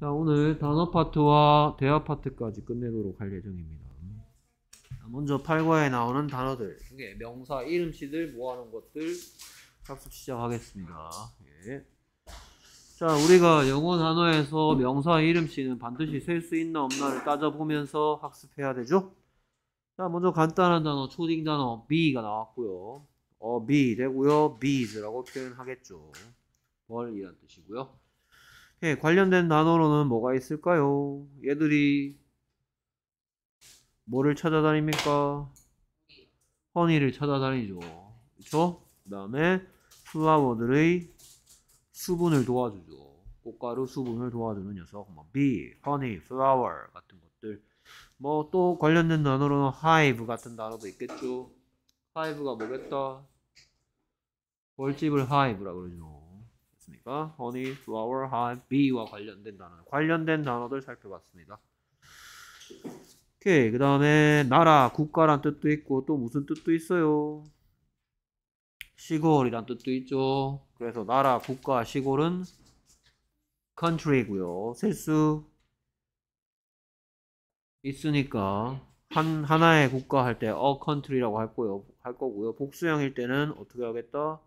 자, 오늘 단어 파트와 대화 파트까지 끝내도록 할 예정입니다. 먼저 8과에 나오는 단어들 중에 명사, 이름씨들 모아놓은 뭐 것들 학습 시작하겠습니다. 예. 자, 우리가 영어 단어에서 명사, 이름씨는 반드시 셀 수 있나 없나를 따져보면서 학습해야 되죠? 자, 먼저 간단한 단어, 초딩 단어 be가 나왔고요. 어, be 되고요. bees라고 표현하겠죠. 벌이란 뜻이고요. 예, 관련된 단어로는 뭐가 있을까요? 얘들이 뭐를 찾아다닙니까? 허니를 찾아다니죠. 그쵸? 그 다음에 플라워들의 수분을 도와주죠. 꽃가루 수분을 도와주는 녀석. 뭐 bee, honey, flower 같은 것들. 뭐 또 관련된 단어로는 hive 같은 단어도 있겠죠. hive가 뭐겠다? 벌집을 hive라 그러죠. 살펴봤습니다. honey, flower, hive, bee와 관련된 단어, 관련된 단어들 살펴봤습니다. 오케이, 그 다음에 나라, 국가란 뜻도 있고 또 무슨 뜻도 있어요? 시골이란 뜻도 있죠. 그래서 나라, 국가, 시골은 country고요. 셀 수 있으니까 한 하나의 국가 할때 a country라고 할 거요. 할 거고요. 복수형일 때는 어떻게 하겠다?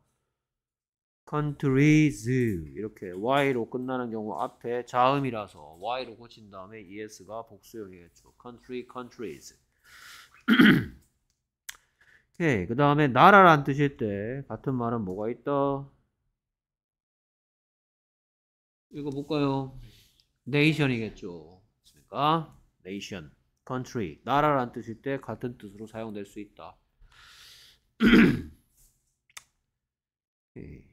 countries 이렇게 y로 끝나는 경우 앞에 자음이라서 y로 고친 다음에 es가 복수형이겠죠. country, countries. 오케이. 그 다음에 나라란 뜻일 때 같은 말은 뭐가 있다? 이거 볼까요? nation이겠죠. 그러니까 nation, country, 나라란 뜻일 때 같은 뜻으로 사용될 수 있다. 오케이.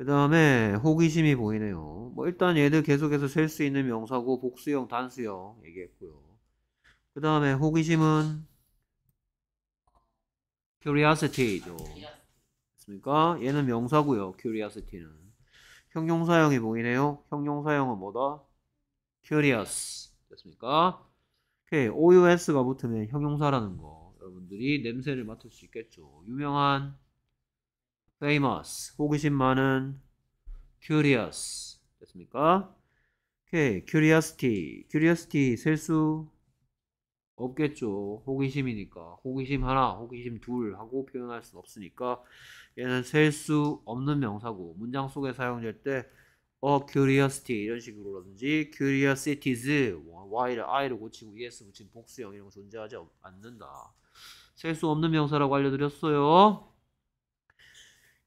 그 다음에 호기심이 보이네요. 뭐 일단 얘들 계속해서 셀 수 있는 명사고 복수형, 단수형 얘기했고요. 그 다음에 호기심은 curiosity죠. 맞습니까? 얘는 명사고요. curiosity는 형용사형이 보이네요. 형용사형은 뭐다? curious 됐습니까? 오케이. OUS가 붙으면 형용사라는 거 여러분들이 냄새를 맡을 수 있겠죠. 유명한 famous. 호기심 많은 curious. 됐습니까? 오케이. curiosity. curiosity 셀 수 없겠죠. 호기심이니까. 호기심 하나, 호기심 둘 하고 표현할 수 없으니까 얘는 셀 수 없는 명사고 문장 속에 사용될 때 어, curiosity 이런 식으로라든지 curiosities y를 i로 고치고 es 붙인 복수형 이런 거 존재하지 않는다. 셀 수 없는 명사라고 알려드렸어요.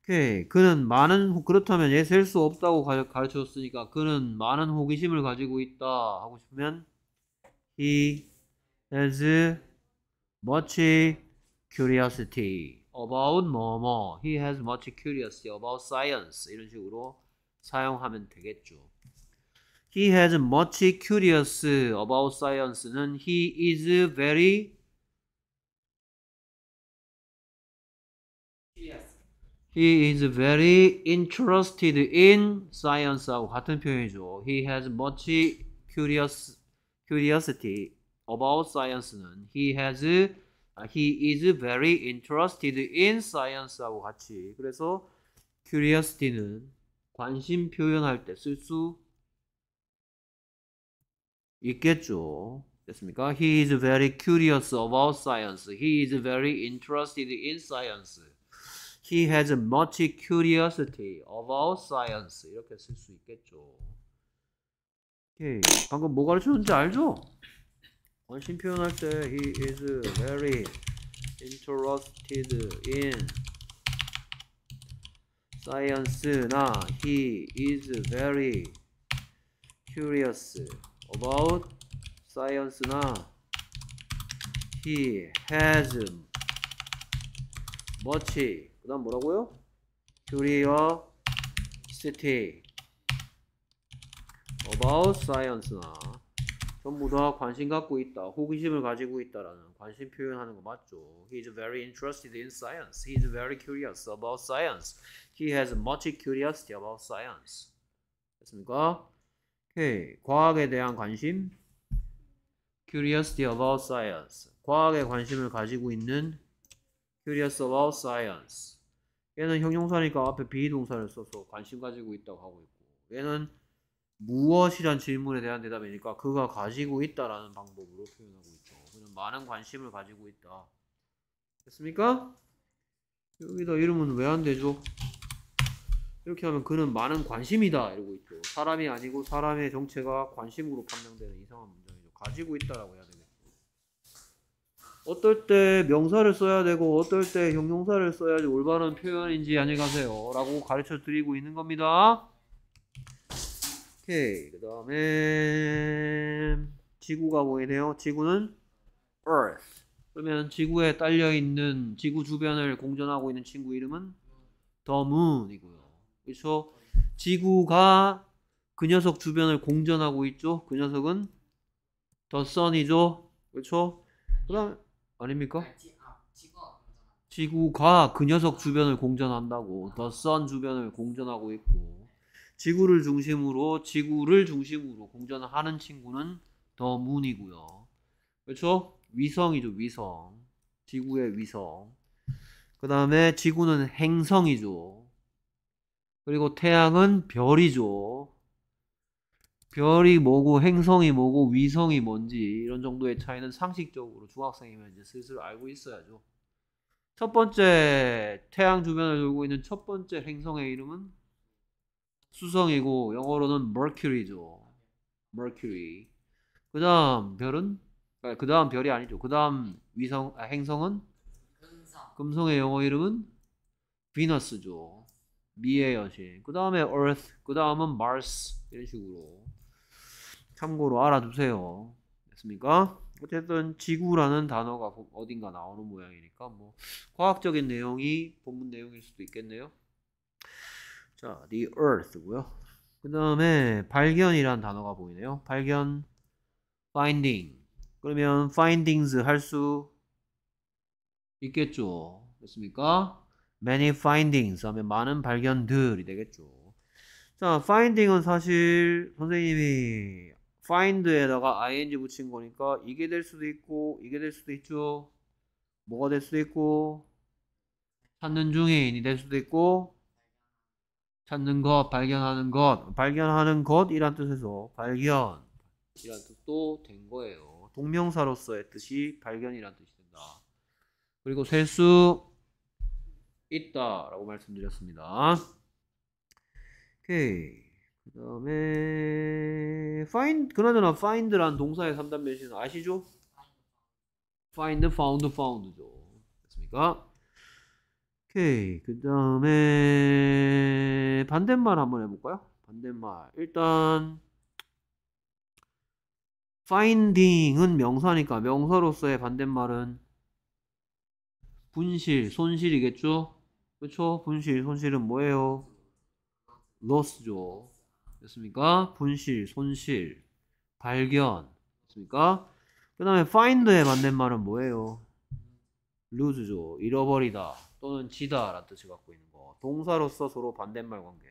오케이. 그는 많은 호, 그렇다면 얘 셀 수 없다고 가르쳐 줬으니까 그는 많은 호기심을 가지고 있다 하고 싶으면 he has much curiosity about 뭐뭐 he has much curiosity about science 이런 식으로 사용하면 되겠죠. he has much curious about science는 he is very He is very interested in science하고 같은 표현이죠. He has much curious, curiosity about science는 he has he is very interested in science하고 같이 그래서 curiosity는 관심 표현할 때 쓸 수 있겠죠. 됐습니까? He is very curious about science. He is very interested in science. He has much curiosity about science. 이렇게 쓸 수 있겠죠. 오케이. 방금 뭐 가르쳤는지 알죠? 원신 표현할 때 he is very interested in science나 he is very curious about science나 he has much 그 다음 뭐라고요? 큐리어 스틱 about science나 전부 다 관심 갖고 있다, 호기심을 가지고 있다라는 관심 표현하는 거 맞죠? He is very interested in science. He is very curious about science. He has much curiosity about science. 됐습니까? 오케이. 과학에 대한 관심. Curiosity about science. 과학에 관심을 가지고 있는 curious about science. 얘는 형용사니까 앞에 비동사를 써서 관심 가지고 있다고 하고 있고 얘는 무엇이란 질문에 대한 대답이니까 그가 가지고 있다라는 방법으로 표현하고 있죠. 그는 많은 관심을 가지고 있다. 됐습니까? 여기다 이름은 왜 안 되죠? 이렇게 하면 그는 많은 관심이다 이러고 있죠. 사람이 아니고 사람의 정체가 관심으로 판명되는 이상한 문장이죠. 가지고 있다라고 해야 돼요. 어떨 때 명사를 써야 되고 어떨 때 형용사를 써야지 올바른 표현인지 안녕하세요 라고 가르쳐 드리고 있는 겁니다 오케이 그 다음에 지구가 보이네요 지구는 Earth 그러면 지구에 딸려있는 지구 주변을 공전하고 있는 친구 이름은 The Moon이고요 그렇죠? 지구가 그 녀석 주변을 공전하고 있죠 그 녀석은 The Sun이죠 그렇죠? 그 다음 아닙니까? 아, 지구가 그 녀석 주변을 공전한다고 더썬 주변을 공전하고 있고 지구를 중심으로 지구를 중심으로 공전하는 친구는 더 문이고요. 그렇죠? 위성이죠, 위성. 지구의 위성. 그 다음에 지구는 행성이죠. 그리고 태양은 별이죠. 별이 뭐고 행성이 뭐고 위성이 뭔지 이런 정도의 차이는 상식적으로 중학생이면 이제 슬슬 알고 있어야죠. 첫 번째 태양 주변을 돌고 있는 첫 번째 행성의 이름은 수성이고 영어로는 Mercury죠. Mercury. 그다음 별은 아, 그다음 별이 아니죠. 그다음 위성 아, 행성은 금성. 금성의 영어 이름은 Venus죠. 미의 여신. 그다음에 Earth. 그다음은 Mars 이런 식으로. 참고로 알아두세요. 됐습니까? 어쨌든 지구라는 단어가 어딘가 나오는 모양이니까 뭐 과학적인 내용이 본문 내용일 수도 있겠네요. 자, the earth고요. 그 다음에 발견이란 단어가 보이네요. 발견, finding. 그러면 findings 할 수 있겠죠. 됐습니까? many findings 하면 많은 발견들이 되겠죠. 자, finding은 사실 선생님이 find에다가 ing 붙인 거니까 이게 될 수도 있고 이게 될 수도 있죠. 뭐가 될 수도 있고 찾는 중인이 될 수도 있고 찾는 것, 발견하는 것, 발견하는 것이란 뜻에서 발견 이란 뜻도 된 거예요. 동명사로서의 뜻이 발견이란 뜻이 된다. 그리고 셀 수 있다라고 말씀드렸습니다. 오케이. 그 다음에 find 그나저나 find란 동사의 3단 변신 아시죠? find, found, found죠. 됐습니까? 오케이. 그 다음에 반대말 한번 해볼까요? 반대말. 일단 finding은 명사니까 명사로서의 반대말은 분실, 손실이겠죠? 그렇죠? 분실, 손실은 뭐예요? loss죠. 됐습니까? 분실, 손실, 발견. 됐습니까? 그 다음에 find의 반대말은 뭐예요? lose죠. 잃어버리다 또는 지다 라는 뜻을 갖고 있는 거. 동사로서 서로 반대말 관계.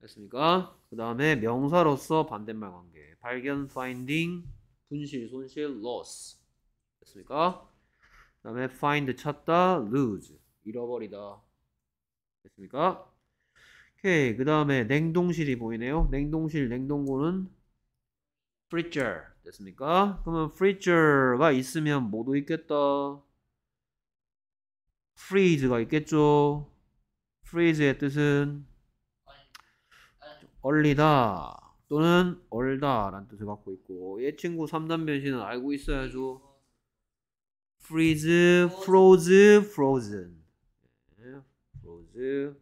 됐습니까? 그 다음에 명사로서 반대말 관계. 발견, finding, 분실, 손실, loss. 됐습니까? 그 다음에 find 찾다, lose. 잃어버리다. 됐습니까? 오케이. 그 다음에 냉동실이 보이네요. 냉동실, 냉동고는 freezer 됐습니까? 그러면 freezer가 있으면 뭐도 있겠다. freeze가 있겠죠. freeze의 뜻은 얼리다 또는 얼다 라는 뜻을 갖고 있고 얘 친구 3단 변신은 알고 있어야죠 freeze, froze, frozen 예, froze,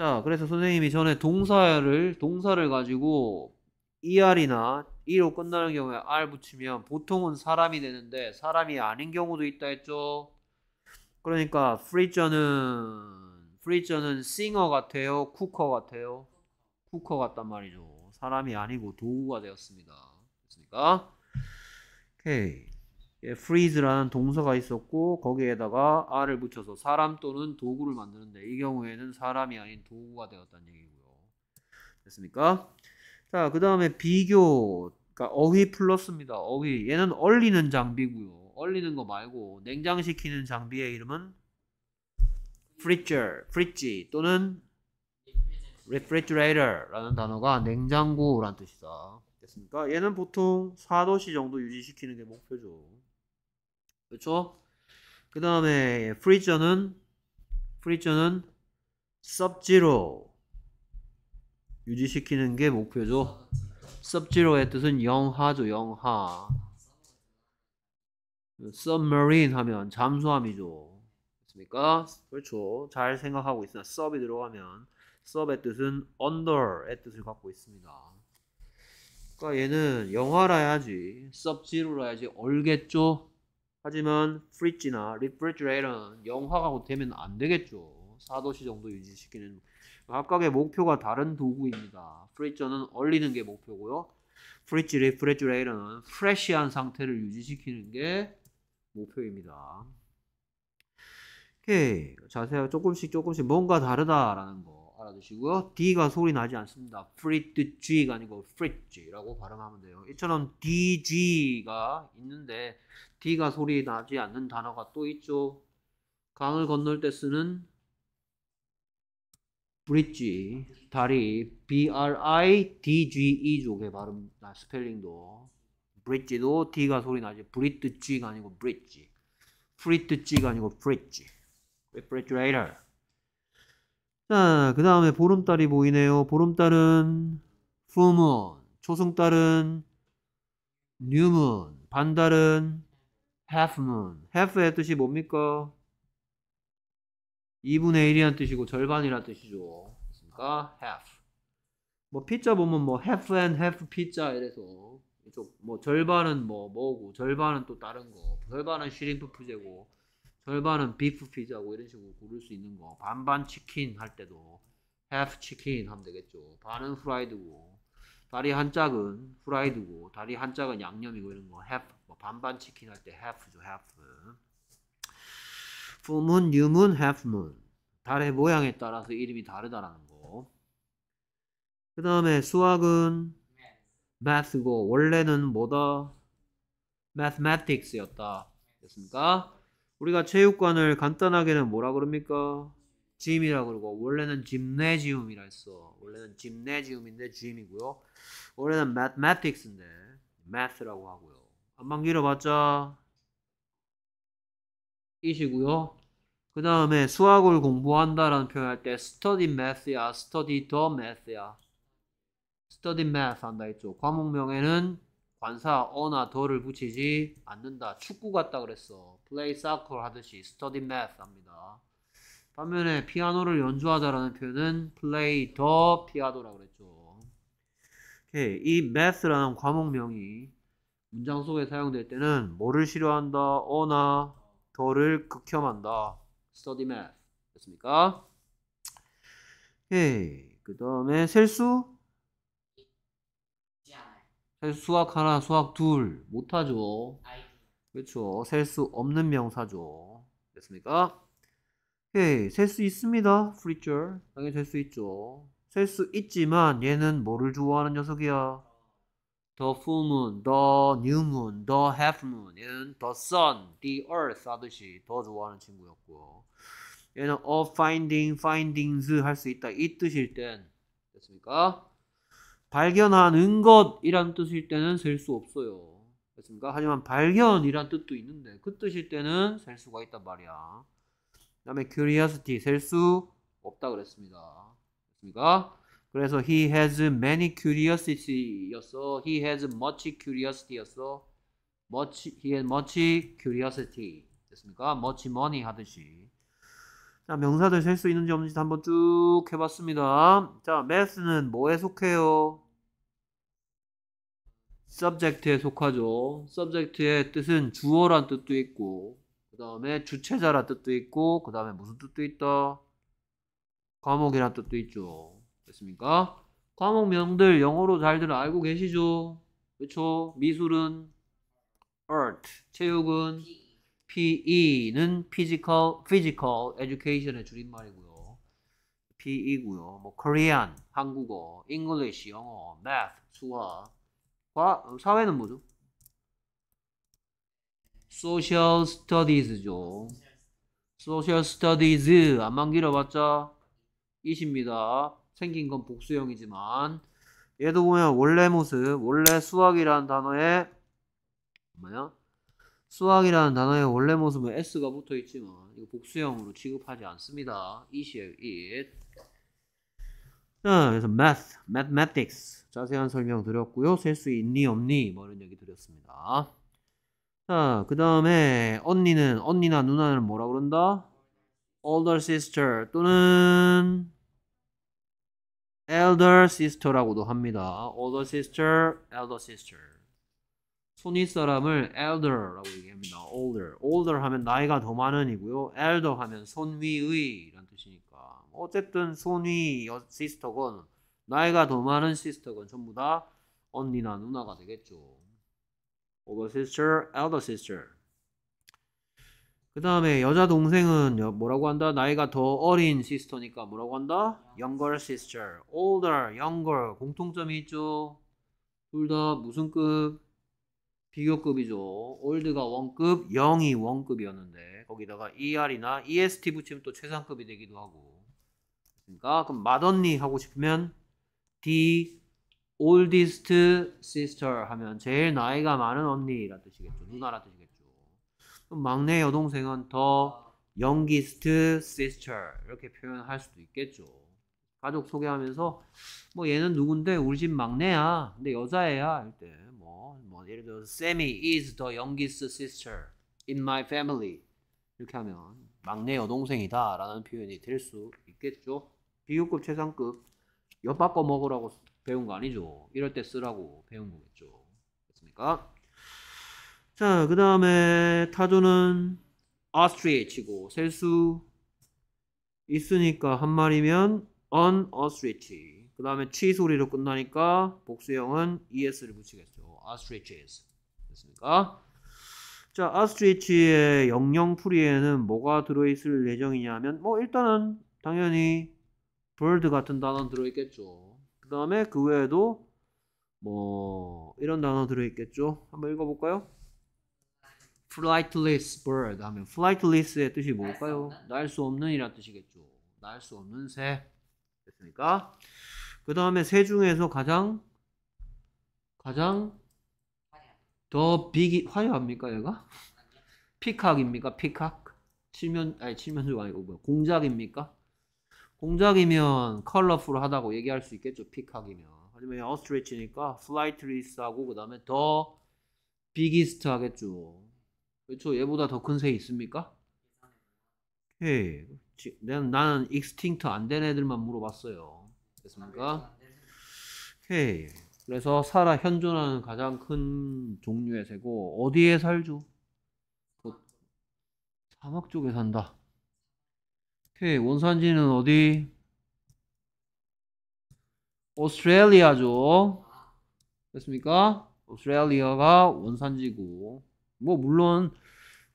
자, 그래서 선생님이 전에 동사를, 동사를 가지고 er이나 이로 끝나는 경우에 r 붙이면 보통은 사람이 되는데 사람이 아닌 경우도 있다 했죠. 그러니까 프리저는 프리저는 싱어 같아요, 쿠커 같아요. 쿠커 같단 말이죠. 사람이 아니고 도구가 되었습니다. 됐습니까? 오케이. 예, freeze라는 동서가 있었고 거기에다가 r을 붙여서 사람 또는 도구를 만드는데 이 경우에는 사람이 아닌 도구가 되었다는 얘기고요. 됐습니까? 자, 그 다음에 비교, 그러니까 어휘 플러스입니다. 어휘. 얘는 얼리는 장비고요. 얼리는 거 말고 냉장시키는 장비의 이름은 프리처, 프리지 또는 refrigerator라는 단어가 냉장고란 뜻이다. 됐습니까? 얘는 보통 4도씨 정도 유지시키는 게 목표죠. 그렇죠? 그 다음에 프리저는 프리저는 섭지로 유지시키는 게 목표죠. 섭지로의 뜻은 영하죠. 영하. submarine 하면 잠수함이죠. 맞습니까? 그렇죠. 잘 생각하고 있으나 sub이 들어가면 sub의 뜻은 under의 뜻을 갖고 있습니다. 그러니까 얘는 영화라 해야지 s 지로라 해야지 얼겠죠. 하지만 프리지나 리프리지레이터는 영화가 되면 안 되겠죠. 4도시 정도 유지시키는 각각의 목표가 다른 도구입니다. 프리저는 얼리는 게 목표고요. 프리지 리프레지레이터는 프레시한 상태를 유지시키는 게 목표입니다. 오케이. 자세가 조금씩 조금씩 뭔가 다르다라는 거. 알아두시고요. D가 소리 나지 않습니다. Fritg가 아니고 Fritg라고 발음하면 돼요. 이처럼 DG가 있는데 D가 소리 나지 않는 단어가 또 있죠. 강을 건널 때 쓰는 브릿지, 다리, B-R-I-D-G-E 조개 발음, 나 스펠링도 브릿지도 D가 소리 나지 브릿지가 아니고 브릿지, 프리트지가 아니고 브릿지, 레 e 리지레이 r 자, 그 다음에 보름달이 보이네요. 보름달은 fullmoon, 초승달은 newmoon, 반달은 halfmoon. half의 뜻이 뭡니까? 2분의 1이란 뜻이고 절반이란 뜻이죠. 그러니까 half. 뭐 피자 보면 뭐 half and half 피자 이래서 이쪽 뭐 절반은 뭐 뭐고 절반은 또 다른 거 절반은 쉬림프 푸제고 절반은 비프 피자고 이런 식으로 고를 수 있는 거 반반 치킨 할 때도 half 치킨 하면 되겠죠 반은 후라이드고 다리 한 짝은 후라이드고 다리 한 짝은 양념이고 이런 거 half 뭐 반반 치킨 할 때 half죠 half fullmoon, new halfmoon 달의 모양에 따라서 이름이 다르다라는 거 그 다음에 수학은 math고 원래는 뭐다? mathematics였다 됐습니까? 우리가 체육관을 간단하게는 뭐라 그럽니까? 짐이라 그러고 원래는 짐네지움이라 했어. 원래는 짐네지움인데 짐이고요. 원래는 m a t h e m a 인데 m a 라고 하고요. 한번 길어봤자 이시고요. 그 다음에 수학을 공부한다라는 표현할 때 study math야, study the math야. study math 한다 했죠. 과목명에는 관사 어나 더를 붙이지 않는다. 축구 같다 그랬어. play soccer 하듯이 study math 합니다. 반면에 피아노를 연주하자라는 표현은 play the piano라 그랬죠. 오케이. 이 math라는 과목명이 문장 속에 사용될 때는 뭐를 싫어한다 어나 더를 극혐한다. study math. 됐습니까? 오케이. 그 다음에 셀수 셀 수학 하나, 수학 둘 못하죠. 그렇죠. 셀 수 없는 명사죠. 됐습니까? 오케이. 셀 수 있습니다. 프리쩔. 당연히 셀 수 있죠. 셀 수 있지만 얘는 뭐를 좋아하는 녀석이야? The full moon, the new moon, the half moon. 얘는 the sun, the earth 하듯이 더 좋아하는 친구였고 얘는 a finding, findings 할 수 있다. 이 뜻일 땐 됐습니까? 발견하는것이란 뜻일 때는 셀 수 없어요. 그렇습니까? 하지만 발견이란 뜻도 있는데 그 뜻일 때는 셀 수가 있단 말이야. 그 다음에 curiosity 셀 수 없다 그랬습니다. 그렇습니까? 그래서 he has many curiosity였어. he has much curiosity였어. much he has much curiosity 됐습니까? much money 하듯이 자, 명사들 셀 수 있는지 없는지 한번 쭉 해봤습니다. 자, 매스는 뭐에 속해요? subject에 속하죠. subject의 뜻은 주어란 뜻도 있고, 그 다음에 주체자란 뜻도 있고, 그 다음에 무슨 뜻도 있다? 과목이란 뜻도 있죠. 됐습니까? 과목명들 영어로 잘들 알고 계시죠? 그렇죠? 미술은 art, 체육은 PE는 physical, physical education의 줄임말이고요. PE고요. 뭐 Korean, 한국어, English, 영어, Math, 수학, 과, 사회는 뭐죠? Social Studies죠. Social Studies 안만 길어봤자 20입니다. 생긴 건 복수형이지만 얘도 보면 원래 모습, 원래 수학이라는 단어에 뭐야? 수학이라는 단어의 원래 모습은 s가 붙어 있지만 이거 복수형으로 취급하지 않습니다. it이에요. it. 자, 네, 그래서 math, mathematics 자세한 설명 드렸고요. 셀 수 있니 없니 뭐 이런 얘기 드렸습니다. 자, 그 다음에 언니는 언니나 누나는 뭐라 그런다? older sister 또는 elder sister라고도 합니다. older sister, elder sister. 손윗 사람을 elder라고 얘기합니다. older. older 하면 나이가 더 많은이고요. elder 하면 손위의 이런 뜻이니까. 뭐 어쨌든 손위 시스터건 나이가 더 많은 시스터건 전부 다 언니나 누나가 되겠죠. older sister, elder sister. 그 다음에 여자 동생은 뭐라고 한다? 나이가 더 어린 시스터니까 뭐라고 한다? younger sister, older, younger 공통점이 있죠. 둘 다 무슨 급? 비교급이죠. 올드가 원급, 영이 원급이었는데 거기다가 ER이나 EST 붙이면 또 최상급이 되기도 하고 그러니까 그럼 맏언니 하고 싶으면 the oldest sister 하면 제일 나이가 많은 언니라 뜻이겠죠. 누나라 뜻이겠죠. 그럼 막내 여동생은 더 youngest sister 이렇게 표현할 수도 있겠죠. 가족 소개하면서 뭐 얘는 누군데 우리 집 막내야. 근데 여자애야 할 때. 예를 들어 s a m m is the youngest sister in my family 이렇게 하면 막내 여동생이다 라는 표현이 될 수 있겠죠. 비교급 최상급 엿바꿔 먹으라고 배운 거 아니죠. 이럴 때 쓰라고 배운 거겠죠. 됐습니까? 자, 그 다음에 타조는 o s t r i c h 고 셀 수 있으니까 한 마리면 an ostrich. 그 다음에 취 소리로 끝나니까 복수형은 es를 붙이겠죠. ostriches. 됐습니까? 자, ostrich의 영영풀이에는 뭐가 들어있을 예정이냐면 뭐 일단은 당연히 bird 같은 단어 들어있겠죠. 그 다음에 그 외에도 뭐 이런 단어 들어있겠죠. 한번 읽어볼까요? flightless bird 하면 flightless의 뜻이 뭘까요? 날 수 없는 이란 뜻이겠죠. 날 수 없는 새 됐습니까? 그 다음에 새 중에서 가장 가장 더 빅이 화려합니까 얘가? 피칵입니까? 피칵? 칠면 아니 칠면조가 아니고 뭐 공작입니까? 공작이면 컬러풀하다고 얘기할 수 있겠죠 피칵이면 하지만 어스트레치니까 플라이트리스하고 그 다음에 더 비기스트 하겠죠 그렇죠 얘보다 더 큰 새 있습니까? 예 나는, 나는 익스팅트 안 된 애들만 물어봤어요 됐습니까? 오케이 그래서 살아 현존하는 가장 큰 종류의 새고 어디에 살죠? 그 사막 쪽에 산다. 오케이 원산지는 어디? 오스트레일리아죠. 됐습니까? 오스트레일리아가 원산지고 뭐 물론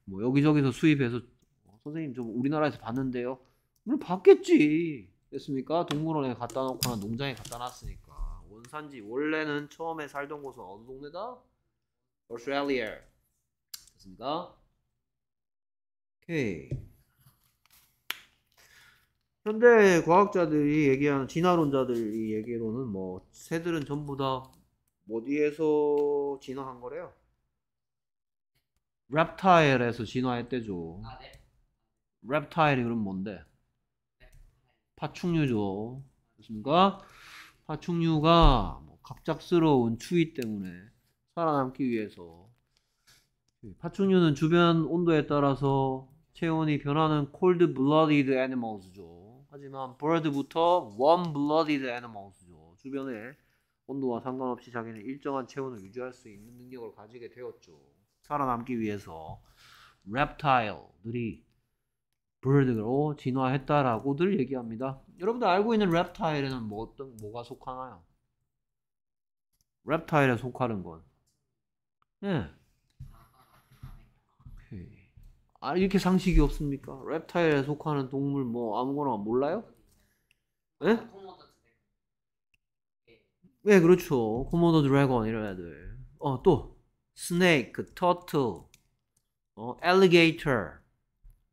뭐 여기저기서 수입해서 선생님 좀 우리나라에서 봤는데요. 물론 봤겠지. 됐습니까? 동물원에 갖다 놓거나 농장에 갖다 놨으니까. 원산지 원래는 처음에 살던 곳은 어느 동네다? 오스트레일리아 됐습니다 오케이 현대 과학자들이 얘기하는 진화론자들이 얘기로는 뭐 새들은 전부 다 뭐 어디에서 진화한 거래요? 랩타일에서 진화했대죠. 아, 네. 랩타일이 그럼 뭔데? 네. 파충류죠. 그렇습니까? 파충류가 뭐 갑작스러운 추위 때문에 살아남기 위해서 파충류는 예, 주변 온도에 따라서 체온이 변하는 cold blooded animals죠. 하지만 bird부터 warm blooded animals죠. 주변에 온도와 상관없이 자기는 일정한 체온을 유지할 수 있는 능력을 가지게 되었죠. 살아남기 위해서 랩타일들이 b i r 로 진화했다라고들 얘기합니다. 여러분들 알고 있는 랩타일에는 뭐 어떤 뭐가 속하나요? 랩타일에 속하는 건 예. 이아 이렇게 상식이 없습니까? 랩타일에 속하는 동물 뭐 아무거나 몰라요? 예? 네, 그렇죠. 코모도 드래곤 이런 애들. 어, 또 스네이크, 터틀, 어, 엘리게이터.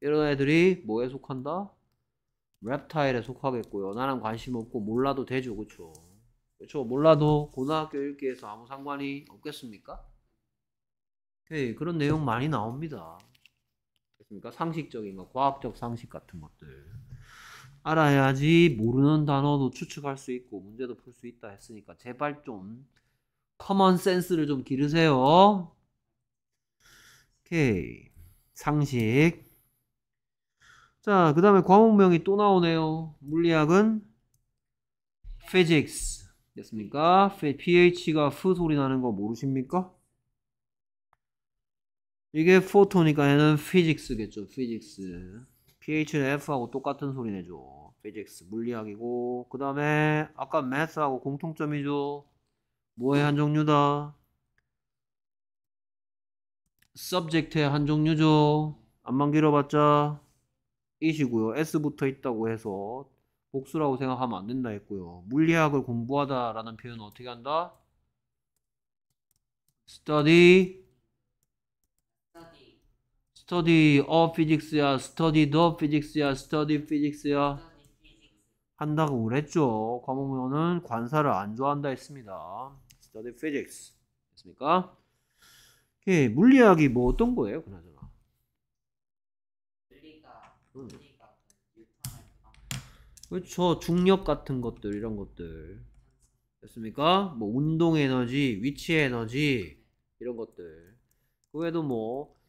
이런 애들이 뭐에 속한다? 랩타일에 속하겠고요. 나랑 관심 없고 몰라도 되죠. 그쵸? 그쵸? 몰라도 고등학교 읽기에서 아무 상관이 없겠습니까? 오케이. 그런 내용 많이 나옵니다. 됐습니까? 상식적인 거, 과학적 상식 같은 것들. 알아야지 모르는 단어도 추측할 수 있고 문제도 풀 수 있다 했으니까 제발 좀 커먼 센스를 좀 기르세요. 오케이. 상식. 자, 그 다음에 과목명이 또 나오네요. 물리학은 physics. 됐습니까? ph가 f 소리 나는 거 모르십니까? 이게 포토니까 얘는 physics겠죠. physics. ph는 f하고 똑같은 소리 내죠. physics 물리학이고 그 다음에 아까 math하고 공통점이죠. 뭐의 한 종류다? subject의 한 종류죠. 안만 길어봤자 이시고요. S부터 있다고 해서 복수라고 생각하면 안 된다 했고요. 물리학을 공부하다라는 표현은 어떻게 한다? study study of physics야 study the physics야 study physics야 한다고 그랬죠. 과목은 관사를 안 좋아한다 했습니다. study physics 됐습니까? 오케이. 물리학이 뭐 어떤 거예요? 그나저 음. 그렇죠. 중력 같은 것들 이런 것들 됐습니까? 뭐 운동 에너지, 위치 에너지 이런 것들 그 외에도 뭐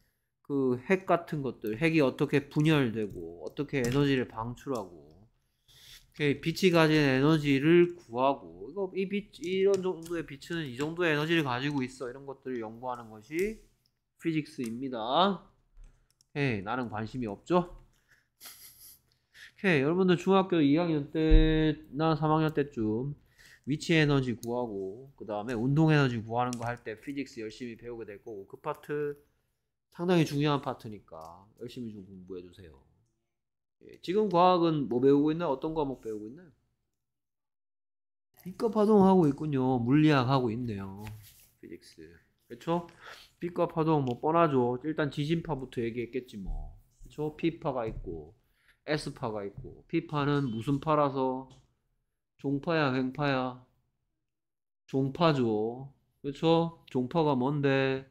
그 핵 같은 것들 핵이 어떻게 분열되고 어떻게 에너지를 방출하고 빛이 가진 에너지를 구하고 이거 이빛 이런 정도의 빛은 이 정도의 에너지를 가지고 있어 이런 것들을 연구하는 것이 피직스입니다. 에 예, 나는 관심이 없죠? 오케이. 네, 여러분들 중학교 2학년 때나 3학년 때쯤 위치 에너지 구하고 그 다음에 운동 에너지 구하는 거 할 때 피직스 열심히 배우게 될 거고 그 파트 상당히 중요한 파트니까 열심히 좀 공부해 주세요. 예, 지금 과학은 뭐 배우고 있나요? 어떤 과목 배우고 있나요? 빛과 파동 하고 있군요. 물리학 하고 있네요. 피직스. 그쵸죠과 파동 뭐 뻔하죠. 일단 지진파부터 얘기했겠지 뭐. 그쵸죠 피파가 있고 S파가 있고 P파는 무슨 파라서 종파야 횡파야 종파죠 그렇죠 종파가 뭔데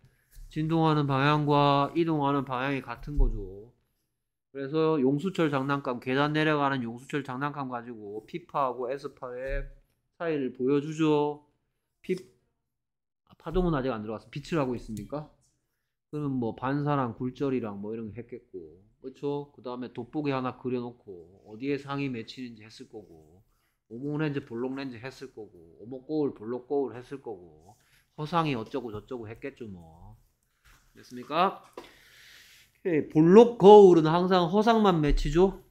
진동하는 방향과 이동하는 방향이 같은 거죠 그래서 용수철 장난감 계단 내려가는 용수철 장난감 가지고 P파하고 S파의 차이를 보여주죠 P 아, 파동은 아직 안 들어갔어 빛을 하고 있습니까 그러면 뭐 반사랑 굴절이랑 뭐 이런 거 했겠고 그렇죠? 그 다음에 돋보기 하나 그려놓고 어디에 상이 맺히는지 했을 거고 오목 렌즈 볼록 렌즈 했을 거고 오목 거울 볼록 거울 했을 거고 허상이 어쩌고 저쩌고 했겠죠 뭐 됐습니까? 예, 볼록 거울은 항상 허상만 맺히죠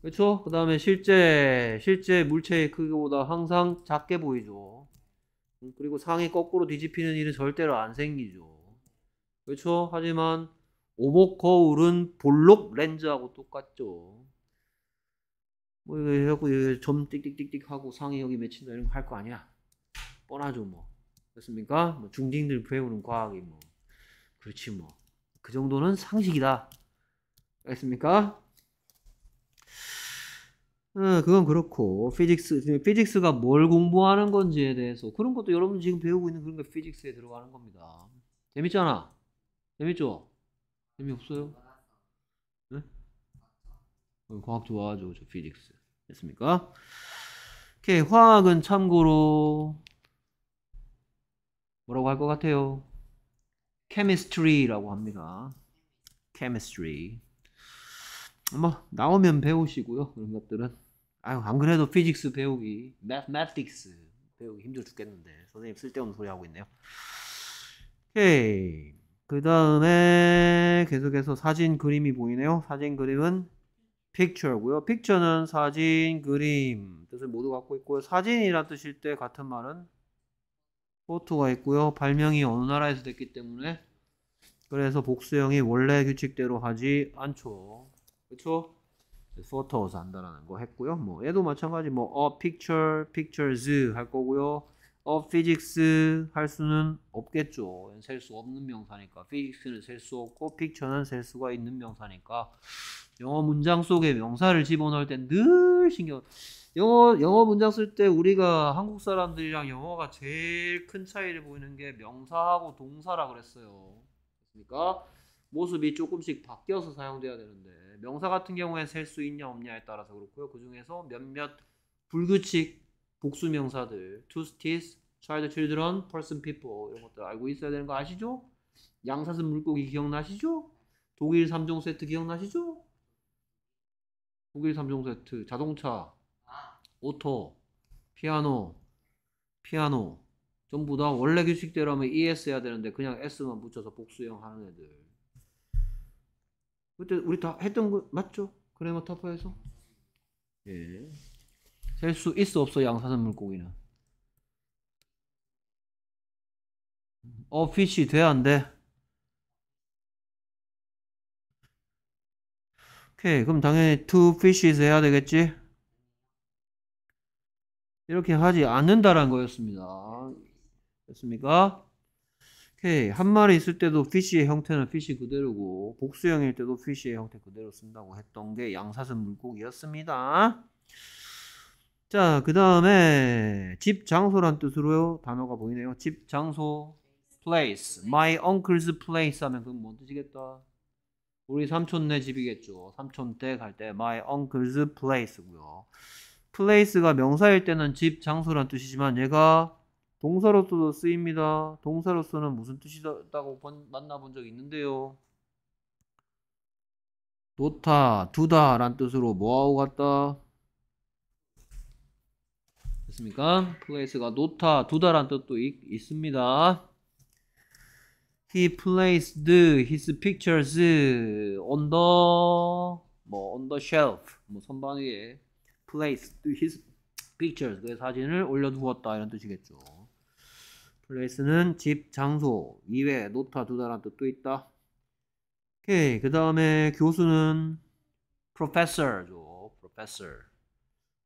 그렇죠? 그 다음에 실제 실제 물체의 크기보다 항상 작게 보이죠 음, 그리고 상이 거꾸로 뒤집히는 일은 절대로 안 생기죠 그렇죠? 하지만 오버 거울은 볼록 렌즈하고 똑같죠. 뭐 이거 해갖고 점 띡띡띡띡 하고 상의 여기 맺힌다 이런 거 할 거 아니야. 뻔하죠 뭐. 그렇습니까? 뭐 중딩들 배우는 과학이 뭐 그렇지 뭐. 그 정도는 상식이다. 알겠습니까? 어, 그건 그렇고 피직스 피직스가 뭘 공부하는 건지에 대해서 그런 것도 여러분 지금 배우고 있는 그런 게 피직스에 들어가는 겁니다. 재밌잖아. 재밌죠? 재미없어요? 네? 과학 어, 좋아하죠, 저 피직스. 됐습니까? 오케이, 화학은 참고로 뭐라고 할 것 같아요? chemistry라고 합니다. chemistry. 뭐 나오면 배우시고요. 그런 것들은 아유 안 그래도 피직스 배우기, m a t h e 배우기 힘들어 죽겠는데 선생님 쓸데없는 소리 하고 있네요. 오케이. 그 다음에 계속해서 사진 그림이 보이네요. 사진 그림은 picture고요. picture는 사진 그림 뜻을 모두 갖고 있고요. 사진이라 뜻일 때 같은 말은 포토가 있고요. 발명이 어느 나라에서 됐기 때문에 그래서 복수형이 원래 규칙대로 하지 않죠. 그렇죠? 포토에서 한다라는 거 했고요. 뭐 얘도 마찬가지 뭐 a picture, pictures 할 거고요. of 어, physics 할 수는 없겠죠. 셀 수 없는 명사니까. physics는 셀 수 없고 picture는 셀 수가 있는 명사니까. 영어 문장 속에 명사를 집어넣을 땐 늘 신경 영어 영어 문장 쓸 때 우리가 한국 사람들이랑 영어가 제일 큰 차이를 보이는 게 명사하고 동사라 그랬어요. 그러니까 모습이 조금씩 바뀌어서 사용돼야 되는데 명사 같은 경우에 셀 수 있냐 없냐에 따라서 그렇고요. 그 중에서 몇몇 불규칙 복수 명사들 to stis, child, children, person, people 이런 것들 알고 있어야 되는 거 아시죠? 양사슴 물고기 기억나시죠? 독일 3종 세트 기억나시죠? 독일 3종 세트 자동차 오토 피아노 피아노 전부 다 원래 규칙대로면 하 e ES 해야 되는데 그냥 S만 붙여서 복수형 하는 애들 그때 우리 다 했던 거 맞죠? 그래머 타파에서 예. 셀수 있어 없어 양사선 물고기는 어 피치 돼야 안돼 오케이 그럼 당연히 two f i 해야 되겠지 이렇게 하지 않는다라는 거였습니다 됐습니까? 오케이 한 마리 있을 때도 피쉬의 형태는 피쉬 그대로고 복수형일 때도 피쉬의 형태 그대로 쓴다고 했던 게 양사슴 물고기였습니다 자, 그 다음에 집 장소란 뜻으로요. 단어가 보이네요. 집 장소 place. My uncle's place 하면 그건 뭔 뜻이겠다? 우리 삼촌네 집이겠죠. 삼촌 댁 갈 때 my uncle's place고요. place가 명사일 때는 집 장소란 뜻이지만 얘가 동사로서도 쓰입니다. 동사로서는 무슨 뜻이다고 본, 만나본 적 있는데요. 놓다, 두다란 뜻으로 뭐하고 갔다 됐습니까? place가 놓다, 두다란 뜻도 있, 있습니다. He placed his pictures on the 뭐 on the shelf 뭐 선반 위에 placed his pictures 그의 사진을 올려두었다 이런 뜻이겠죠. place는 집, 장소, 이외, 놓다, 두다란 뜻도 있다. 오케이 그 다음에 교수는 professor죠. professor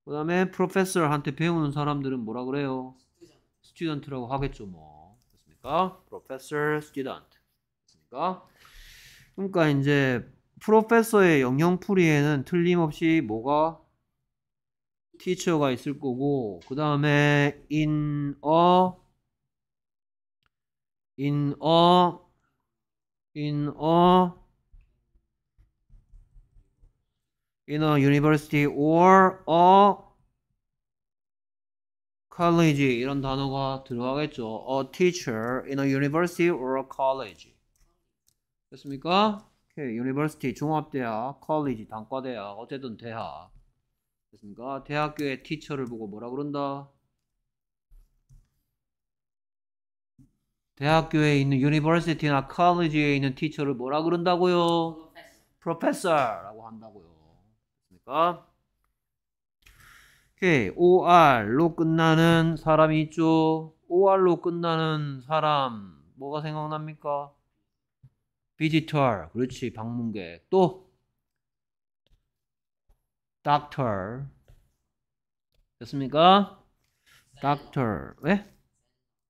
그 다음에 프로페서한테 배우는 사람들은 뭐라 그래요? 스튜던트라고 하겠죠 뭐 됐습니까? 프로페서 스튜던트 됐습니까? 그러니까 이제 프로페서의 영영풀이에는 틀림없이 뭐가 티처가 있을 거고 그 다음에 in a in a in a in a university or a college 이런 단어가 들어가겠죠. a teacher in a university or a college. 됐습니까? 오케이. university 종합대학, college 단과대학, 어쨌든 대학. 됐습니까? 대학교의 티처를 보고 뭐라 그런다? 대학교에 있는 university나 college에 있는 티처를 뭐라 그런다고요? professor라고 한다고요. 않습니까? 오케이. OR로 끝나는 사람이 있죠. OR로 끝나는 사람 뭐가 생각납니까? 비지털. 그렇지. 방문객. 또 doctor. 됐습니까? doctor. 왜?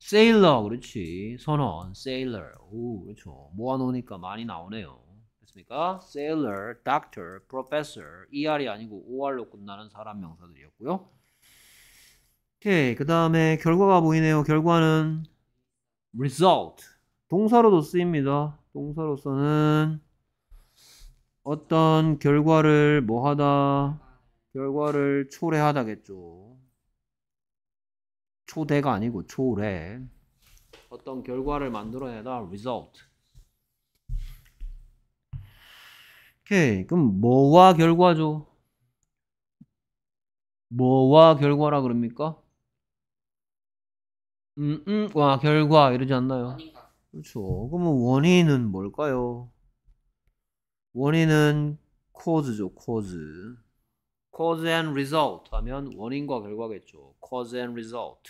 sailor. 그렇지. 선원. sailor. 오, 그렇죠. 모아 놓으니까 많이 나오네요. 됐습니까? sailor, doctor, professor, er이 아니고 or로 끝나는 사람 명사들이었고요. 오케이, 그 다음에 결과가 보이네요. 결과는 result, 동사로도 쓰입니다. 동사로서는 어떤 결과를 뭐하다, 결과를 초래하다겠죠. 초대가 아니고 초래. 어떤 결과를 만들어내다 result. 오케이. 그럼 뭐와 결과죠? 뭐와 결과라 그럽니까? 음, 음, 와, 결과 이러지 않나요? 아닌가. 그렇죠. 그러면 원인은 뭘까요? 원인은 cause죠, cause. cause and result 하면 원인과 결과겠죠. cause and result.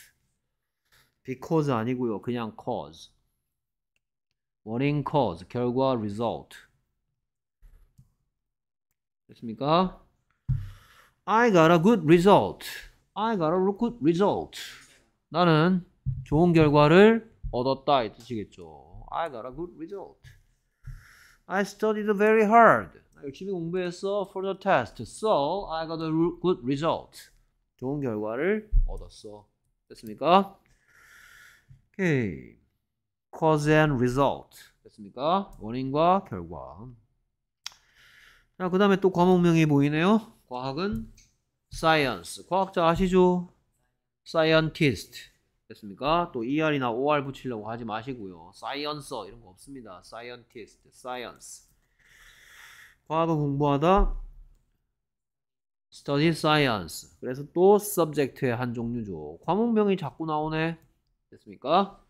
because 아니고요. 그냥 cause. 원인 cause, 결과 result. 됐습니까? I got a good result. I got a good result. 나는 좋은 결과를 얻었다 이 뜻이겠죠. I got a good result. I studied very hard. 열심히 공부했어 for the test. So I got a good result. 좋은 결과를 얻었어. 됐습니까? 오케이. cause and result. 됐습니까? 원인과 결과. 자, 그 다음에 또 과목명이 보이네요. 과학은 science. 과학자 아시죠? scientist. 됐습니까? 또 er이나 or 붙이려고 하지 마시고요. s c i e n c e 이런 거 없습니다. scientist, science. 과학을 공부하다. study science. 그래서 또 subject의 한 종류죠. 과목명이 자꾸 나오네. 됐습니까?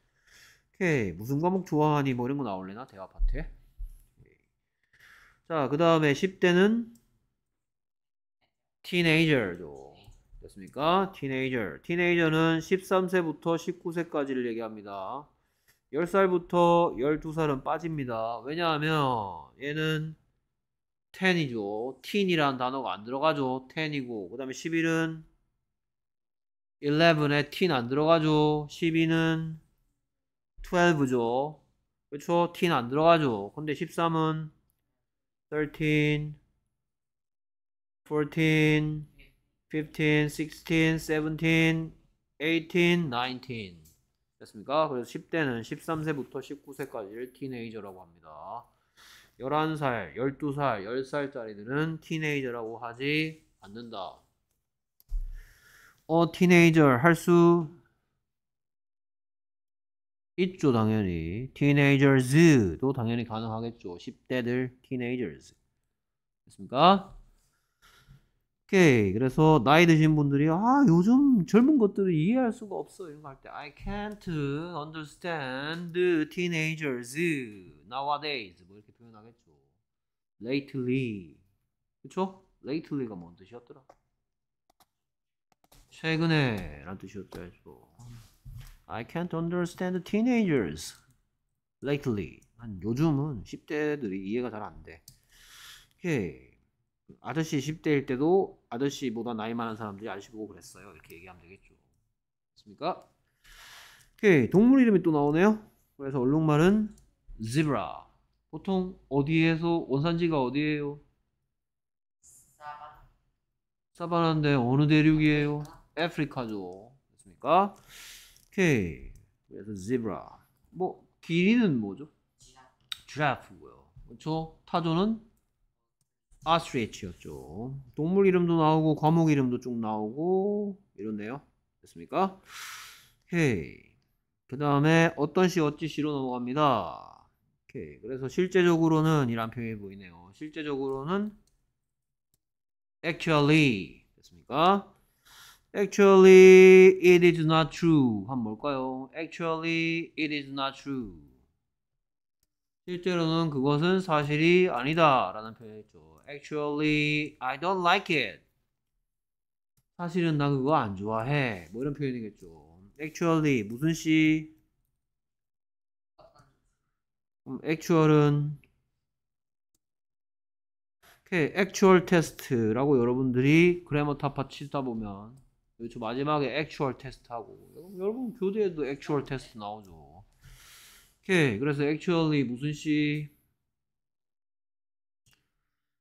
오케이. 무슨 과목 좋아하니? 뭐 이런 거 나올래나? 대화 파트에? 자, 그 다음에 10대는 teenager죠. 됐습니까? teenager. teenager는 13세부터 19세까지를 얘기합니다. 10살부터 12살은 빠집니다. 왜냐하면 얘는 10이죠. teen이라는 단어가 안 들어가죠. 10이고 그 다음에 11은 11에 teen 안 들어가죠. 12는 12죠. 그렇죠? teen 안 들어가죠. 근데 13은 thirteen, fourteen, fifteen, sixteen, seventeen, eighteen, nineteen. 됐습니까? 그래서 10대는 13세부터 19세까지를 티네이저라고 합니다. 11살, 12살, 10살짜리들은 티네이저라고 하지 않는다. 어, 티네이저 할수 있죠 당연히 teenagers도 당연히 가능하겠죠 10대들 teenagers 됐습니까? 오케이 그래서 나이 드신 분들이 아 요즘 젊은 것들을 이해할 수가 없어 이런 거 할 때 I can't understand teenagers nowadays 뭐 이렇게 표현하겠죠 lately 그쵸? lately가 뭔 뜻이었더라? 최근에 라는 뜻이었죠 I can't understand teenagers lately. 한 요즘은 10대들이 이해가 잘 안 돼. 오케이. 아저씨 10대일 때도 아저씨보다 나이 많은 사람들이 아저씨 보고 그랬어요. 이렇게 얘기하면 되겠죠. 맞습니까? 오케이. 동물 이름이 또 나오네요. 그래서 얼룩말은 zebra. 보통 어디에서 원산지가 어디예요? 사바나. 사바나인데 어느 대륙이에요? 아프리카죠. 맞습니까? 오케이. 그래서 zebra. 뭐 길이는 뭐죠? g 라프고요 그렇죠? 타조는 ostrich였죠. 동물 이름도 나오고 과목 이름도 쭉 나오고 이렇네요. 됐습니까? 오케이. 그 다음에 어떤 시 어찌 시로 넘어갑니다. 오케이. 그래서 실제적으로는 이란 표현이 보이네요. 실제적으로는 actually 됐습니까? Actually, it is not true. 한 뭘까요? Actually, it is not true. 실제로는 그것은 사실이 아니다 라는 표현이죠. Actually, I don't like it. 사실은 나 그거 안 좋아해. 뭐 이런 표현이겠죠. Actually, 무슨 시? actual은 오케이, actual test라고 여러분들이 그래머 타파 치다 보면 요즘 마지막에 액츄얼 테스트하고 여러분 교대에도 액츄얼 테스트 나오죠. 오케이 그래서 액츄얼 u 무슨 시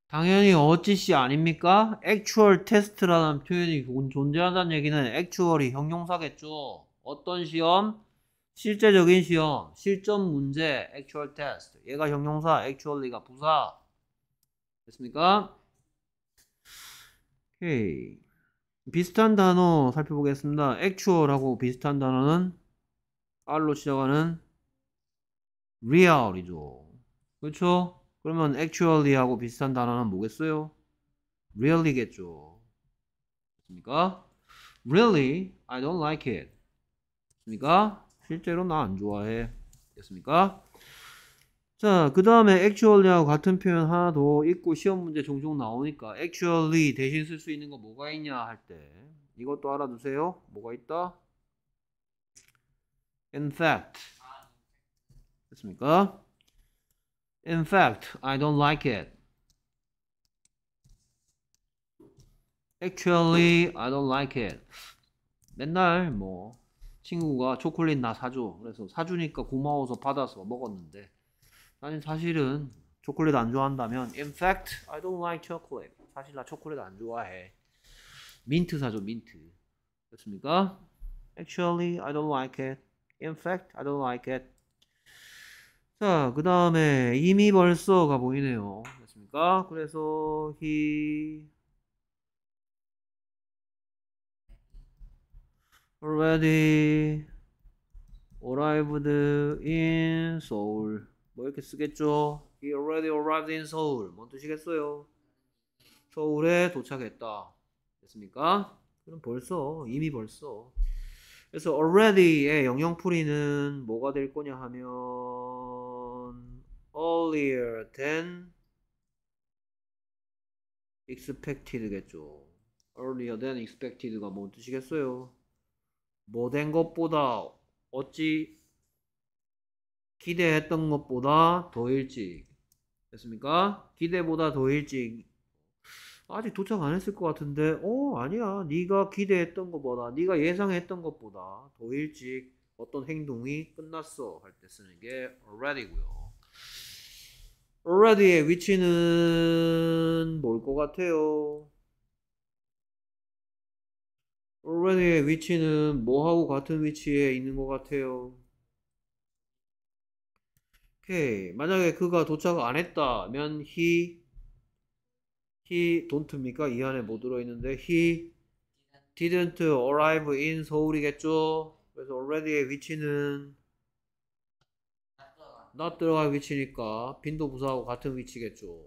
당연히 어찌 시 아닙니까? 액츄얼 테스트라는 표현이 존재한다는 얘기는 액츄얼이 형용사겠죠. 어떤 시험? 실제적인 시험, 실전 문제, 액츄얼 테스트. 얘가 형용사, 액츄얼리가 부사. 됐습니까? 오케이. 비슷한 단어 살펴보겠습니다. actual하고 비슷한 단어는 R로 시작하는 real이죠. 그렇죠? 그러면 actually하고 비슷한 단어는 뭐겠어요? really겠죠. 맞습니까? Really, I don't like it. 맞습니까? 실제로 나 안 좋아해. 됐습니까? 자, 그 다음에 actually하고 같은 표현 하나 더 있고 시험 문제 종종 나오니까 actually 대신 쓸 수 있는 거 뭐가 있냐 할 때 이것도 알아두세요. 뭐가 있다? In fact. 됐습니까? In fact, I don't like it. Actually, I don't like it. 맨날 뭐 친구가 초콜릿 나 사줘. 그래서 사주니까 고마워서 받아서 먹었는데 나는 사실은 초콜릿 안 좋아한다면 in fact I don't like chocolate. 사실 나 초콜릿 안 좋아해. 민트 사줘 민트. 됐습니까? Actually I don't like it. In fact I don't like it. 자, 그 다음에 이미 벌써가 보이네요. 그렇습니까 그래서 he already arrived in Seoul. 뭐 이렇게 쓰겠죠. He already arrived in 서울. 뭔 뜻이겠어요? 서울에 도착했다. 됐습니까? 그럼 벌써 이미 벌써. 그래서 already의 영영풀이는 뭐가 될 거냐 하면 earlier than expected겠죠. earlier than expected가 뭔 뜻이겠어요? 뭐 된 것보다 어찌 기대했던 것보다 더 일찍 됐습니까? 기대보다 더 일찍 아직 도착 안 했을 것 같은데 어 아니야 네가 기대했던 것보다 네가 예상했던 것보다 더 일찍 어떤 행동이 끝났어 할 때 쓰는 게 already고요 already의 위치는 뭘 것 같아요? already의 위치는 뭐하고 같은 위치에 있는 것 같아요? 오케이. 만약에 그가 도착 안 했다면 he he don't입니까? 이 안에 뭐 들어있는데 he didn't arrive in 서울이겠죠? 그래서 already의 위치는 not 들어갈 위치니까 빈도 부사하고 같은 위치겠죠.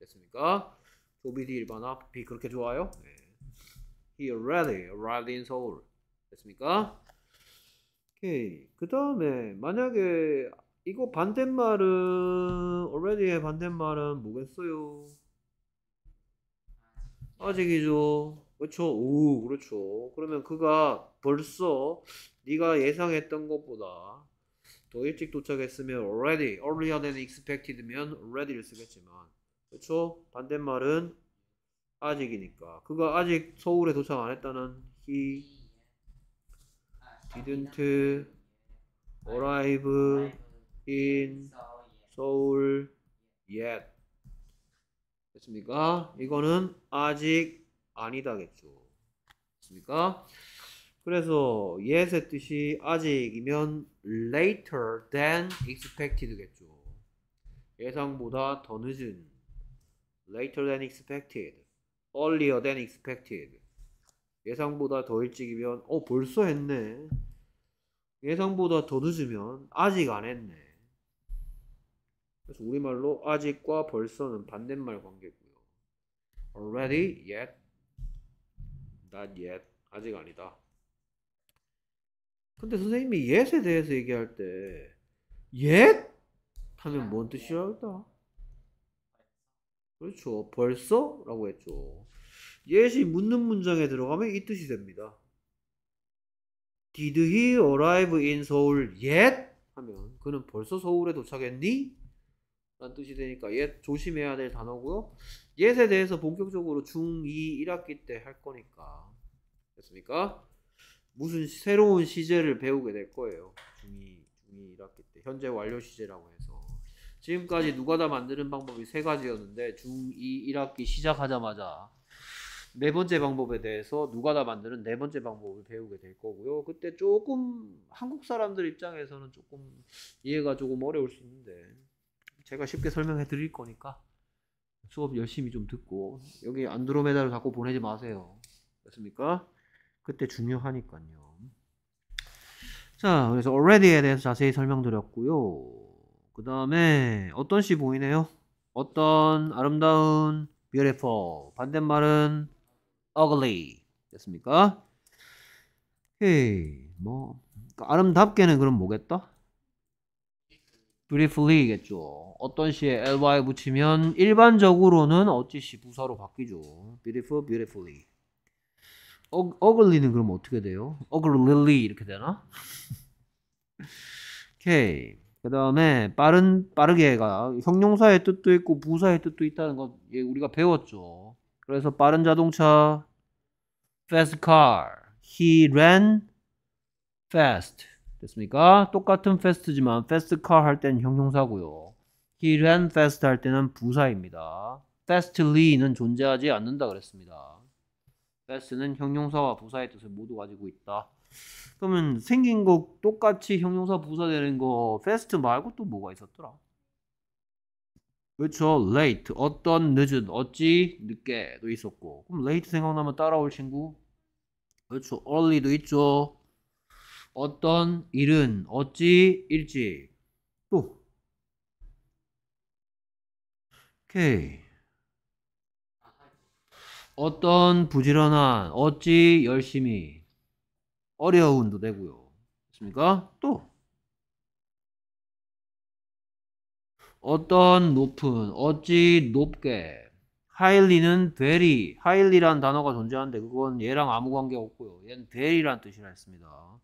됐습니까? 조비디 일반 앞이 그렇게 좋아요? 네. He already arrived in 서울. 됐습니까? 오케이. 그 다음에 만약에 이거 반대말은 already의 반대말은 뭐겠어요? 아직이죠. 그렇죠. 오, 그렇죠. 그러면 그가 벌써 네가 예상했던 것보다 더 일찍 도착했으면 already, earlier than expected면 already를 쓰겠지만 그렇죠? 반대말은 아직이니까 그가 아직 서울에 도착 안 했다는 he didn't 아, arrive in Seoul yet. 됐습니까? 이거는 아직 아니다겠죠. 됐습니까? 그래서 yet의 뜻이 아직이면 later than expected겠죠. 예상보다 더 늦은 later than expected, earlier than expected. 예상보다 더 일찍이면 어 벌써 했네. 예상보다 더 늦으면 아직 안 했네. 그래서 우리말로 아직과 벌써는 반대말 관계고요. Already, yet, not yet. 아직 아니다. 근데 선생님이 yet에 대해서 얘기할 때 yet 하면 뭔 뜻이랄까? 그렇죠. 벌써라고 했죠. yet이 묻는 문장에 들어가면 이 뜻이 됩니다. Did he arrive in 서울 yet? 하면 그는 벌써 서울에 도착했니? 라는 뜻이 되니까 얘 조심해야 될 단어고요. 옛에 대해서 본격적으로 중2 1학기 때 할 거니까 됐습니까? 무슨 새로운 시제를 배우게 될 거예요. 중2 중2 1학기 때 현재 완료 시제라고 해서 지금까지 누가 다 만드는 방법이 세 가지였는데 중2 1학기 시작하자마자 네 번째 방법에 대해서 누가 다 만드는 네 번째 방법을 배우게 될 거고요. 그때 조금 한국 사람들 입장에서는 조금 이해가 조금 어려울 수 있는데 제가 쉽게 설명해 드릴 거니까 수업 열심히 좀 듣고 여기 안드로메다를 자꾸 보내지 마세요. 됐습니까? 그때 중요하니까요. 자, 그래서 already에 대해서 자세히 설명드렸고요. 그 다음에 어떤 시 보이네요? 어떤 아름다운 beautiful 반대말은 ugly 됐습니까? 헤이 뭐 아름답게는 그럼 뭐겠다? briefly겠죠. 어떤 시에 ly 붙이면 일반적으로는 어찌 시 부사로 바뀌죠. beautiful, beautifully. 어, ugly는 그럼 어떻게 돼요? uglyly 이렇게 되나? 오케이. 그 다음에 빠른 빠르게가 형용사의 뜻도 있고 부사의 뜻도 있다는 것 우리가 배웠죠. 그래서 빠른 자동차 fast car. He ran fast. 됐습니까? 똑같은 fast지만 fast car 할 때는 형용사고요. he ran fast 할 때는 부사입니다. fastly는 존재하지 않는다 그랬습니다. fast는 형용사와 부사의 뜻을 모두 가지고 있다. 그러면 생긴 거 똑같이 형용사 부사 되는 거 fast 말고 또 뭐가 있었더라? 그렇죠. late 어떤 늦은 어찌 늦게도 있었고 그럼 late 생각나면 따라올 친구 그렇죠. early도 있죠. 어떤 일은 어찌 일찍 또 오케이 어떤 부지런한 어찌 열심히 어려운도 되고요 됐습니까? 또 어떤 높은 어찌 높게 하일리는 되리 하일리란 단어가 존재하는데 그건 얘랑 아무 관계 없고요 얘는 되리란 뜻이라 했습니다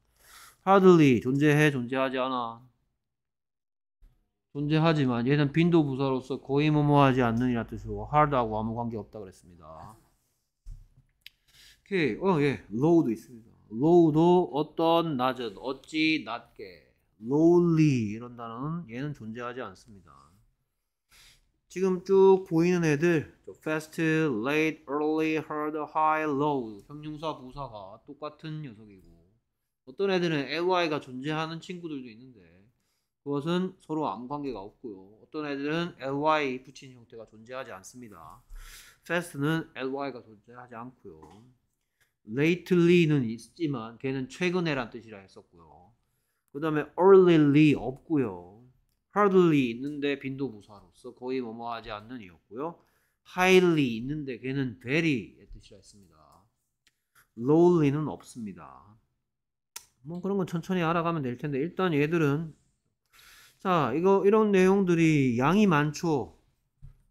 hardly 존재해 존재하지 않아 존재하지만 얘는 빈도 부사로서 거의 뭐뭐하지 않는이라 뜻으로 hard하고 아무 관계 없다 그랬습니다. 오케이 어예 low도 있습니다. low도 어떤 낮은 어찌 낮게 lowly 이런 단어는 얘는 존재하지 않습니다. 지금 쭉 보이는 애들 fast, late, early, hard, high, low 형용사 부사가 똑같은 녀석이고 어떤 애들은 LY가 존재하는 친구들도 있는데 그것은 서로 아무 관계가 없고요. 어떤 애들은 LY 붙인 형태가 존재하지 않습니다. fast는 LY가 존재하지 않고요. lately는 있지만 걔는 최근에란 뜻이라 했었고요. 그 다음에 earlyly 없고요. hardly 있는데 빈도부사로서 거의 뭐 뭐하지 않는 이었고요. highly 있는데 걔는 very의 뜻이라 했습니다. lowly는 없습니다. 뭐 그런 건 천천히 알아가면 될 텐데 일단 얘들은 자 이거 이런 내용들이 양이 많죠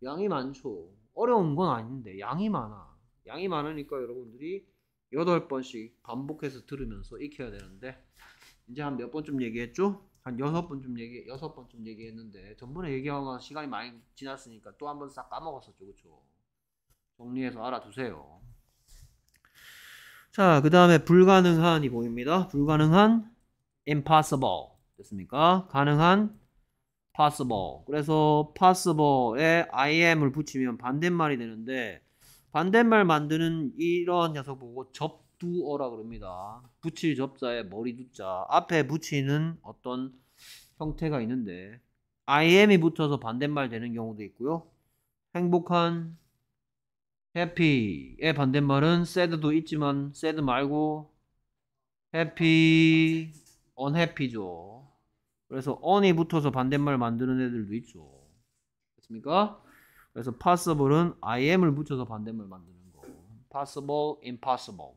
양이 많죠 어려운 건 아닌데 양이 많아 양이 많으니까 여러분들이 여덟 번씩 반복해서 들으면서 익혀야 되는데 이제 한 몇 번쯤 얘기했죠? 한 여섯 번쯤 얘기 여섯 번쯤 얘기했는데 전번에 얘기하고 시간이 많이 지났으니까 또 한 번 싹 까먹었었죠, 그렇 정리해서 알아두세요. 자, 그 다음에 불가능한이 보입니다. 불가능한 impossible 됐습니까? 가능한 possible. 그래서 possible에 I am을 붙이면 반대말이 되는데 반대말 만드는 이런 녀석 보고 접두어라 그럽니다. 붙일 접자에 머리 두자 앞에 붙이는 어떤 형태가 있는데 I am이 붙어서 반대말 되는 경우도 있고요. 행복한 해피의 반대말은 sad도 있지만 sad 말고 happy, unhappy죠. 그래서 on이 붙어서 반대말 만드는 애들도 있죠. 됐습니까? 그래서 possible은 I am을 붙여서 반대말 만드는 거. possible, impossible.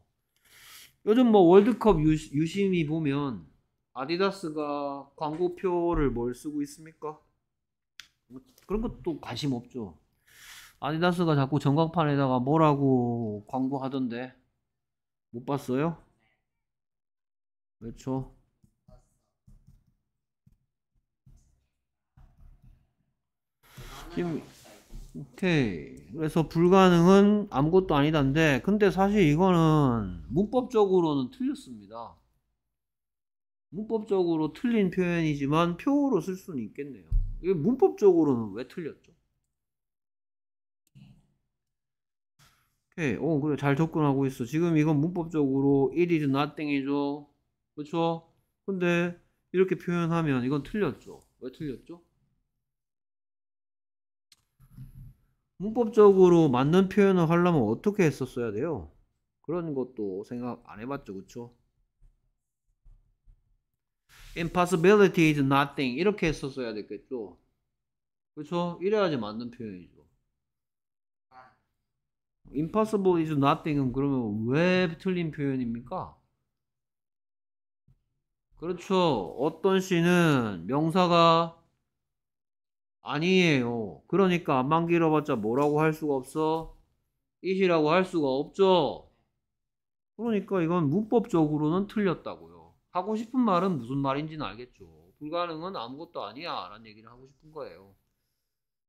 요즘 뭐 월드컵 유심히 보면 아디다스가 광고표를 뭘 쓰고 있습니까? 뭐 그런 것도 관심 없죠. 아디다스가 자꾸 전광판에다가 뭐라고 광고하던데 못 봤어요? 그렇죠. 지금 오케이. 그래서 불가능은 아무것도 아니던데 근데 사실 이거는 문법적으로는 틀렸습니다. 문법적으로 틀린 표현이지만 표어로 쓸 수는 있겠네요. 이게 문법적으로는 왜 틀렸죠? 오케이. 예, 오, 어, 그래. 잘 접근하고 있어. 지금 이건 문법적으로 it is nothing이죠. 그렇죠? 근데 이렇게 표현하면 이건 틀렸죠. 왜 틀렸죠? 문법적으로 맞는 표현을 하려면 어떻게 했었어야 돼요? 그런 것도 생각 안 해봤죠. 그쵸? impossibility is nothing 이렇게 했었어야 됐겠죠. 그렇죠 이래야지 맞는 표현이죠. impossible is nothing은 그러면 왜 틀린 표현입니까? 그렇죠. 어떤 시는 명사가 아니에요. 그러니까 안만 길어봤자 뭐라고 할 수가 없어? 이시라고 할 수가 없죠. 그러니까 이건 문법적으로는 틀렸다고요. 하고 싶은 말은 무슨 말인지는 알겠죠. 불가능은 아무것도 아니야 라는 얘기를 하고 싶은 거예요.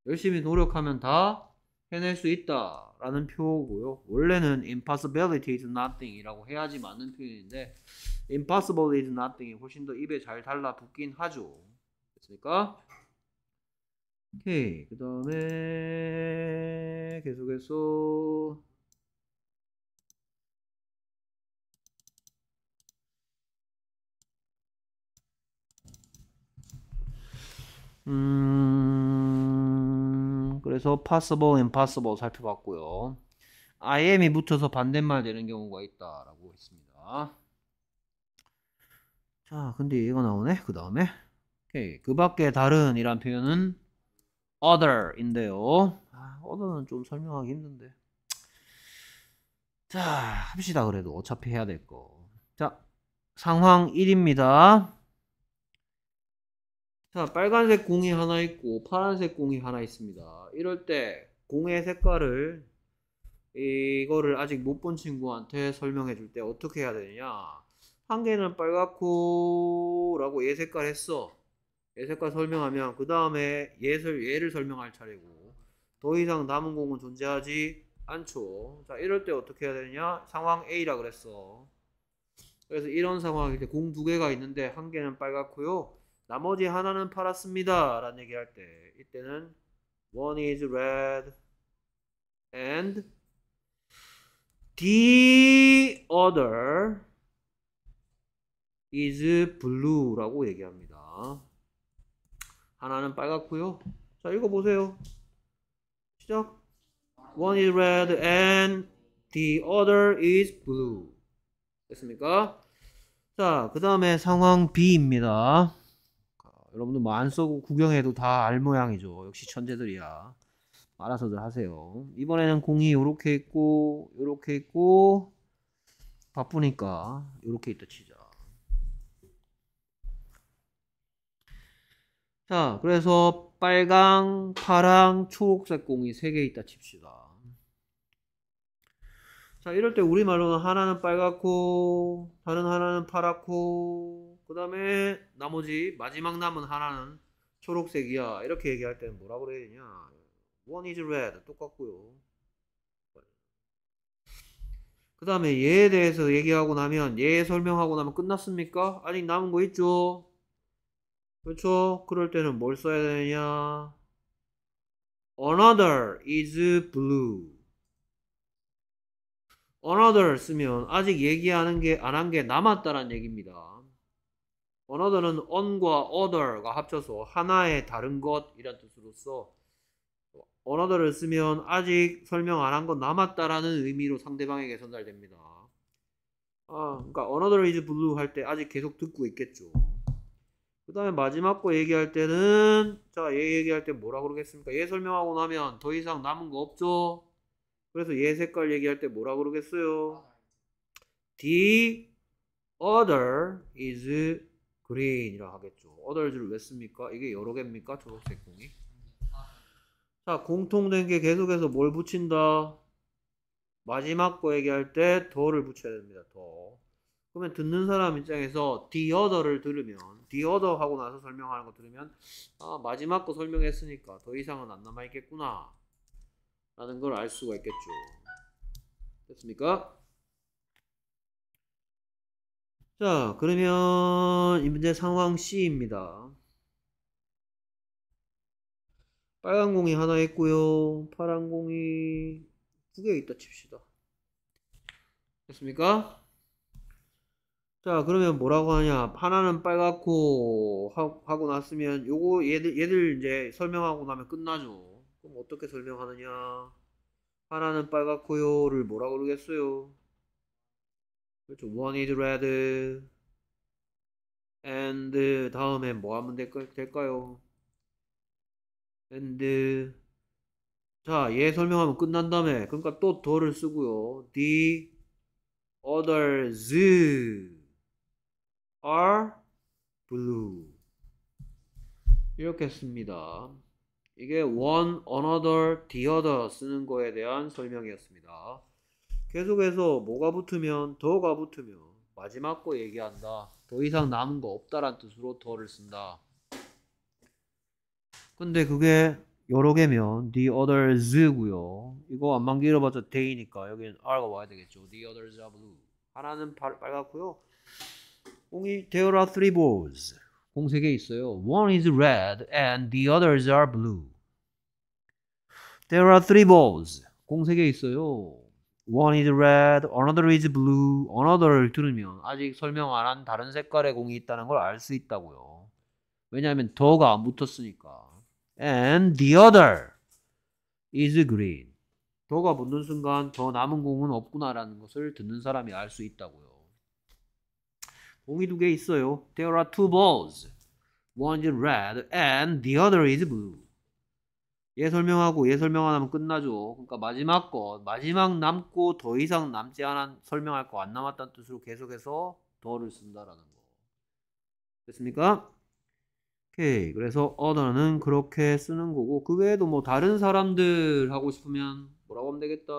열심히 노력하면 다 해낼 수 있다라는 표고요. 원래는 impossibility is nothing이라고 해야지 맞는 표현인데 impossible is nothing이 훨씬 더 입에 잘 달라붙긴 하죠. 됐습니까? 오케이 그 다음에 계속해서 음 그래서 possible, impossible 살펴봤고요. I am이 붙어서 반대말 되는 경우가 있다라고 했습니다. 자, 근데 얘가 나오네. 그 다음에 그 밖에 다른 이란 표현은 other인데요. 아, other는 좀 설명하기 힘든데. 자, 합시다 그래도 어차피 해야 될 거. 자, 상황 1입니다. 자, 빨간색 공이 하나 있고 파란색 공이 하나 있습니다. 이럴 때 공의 색깔을 이거를 아직 못 본 친구한테 설명해 줄 때 어떻게 해야 되느냐? 한 개는 빨갛고라고 얘 색깔 했어. 얘 색깔 설명하면 그 다음에 얘를 얘를 설명할 차례고 더 이상 남은 공은 존재하지 않죠. 자, 이럴 때 어떻게 해야 되느냐? 상황 A라 그랬어. 그래서 이런 상황일 때공두 개가 있는데 한 개는 빨갛고요. 나머지 하나는 팔았습니다. 라는 얘기할 때 이때는 one is red and the other is blue라고 얘기합니다. 하나는 빨갛고요. 자 읽어보세요. 시작 one is red and the other is blue 됐습니까? 자 그 다음에 상황 B입니다. 여러분들 뭐안쓰고 구경해도 다 알 모양이죠. 역시 천재들이야. 알아서들 하세요. 이번에는 공이 이렇게 있고 이렇게 있고 바쁘니까 이렇게 있다 치자. 자, 그래서 빨강, 파랑, 초록색 공이 세 개 있다 칩시다. 자, 이럴 때 우리말로는 하나는 빨갛고 다른 하나는 파랗고 그 다음에 나머지 마지막 남은 하나는 초록색이야. 이렇게 얘기할 때는 뭐라고 그래야 되냐. One is red. 똑같고요. 그 다음에 얘에 대해서 얘기하고 나면 얘 설명하고 나면 끝났습니까? 아니 남은 거 있죠. 그렇죠? 그럴 때는 뭘 써야 되느냐? Another is blue. another 쓰면 아직 얘기하는 게 안 한 게 남았다란 얘기입니다. 언어들은 on과 other가 합쳐서 하나의 다른 것 이란 뜻으로써언어들을 쓰면 아직 설명 안 한 건 남았다라는 의미로 상대방에게 전달됩니다. 아, 그러니까 a n o t h e blue 할 때 아직 계속 듣고 있겠죠. 그 다음에 마지막 거 얘기할 때는 자 얘 얘기할 때 뭐라 그러겠습니까? 얘 설명하고 나면 더 이상 남은 거 없죠. 그래서 얘 색깔 얘기할 때 뭐라 그러겠어요? The other is 그린이라 하겠죠. 어덟 줄왜 씁니까? 이게 여러 개입니까? 초록색 공이. 자, 공통된 게 계속해서 뭘 붙인다? 마지막 거 얘기할 때 더를 붙여야 됩니다. 더. 그러면 듣는 사람 입장에서 the other를 들으면 the other 하고 나서 설명하는 거 들으면 아, 마지막 거 설명했으니까 더 이상은 안 남아 있겠구나. 라는 걸 알 수가 있겠죠. 됐습니까? 자, 그러면 이제 상황 C입니다. 빨간 공이 하나 있고요. 파란 공이 두 개 있다 칩시다. 됐습니까? 자, 그러면 뭐라고 하냐? 하나는 빨갛고 하, 고 났으면 요거 얘들 얘들 이제 설명하고 나면 끝나죠. 그럼 어떻게 설명하느냐? 하나는 빨갛고요를 뭐라고 그러겠어요? 그렇죠. One is red. And 다음에 뭐 하면 될까, 될까요? And 자, 얘 설명하면 끝난 다음에 그러니까 또 더를 쓰고요. The others are blue. 이렇게 씁니다. 이게 one another, the other 쓰는 거에 대한 설명이었습니다. 계속해서 뭐가 붙으면 더가 붙으면 마지막 거 얘기한다. 더 이상 남은 거 없다란 뜻으로 더를 쓴다. 근데 그게 여러 개면 the others고요. 이거 안만 길어봤자 day니까 여기는 r가 와야 되겠죠. the others are blue. 하나는 발, 빨갛고요. 공이 there are three balls. 공세개 있어요. One is red and the others are blue. There are three balls. 공세개 있어요. One is red, another is blue, another를 들으면 아직 설명 안 한 다른 색깔의 공이 있다는 걸 알 수 있다고요. 왜냐하면 더가 안 붙었으니까. And the other is green. 더가 붙는 순간 더 남은 공은 없구나라는 것을 듣는 사람이 알 수 있다고요. 공이 두 개 있어요. There are two balls. One is red and the other is blue. 얘 설명하고 얘 설명 안 하면 끝나죠. 그러니까 마지막 거 마지막 남고 더 이상 남지 않은 설명할 거 안 남았다는 뜻으로 계속해서 더를 쓴다라는 거. 됐습니까? 오케이. 그래서 어더는 그렇게 쓰는 거고 그 외에도 뭐 다른 사람들 하고 싶으면 뭐라고 하면 되겠다.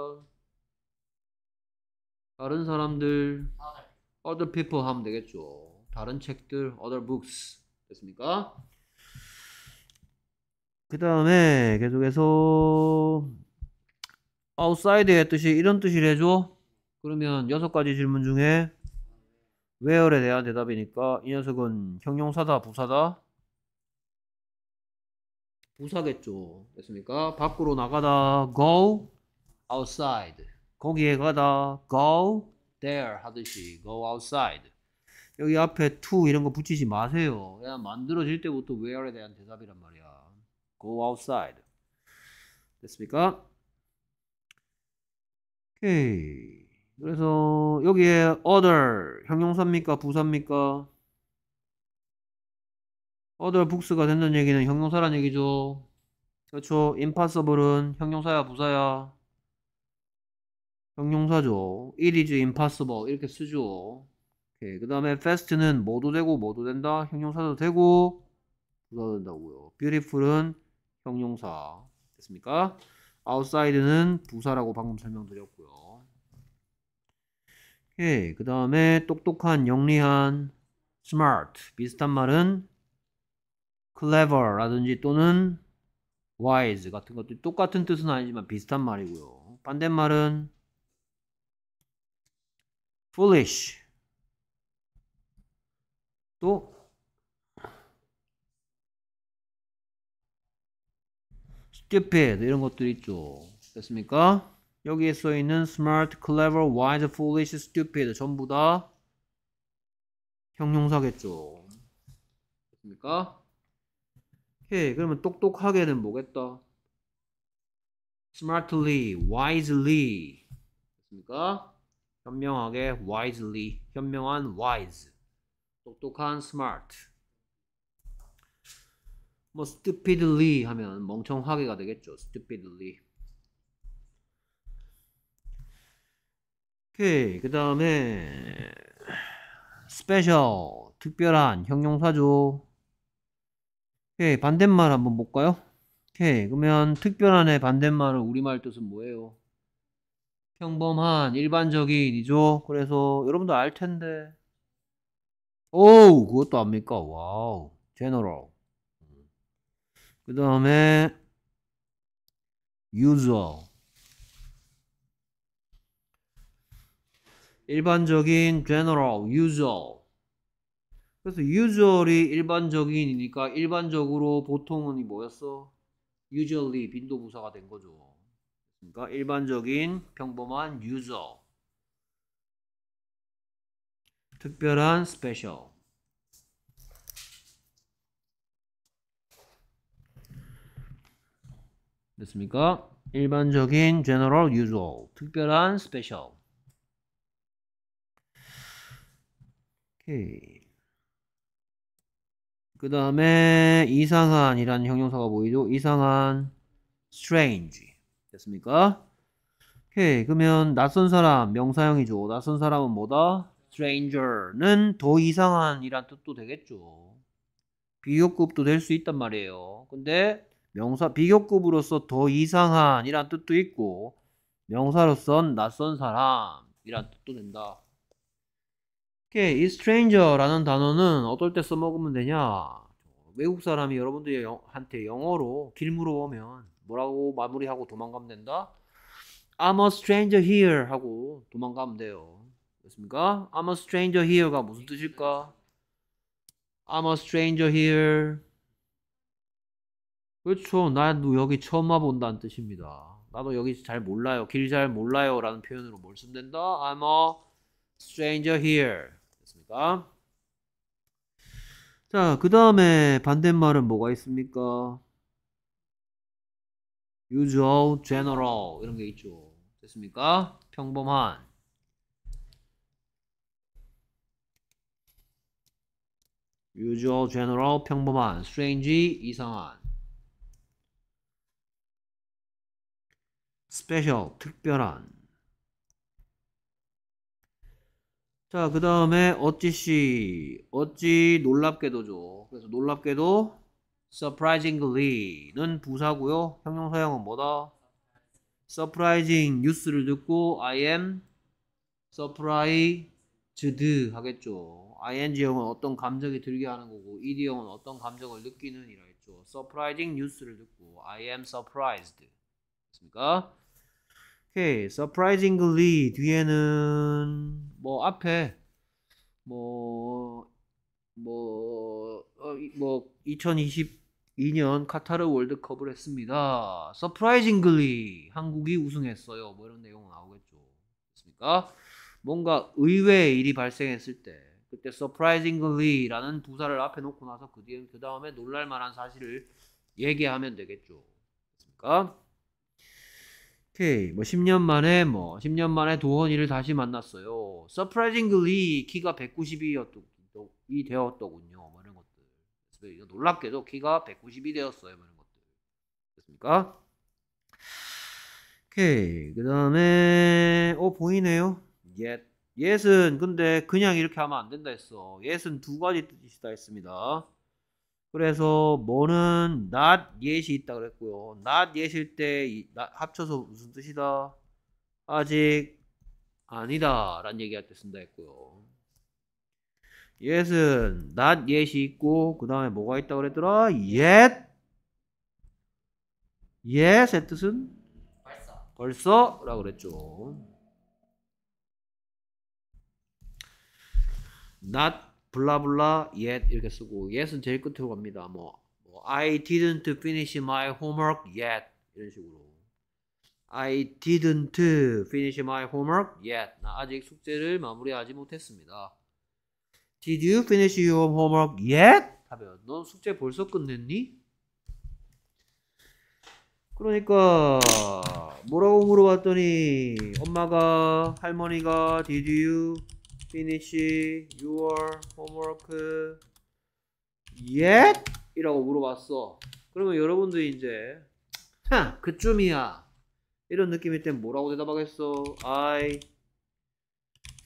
다른 사람들 other, other people 하면 되겠죠. 다른 책들 other books 됐습니까? 그 다음에 계속해서 outside의 뜻이 이런 뜻을 해줘 그러면 여섯 가지 질문 중에 where에 대한 대답이니까 이 녀석은 형용사다 부사다 부사겠죠 됐습니까 밖으로 나가다 go outside 거기에 가다 go there 하듯이 go outside 여기 앞에 to 이런 거 붙이지 마세요 그냥 만들어질 때부터 where에 대한 대답이란 말이야 go outside. 됐습니까? 오케이. 그래서 여기에 other 형용사입니까? 부사입니까? other books가 된다는 얘기는 형용사란 얘기죠. 그렇죠. impossible은 형용사야 부사야? 형용사죠. it is impossible 이렇게 쓰죠. 그 다음에 fast는 뭐도 되고 뭐도 된다. 형용사도 되고 부사도 된다고요. beautiful은 형용사 됐습니까? o u t s i 는 부사라고 방금 설명드렸고요. 오케이 그 다음에 똑똑한 영리한 smart 비슷한 말은 clever라든지 또는 wise 같은 것도 똑같은 뜻은 아니지만 비슷한 말이고요. 반대말은 foolish 또 stupid 이런 것들이 있죠. 됐습니까? 여기에 써 있는 smart, clever, wise, foolish, stupid 전부 다 형용사겠죠. 됐습니까? 오케이. 그러면 똑똑하게는 뭐겠다? smartly, wisely. 됐습니까? 현명하게 wisely, 현명한 wise. 똑똑한 smart. 뭐 stupidly 하면 멍청하게가 되겠죠. stupidly. 오케이. 그다음에 special 특별한 형용사죠. 오케이. 반대말 한번 볼까요? 오케이. 그러면 특별한의 반대말은 우리말 뜻은 뭐예요? 평범한 일반적인이죠. 그래서 여러분도 알 텐데. 오, 그것도 압니까? 와우. 제너럴. 그 다음에 usual 일반적인 general usual 그래서 usual이 일반적인이니까 일반적으로 보통은 뭐였어? usually 빈도 부사가 된 거죠. 그러니까 일반적인 평범한 usual 특별한 special 됐습니까? 일반적인 general usual 특별한 special 오케이 그 다음에 이상한이란 형용사가 보이죠? 이상한 strange 됐습니까? 오케이 그러면 낯선 사람 명사형이죠 낯선 사람은 뭐다? stranger는 더 이상한 이란 뜻도 되겠죠 비교급도 될 수 있단 말이에요 근데 명사 비교급으로서 더 이상한 이란 뜻도 있고 명사로선 낯선 사람 이란 뜻도 된다. 오케이, 이 stranger라는 단어는 어떨 때 써먹으면 되냐? 외국 사람이 여러분들한테 영어로 길 물어보면 뭐라고 마무리하고 도망가면 된다? I'm a stranger here 하고 도망가면 돼요. 됐습니까? I'm a stranger here가 무슨 뜻일까? I'm a stranger here. 그렇죠. 나도 여기 처음 와본다는 뜻입니다. 나도 여기 잘 몰라요. 길 잘 몰라요. 라는 표현으로 뭘 쓰면 된다? I'm a stranger here. 됐습니까? 자, 그 다음에 반대말은 뭐가 있습니까? usual, general 이런 게 있죠. 됐습니까? 평범한 유 s u a l g 평범한 스트레인 n 이상한 스페셜 특별한 자 그 다음에 어찌씨 어찌 놀랍게도죠 그래서 놀랍게도 surprisingly는 부사고요 형용사형은 뭐다 surprising 뉴스를 듣고 I am surprised 하겠죠 ing형은 어떤 감정이 들게 하는 거고 ed형은 어떤 감정을 느끼는 이라 했죠 surprising 뉴스를 듣고 I am surprised 됐습니까 오케이, surprisingly 뒤에는 뭐 앞에 뭐 뭐, 어, 뭐 2022년 카타르 월드컵을 했습니다. surprisingly 한국이 우승했어요. 뭐 이런 내용 은 나오겠죠. 그렇습니까? 뭔가 의외의 일이 발생했을 때 그때 surprisingly라는 부사를 앞에 놓고 나서 그 뒤에 그 다음에 놀랄만한 사실을 얘기하면 되겠죠. 그렇습니까? 오케이. 뭐 10년 만에 뭐 10년 만에 도헌이를 다시 만났어요. Surprisingly 키가 1 9 2이 되었더군요. 뭐 이런 것들. 놀랍게도 키가 1 9 2이 되었어요. 뭐 이런 것들. 됐습니까? 오케이. 그다음에 어 보이네요. yet. y 은 근데 그냥 이렇게 하면 안 된다 했어. y 은두 가지 뜻이다 했습니다. 그래서 뭐는 not yet이 있다 그랬고요. not yet일 때 이, 합쳐서 무슨 뜻이다? 아직 아니다 라는 얘기할 때 쓴다 했고요. yet은 not yet이 있고 그 다음에 뭐가 있다 그랬더라? yet yet의 뜻은? 벌써 벌써 라고 그랬죠. not 블라블라 yet 이렇게 쓰고 yet은 제일 끝으로 갑니다. 뭐, 뭐 I didn't finish my homework yet 이런 식으로 I didn't finish my homework yet 나 아직 숙제를 마무리하지 못했습니다. Did you finish your homework yet? 하면 넌 숙제 벌써 끝냈니? 그러니까 뭐라고 물어봤더니 엄마가 할머니가 Did you finish your homework yet? 이라고 물어봤어. 그러면 여러분들이 이제 하, 그쯤이야. 이런 느낌일 땐 뭐라고 대답하겠어? I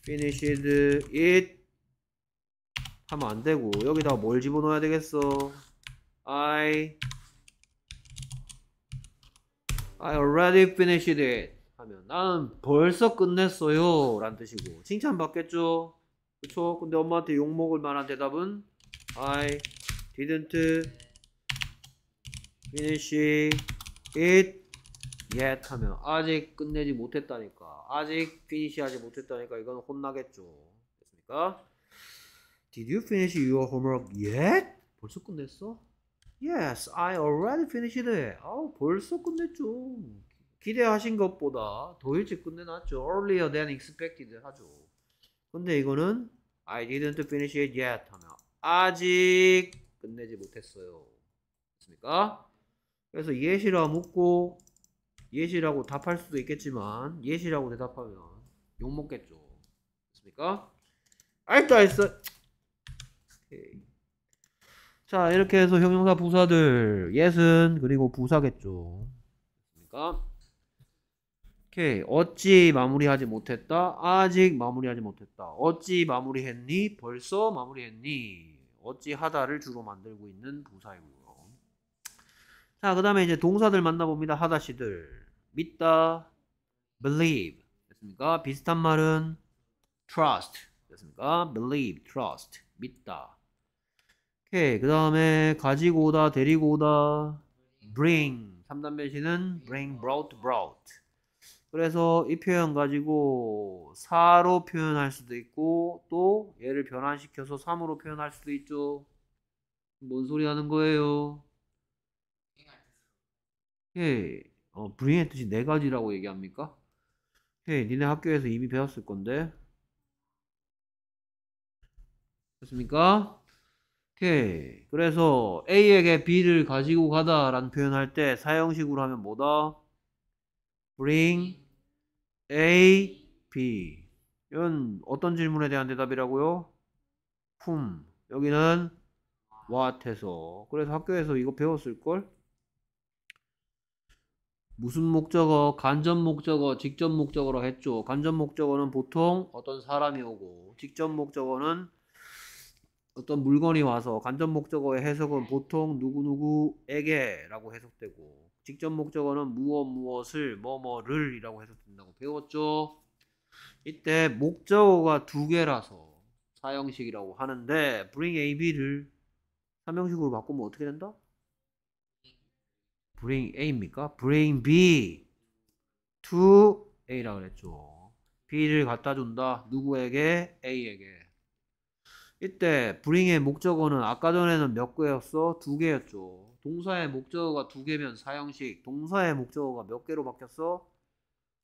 finished it 하면 안 되고 여기다가 뭘 집어넣어야 되겠어? I I already finished it 하면 나는 벌써 끝냈어요 라는 뜻이고 칭찬받겠죠 그쵸 근데 엄마한테 욕먹을 만한 대답은 I didn't finish it yet 하면 아직 끝내지 못했다니까 아직 finish 하지 못했다니까 이건 혼나겠죠 됐습니까? Did you finish your homework yet? 벌써 끝냈어? Yes, I already finished it. 아우 벌써 끝냈죠 기대하신 것보다 더 일찍 끝내놨죠. earlier than expected 하죠. 근데 이거는 I didn't finish it yet 하면 아직 끝내지 못했어요. 됐습니까? 그래서 예시라 묻고 예시라고 답할 수도 있겠지만 예시라고 대답하면 욕먹겠죠. 됐습니까? 알다 했어. 오케이. 자 이렇게 해서 형용사 부사들 예은 그리고 부사겠죠. 됐습니까? 오케이. 어찌 마무리하지 못했다? 아직 마무리하지 못했다. 어찌 마무리했니? 벌써 마무리했니? 어찌 하다를 주로 만들고 있는 부사이고요. 자, 그 다음에 이제 동사들 만나봅니다. 하다시들. 믿다, believe. 됐습니까? 비슷한 말은 trust. 됐습니까? believe, trust. 믿다. 오케이. 그 다음에 가지고 오다, 데리고 오다. bring. 3단 배신은 bring, brought, brought. 그래서 이 표현 가지고 4로 표현할 수도 있고 또 얘를 변환시켜서 3으로 표현할 수도 있죠. 뭔 소리 하는 거예요? 예, 어, 브링의 뜻이 네 가지라고 얘기합니까? 예, 니네 학교에서 이미 배웠을 건데. 됐습니까? 오케이. 예, 그래서 A에게 B를 가지고 가다라는 표현할 때 사용식으로 하면 뭐다? bring A, B. 이건 어떤 질문에 대한 대답이라고요? 품. 여기는 w h a t 해서 그래서 학교에서 이거 배웠을걸? 무슨 목적어, 간접 목적어, 직접 목적어로 했죠. 간접 목적어는 보통 어떤 사람이 오고, 직접 목적어는 어떤 물건이 와서 간접 목적어의 해석은 보통 누구누구에게라고 해석되고, 직접 목적어는 무엇 무엇을 뭐뭐를 이라고 해서 된다고 배웠죠. 이때 목적어가 두 개라서 사형식이라고 하는데 bring AB를 3형식으로 바꾸면 어떻게 된다? bring A입니까? bring B to A라고 그랬죠. B를 갖다 준다. 누구에게? A에게. 이때 bring의 목적어는 아까 전에는 몇 개였어? 두 개였죠. 동사의 목적어가 두 개면 사형식. 동사의 목적어가 몇 개로 바뀌었어?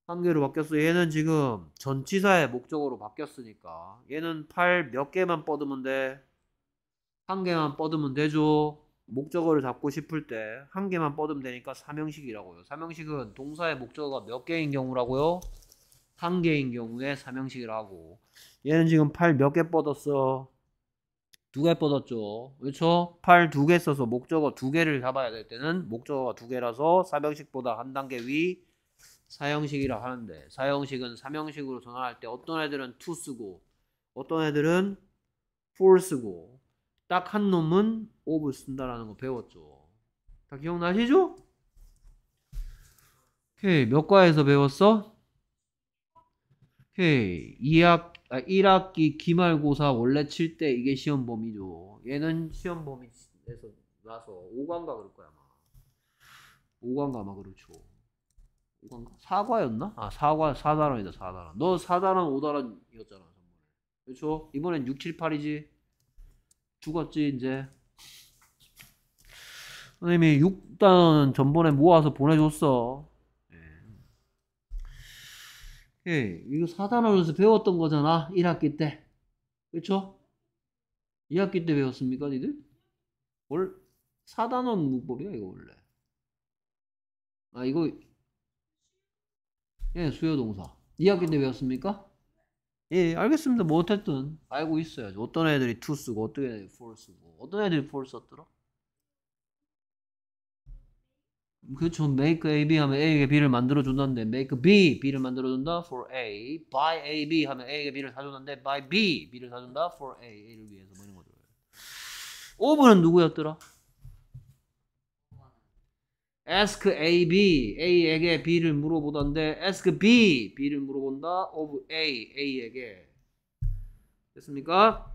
한 개로 바뀌었어. 얘는 지금 전치사의 목적어로 바뀌었으니까. 얘는 팔 몇 개만 뻗으면 돼? 한 개만 뻗으면 되죠. 목적어를 잡고 싶을 때 한 개만 뻗으면 되니까 삼형식이라고요. 삼형식은 동사의 목적어가 몇 개인 경우라고요? 한 개인 경우에 삼형식이라고. 얘는 지금 팔 몇 개 뻗었어? 두개 뻗었죠. 그렇죠? 팔 두 개 써서 목적어 두 개를 잡아야 될 때는 목적어가 두 개라서 사형식보다 한 단계 위 사형식이라 하는데 사형식은 삼형식으로 전환할 때 어떤 애들은 투 쓰고 어떤 애들은 for 쓰고 딱 한 놈은 of 쓴다라는 거 배웠죠. 다 기억나시죠? 오케이 몇 과에서 배웠어? 오케이. 그 2학, 아, 1학기 기말고사 원래 칠 때 이게 시험 범위죠. 얘는 시험 범위에서 나서 5관가 그럴 거야, 아마. 5관가 아마 그렇죠. 5관가? 4과였나? 아, 4과, 4단원이다, 4단원. 너 4단원, 5단원이었잖아, 전번에. 그렇죠? 이번엔 6, 7, 8이지? 죽었지, 이제. 선생님이 6단원 전번에 모아서 보내줬어. 예, 이거 사단원에서 배웠던 거잖아. 1학기 때. 그쵸? 2학기 때 배웠습니까, 니들? 올, 사단원 문법이야, 이거 원래. 아, 이거, 예, 수요동사. 2학기 때 배웠습니까? 예, 알겠습니다. 뭐, 어쨌든, 알고 있어야지. 어떤 애들이 to 쓰고, 어떤 애들이 for 쓰고, 어떤 애들이 for 썼더라? 그렇죠. make A B 하면 A에게 B를 만들어 준다는데 make B B를 만들어 준다 for A buy A B 하면 A에게 B를 사준다는데 buy B B를 사준다 for A A를 위해서 뭐 이런 거죠. 오브는 누구였더라? ask A B A에게 B를 물어보던데 ask B B를 물어본다 of A A에게 됐습니까?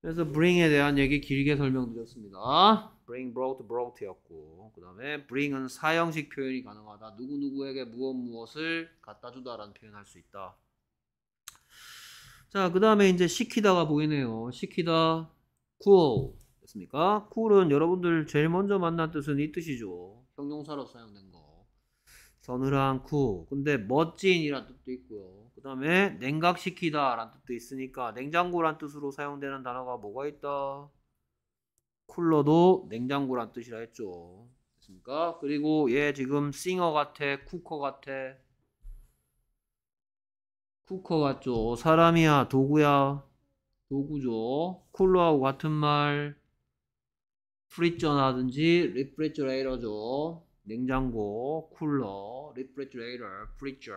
그래서 bring에 대한 얘기 길게 설명드렸습니다. bring, brought, brought였고 그 다음에 bring은 사형식 표현이 가능하다. 누구누구에게 무엇 무엇을 갖다 주다라는 표현할 수 있다. 자, 그 다음에 이제 시키다가 보이네요. 시키다, cool 됐습니까? cool은 여러분들 제일 먼저 만난 뜻은 이 뜻이죠. 형용사로 사용된 거. 서늘한 cool. 근데 멋진이란 뜻도 있고요. 그 다음에 냉각시키다 라는 뜻도 있으니까 냉장고란 뜻으로 사용되는 단어가 뭐가 있다? 쿨러도 냉장고란 뜻이라 했죠. 됐습니까? 그리고 얘 지금 싱어 같아, 쿠커 같아. 쿠커 같죠. 사람이야, 도구야. 도구죠. 쿨러하고 같은 말. 프리저나든지 리프레저레이러죠. 냉장고, 쿨러, 리프레저레이러, 프리저.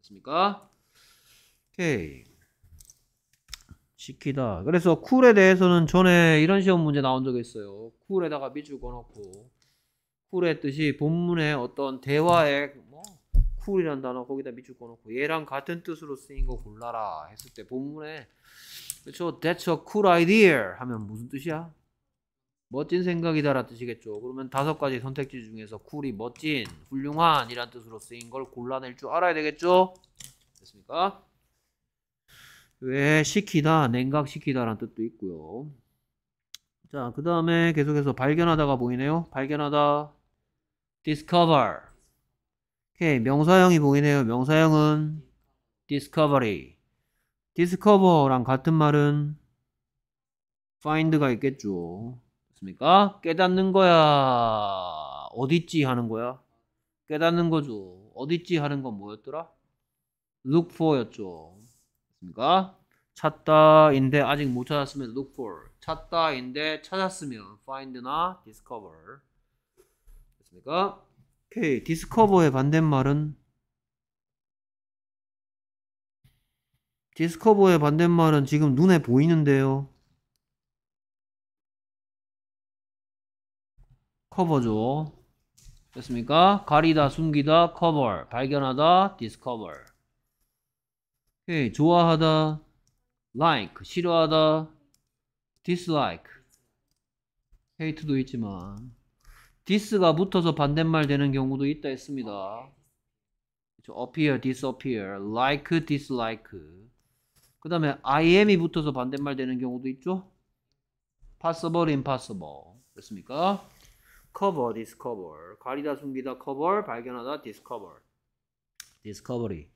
됐습니까? 오케이. 시키다 그래서 쿨에 대해서는 전에 이런 시험 문제 나온 적이 있어요. 쿨에다가 밑줄 꺼놓고 쿨의 뜻이 본문의 어떤 대화에뭐 쿨이란 단어 거기다 밑줄 꺼놓고 얘랑 같은 뜻으로 쓰인 거 골라라 했을 때 본문에 그렇죠. That's a cool idea 하면 무슨 뜻이야? 멋진 생각이다라 뜻이겠죠. 그러면 다섯 가지 선택지 중에서 쿨이 멋진, 훌륭한 이란 뜻으로 쓰인 걸 골라낼 줄 알아야 되겠죠? 됐습니까? 왜 시키다, 냉각시키다라는 뜻도 있고요. 자, 그 다음에 계속해서 발견하다가 보이네요. 발견하다, discover. 오케이, 명사형이 보이네요. 명사형은 discovery. discover랑 같은 말은 find가 있겠죠. 됐습니까? 깨닫는 거야. 어딨지 하는 거야. 깨닫는 거죠. 어딨지 하는 건 뭐였더라? look for였죠. 됐습니까? 찾다인데 아직 못 찾았으면 look for 찾다인데 찾았으면 find나 discover 됐습니까? 오케이 discover의 반대말은 discover의 반대말은 지금 눈에 보이는데요 커버죠 됐습니까? 가리다 숨기다 cover 발견하다 discover 오케이. 좋아하다. like. 싫어하다. dislike. hate도 있지만. this가 붙어서 반대말 되는 경우도 있다 했습니다. appear, disappear, like, dislike. 그 다음에 I am이 붙어서 반대말 되는 경우도 있죠? possible, impossible. 됐습니까? cover, discover. 가리다, 숨기다, cover. 발견하다, discover. discovery.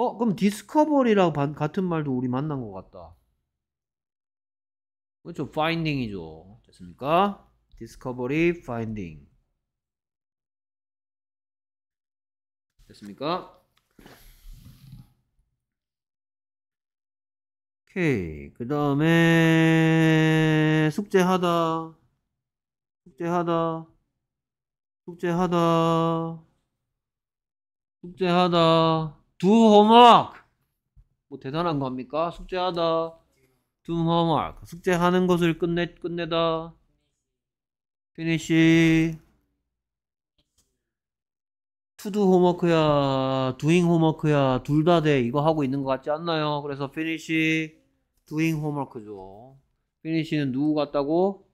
어, 그럼 디스커버리랑 같은 말도 우리 만난 것 같다. 그렇죠. f i n 이죠 됐습니까? 디스커버리 파인딩 됐습니까? 오케이. 그 다음에 숙제하다. 숙제하다. 숙제하다. 숙제하다. do homework. 뭐 대단한 겁니까? 숙제하다. do homework. 숙제하는 것을 끝내 끝내다. finish. to do homework야, doing homework야, 둘 다 돼. 이거 하고 있는 것 같지 않나요? 그래서 finish, doing homework죠. finish는 누구 같다고?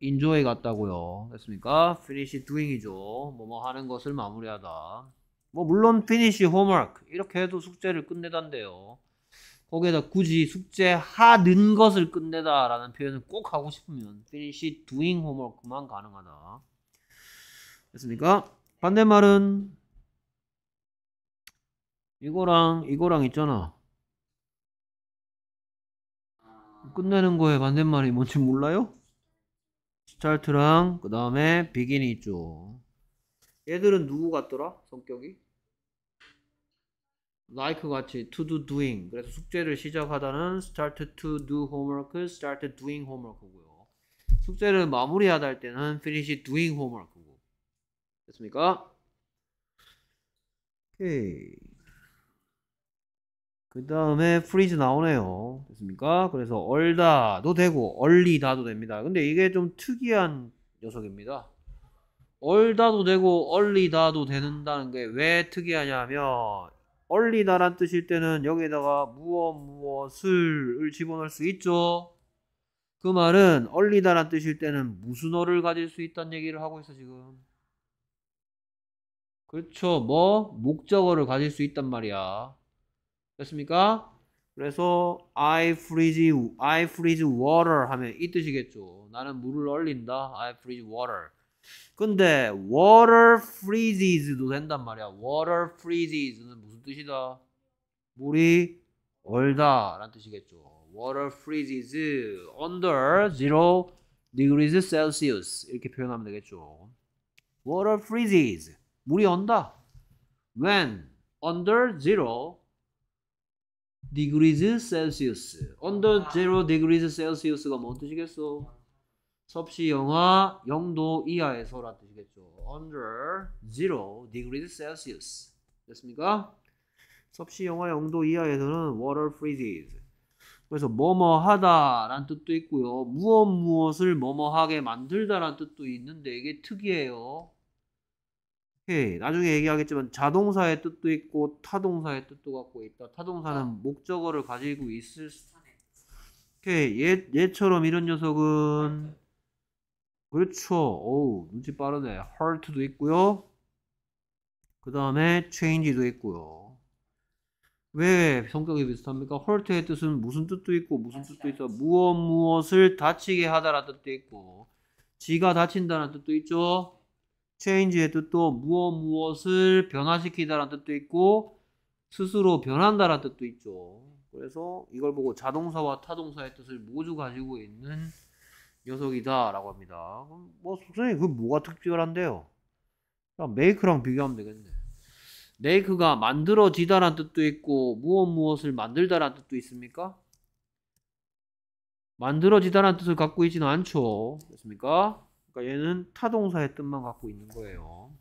enjoy 같다고요. 됐습니까? finish doing이죠. 뭐 뭐 하는 것을 마무리하다. 뭐 물론 피니시 홈워크 이렇게 해도 숙제를 끝내단데요 거기에다 굳이 숙제하는 것을 끝내다라는 표현을 꼭 하고 싶으면 finish doing homework만 가능하다. 됐습니까? 반대말은 이거랑 이거랑 있잖아. 끝내는 거에 반대말이 뭔지 몰라요? 스타트랑 그 다음에 비긴이 있죠. 얘들은 누구 같더라? 성격이? like 같이 to do doing 그래서 숙제를 시작하다는 start to do homework, start doing homework고요. 숙제를 마무리하다 할 때는 finish doing homework고. 됐습니까? 오케이. 그 다음에 freeze 나오네요. 됐습니까? 그래서 얼다도 되고 얼리다도 됩니다. 근데 이게 좀 특이한 녀석입니다. 얼다도 되고 얼리다도 되는다는 게 왜 특이하냐면 얼리다란 뜻일 때는 여기에다가 무엇 무엇을 집어넣을 수 있죠. 그 말은 얼리다란 뜻일 때는 무슨 어를 가질 수 있다는 얘기를 하고 있어 지금. 그렇죠. 뭐 목적어를 가질 수 있단 말이야. 됐습니까? 그래서 I freeze I freeze water 하면 이 뜻이겠죠. 나는 물을 얼린다. I freeze water. 근데 water freezes도 된단 말이야. water freezes는 무슨 뜻이다? 물이 얼다 라는 뜻이겠죠. Water freezes under zero degrees Celsius 이렇게 표현하면 되겠죠. Water freezes 물이 언다. When under zero degrees Celsius under zero degrees Celsius가 뭔 뜻이겠어? 섭씨 영하 0도 이하에서라는 뜻이겠죠. Under zero degrees Celsius 됐습니까? 섭씨 영화 0도 이하에서는 water freezes. 그래서 뭐뭐 하다란 뜻도 있고요. 무엇 무엇을 뭐뭐 하게 만들다란 뜻도 있는데 이게 특이해요. 오케이. 나중에 얘기하겠지만 자동사의 뜻도 있고 타동사의 뜻도 갖고 있다. 타동사는 목적어를 가지고 있을 수 오케이. 얘, 얘처럼 이런 녀석은 그렇죠. 어우, 눈치 빠르네. heart도 있고요. 그 다음에 change도 있고요. 왜 성격이 비슷합니까? 헐트의 뜻은 무슨 뜻도 있고 무슨 뜻도 있어 무엇 무엇을 다치게 하다라는 뜻도 있고 지가 다친다는 뜻도 있죠. 체인지의 뜻도 무엇 무엇을 변화시키다라는 뜻도 있고 스스로 변한다라는 뜻도 있죠. 그래서 이걸 보고 자동사와 타동사의 뜻을 모두 가지고 있는 녀석이다라고 합니다. 뭐 선생님 그 뭐가 특별한데요? 메이크랑 비교하면 되겠네. 내 그가 만들어지다란 뜻도 있고 무엇 무엇을 만들다란 뜻도 있습니까? 만들어지다란 뜻을 갖고 있지는 않죠. 그렇습니까? 그러니까 얘는 타동사의 뜻만 갖고 있는 거예요.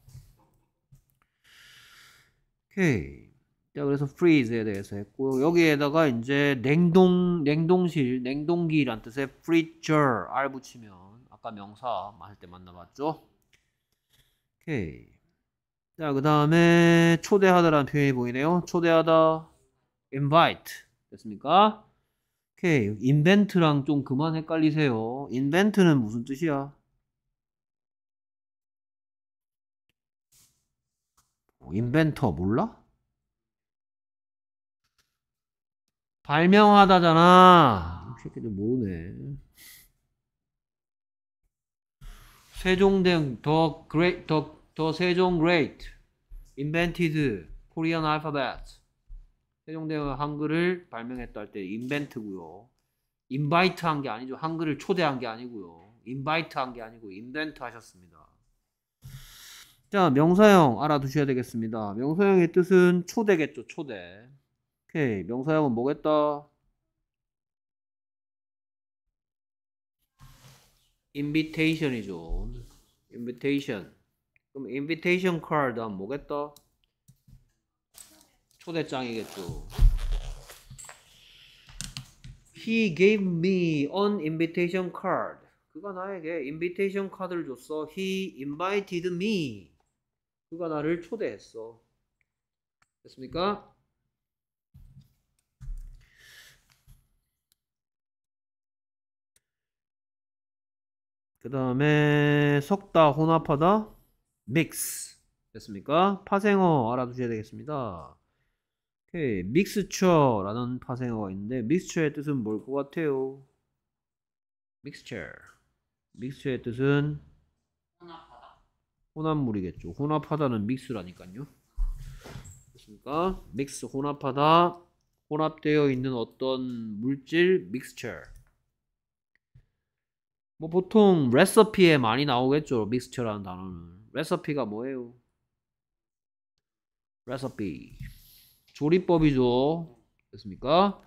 오케이. 자, 그래서 freeze에 대해서 했고 여기에다가 이제 냉동 냉동실, 냉동기란 뜻의 freezer r 붙이면 아까 명사 할때 만나봤죠. 오케이. 자, 그 다음에 초대하다라는 표현이 보이네요. 초대하다, invite 됐습니까? 오케이, i n v 랑좀 그만 헷갈리세요. 인벤트는 무슨 뜻이야? 인벤터 뭐, 몰라? 발명하다잖아. 새끼들 모르네. 세종대왕 더 그레이 더더 세종 great invented Korean alphabet 세종대왕 한글을 발명했다 할 때 invent고요. invite 한 게 아니죠. 한글을 초대한 게 아니고요. invite 한 게 아니고 invent 하셨습니다. 자, 명사형 알아두셔야 되겠습니다. 명사형의 뜻은 초대겠죠, 초대. 오케이, 명사형은 뭐겠다? invitation이죠. invitation. 그럼 invitation card은 뭐겠다? 초대장이겠죠. He gave me an invitation card. 그가 나에게 invitation card를 줬어. He invited me. 그가 나를 초대했어. 됐습니까? 그 다음에 석다 혼합하다 믹스 됐습니까? 파생어 알아두셔야 되겠습니다. 오케이, 믹스처라는 파생어가 있는데 믹스처의 뜻은 뭘 것 같아요? 믹스처. 믹스처의 뜻은 혼합하다. 혼합물이겠죠. 혼합하다는 믹스라니까요. 됐습니까? 믹스 혼합하다. 혼합되어 있는 어떤 물질 믹스처. 뭐 보통 레시피에 많이 나오겠죠. 믹스처라는 단어는. 레시피가 뭐예요? 레시피 조리법이죠. 됐습니까?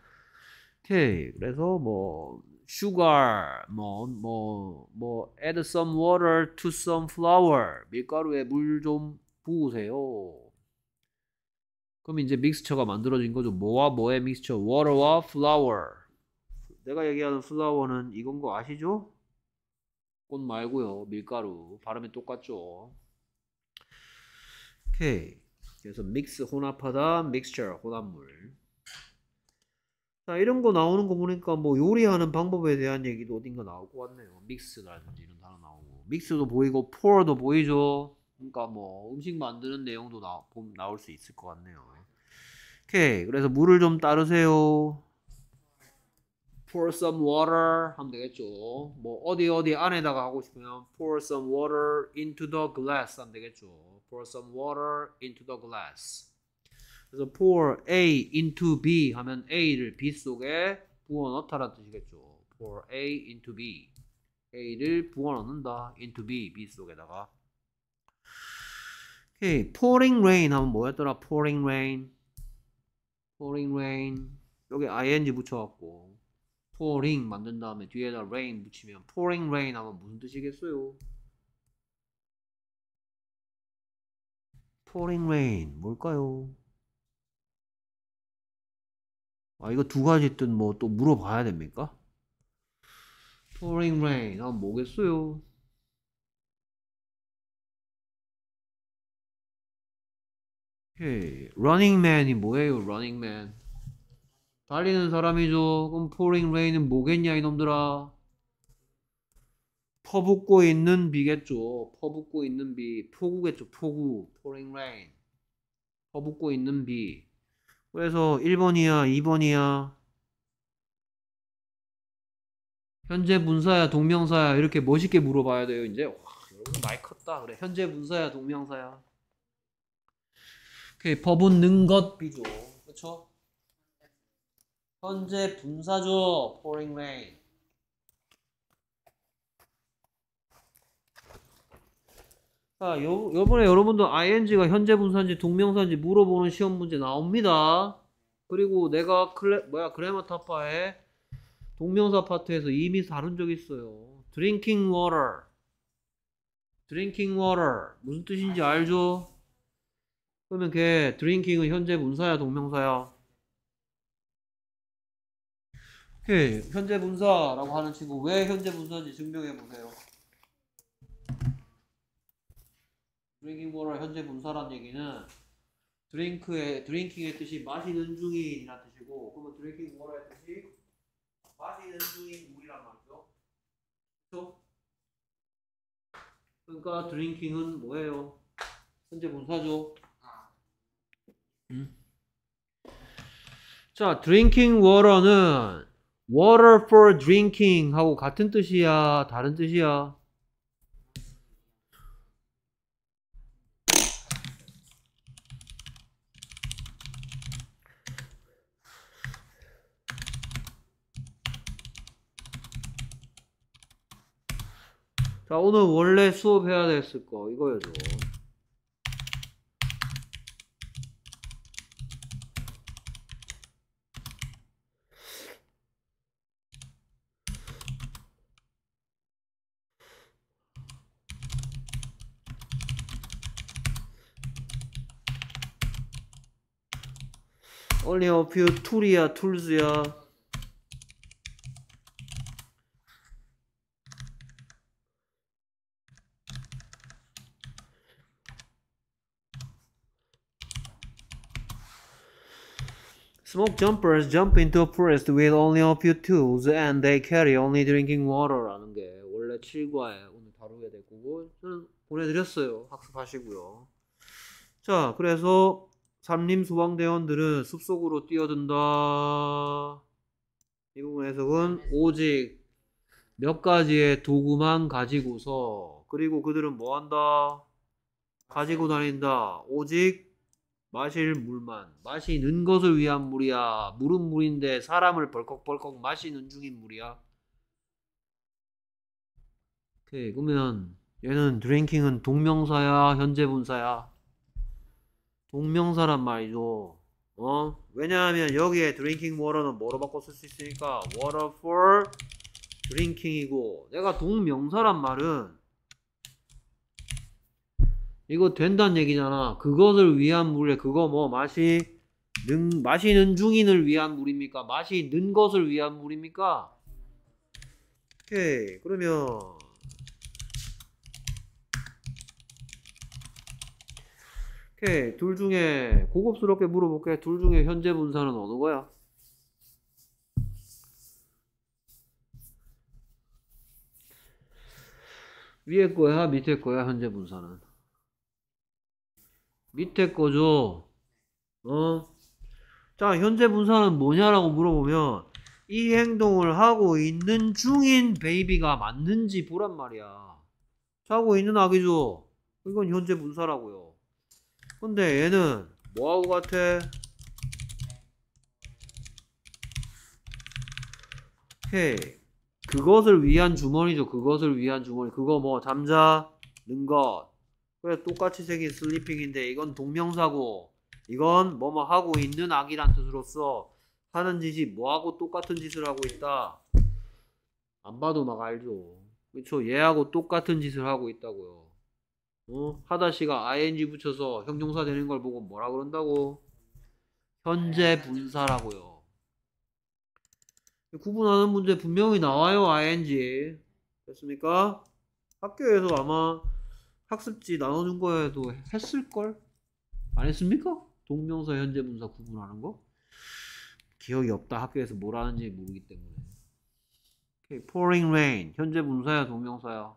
오케이. 그래서 뭐 s u 뭐 뭐, 뭐 add some water to some flour 밀가루에 물 좀 부으세요. 그럼 이제 믹스처가 만들어진 거죠. 뭐와 뭐의 믹스처? water와 flour. 내가 얘기하는 flour는 이건 거 아시죠? 꽃 말고요. 밀가루. 발음이 똑같죠. 오케이. 그래서 믹스 혼합하다, 믹스 x t 혼합물. 자, 이런 거 나오는 거 보니까 뭐 요리하는 방법에 대한 얘기도 어딘가 나오고 왔네요. 믹스라든지 이런 단어 나오고. 믹스도 보이고 p 어도 보이죠. 그러니까 뭐 음식 만드는 내용도 나, 나올 수 있을 것 같네요. 오케이. 그래서 물을 좀 따르세요. pour some water 하면 되겠죠. 뭐 어디 어디 안에다가 하고 싶으면 pour some water into the glass 하면 되겠죠. pour some water into the glass. 그래서 pour A into B 하면 A를 B 속에 부어 넣다라는 뜻이겠죠. pour A into B. A를 부어 넣는다. into B, B 속에다가. 오케이. pouring rain 하면 뭐였더라? pouring rain. pouring rain. 여기 ing 붙여갖고 pouring 만든 다음에 뒤에다 rain 붙이면 pouring rain 하면 무슨 뜻이겠어요? pouring rain 뭘까요? 아 이거 두 가지 뜻뭐또 물어봐야 됩니까? pouring rain 하면 뭐겠어요? 오케이. running man이 뭐예요? running man 달리는 사람이죠. 그럼 pouring rain은 뭐겠냐 이놈들아. 퍼붓고 있는 비겠죠. 퍼붓고 있는 비. 폭우겠죠. 폭우. pouring rain. 퍼붓고 있는 비. 그래서 1번이야, 2번이야. 현재 문사야 동명사야. 이렇게 멋있게 물어봐야 돼요, 이제. 와, 여러분 많이 컸다. 그래. 현재 문사야 동명사야. 오케이, 버붓는 것 비죠. 그렇죠 현재 분사조 pouring rain 자, 요, 요번에 여러분도 ing가 현재 분사인지 동명사인지 물어보는 시험 문제 나옵니다. 그리고 내가 클레, 뭐야, 그래마타파의 동명사 파트에서 이미 다룬 적 있어요. drinking water. drinking water. 무슨 뜻인지 알죠? 그러면 걔 drinking은 현재 분사야, 동명사야? 오케이. 그 현재 분사라고 하는 친구 왜 현재 분사인지 증명해 보세요. 드링킹 워터 현재 분사란 얘기는 드링크의 드링킹의 뜻이 마시는 중인이라는 뜻이고 그러면 드링킹 워터의 뜻이 마시는 중인 물이란 말이죠. 그렇죠? 그러니까 드링킹은 뭐예요? 현재 분사죠. 음. 자, 드링킹 워터는 water for drinking 하고 같은 뜻이야? 다른 뜻이야? 자, 오늘 원래 수업해야 됐을 거, 이거였죠. 빨리 어퓨 툴이야 툴즈야 Smoke jumpers jump into a forest with only a few tools and they carry only drinking water라는 게 원래 7과에 오늘 다루게 될 거고 저는 보내드렸어요. 학습하시고요. 자, 그래서 참림 소방대원들은 숲속으로 뛰어든다. 이 부분 해석은 오직 몇 가지의 도구만 가지고서 그리고 그들은 뭐 한다? 가지고 다닌다. 오직 마실 물만. 마시는 것을 위한 물이야. 물은 물인데 사람을 벌컥벌컥 마시는 중인 물이야. 오케이. 그러면 얘는 드링킹은 동명사야, 현재 분사야? 동명사란 말이죠. 어? 왜냐하면 여기에 drinking water는 뭐로 바꿔 쓸 수 있으니까 water for drinking이고 내가 동명사란 말은 이거 된다는 얘기잖아. 그것을 위한 물에 그거 뭐 맛이 는 마시는 중인을 위한 물입니까? 마시는 것을 위한 물입니까? 오케이. 그러면 오케이. 그 둘 중에 고급스럽게 물어볼게. 둘 중에 현재 분사는 어느 거야? 위에 거야, 밑에 거야, 현재 분사는. 밑에 거죠. 어? 자, 현재 분사는 뭐냐라고 물어보면 이 행동을 하고 있는 중인 베이비가 맞는지 보란 말이야. 자고 있는 아기죠. 이건 현재 분사라고요. 근데 얘는 뭐하고 같아? 오케이 그것을 위한 주머니죠 그것을 위한 주머니 그거 뭐 잠자는 것 그래 똑같이 생긴 슬리핑인데 이건 동명사고 이건 뭐 뭐 하고 있는 아기란뜻으로써 하는 짓이 뭐하고 똑같은 짓을 하고 있다 안 봐도 막 알죠 그쵸 얘하고 똑같은 짓을 하고 있다고요 어? 하다시가 ing 붙여서 형용사 되는 걸 보고 뭐라 그런다고? 현재 아. 분사라고요. 구분하는 문제 분명히 나와요, ing. 됐습니까? 학교에서 아마 학습지 나눠준 거에도 했을걸? 안 했습니까? 동명사 현재 분사 구분하는 거? 기억이 없다. 학교에서 뭘 하는지 모르기 때문에. 오케이. pouring rain. 현재 분사야, 동명사야?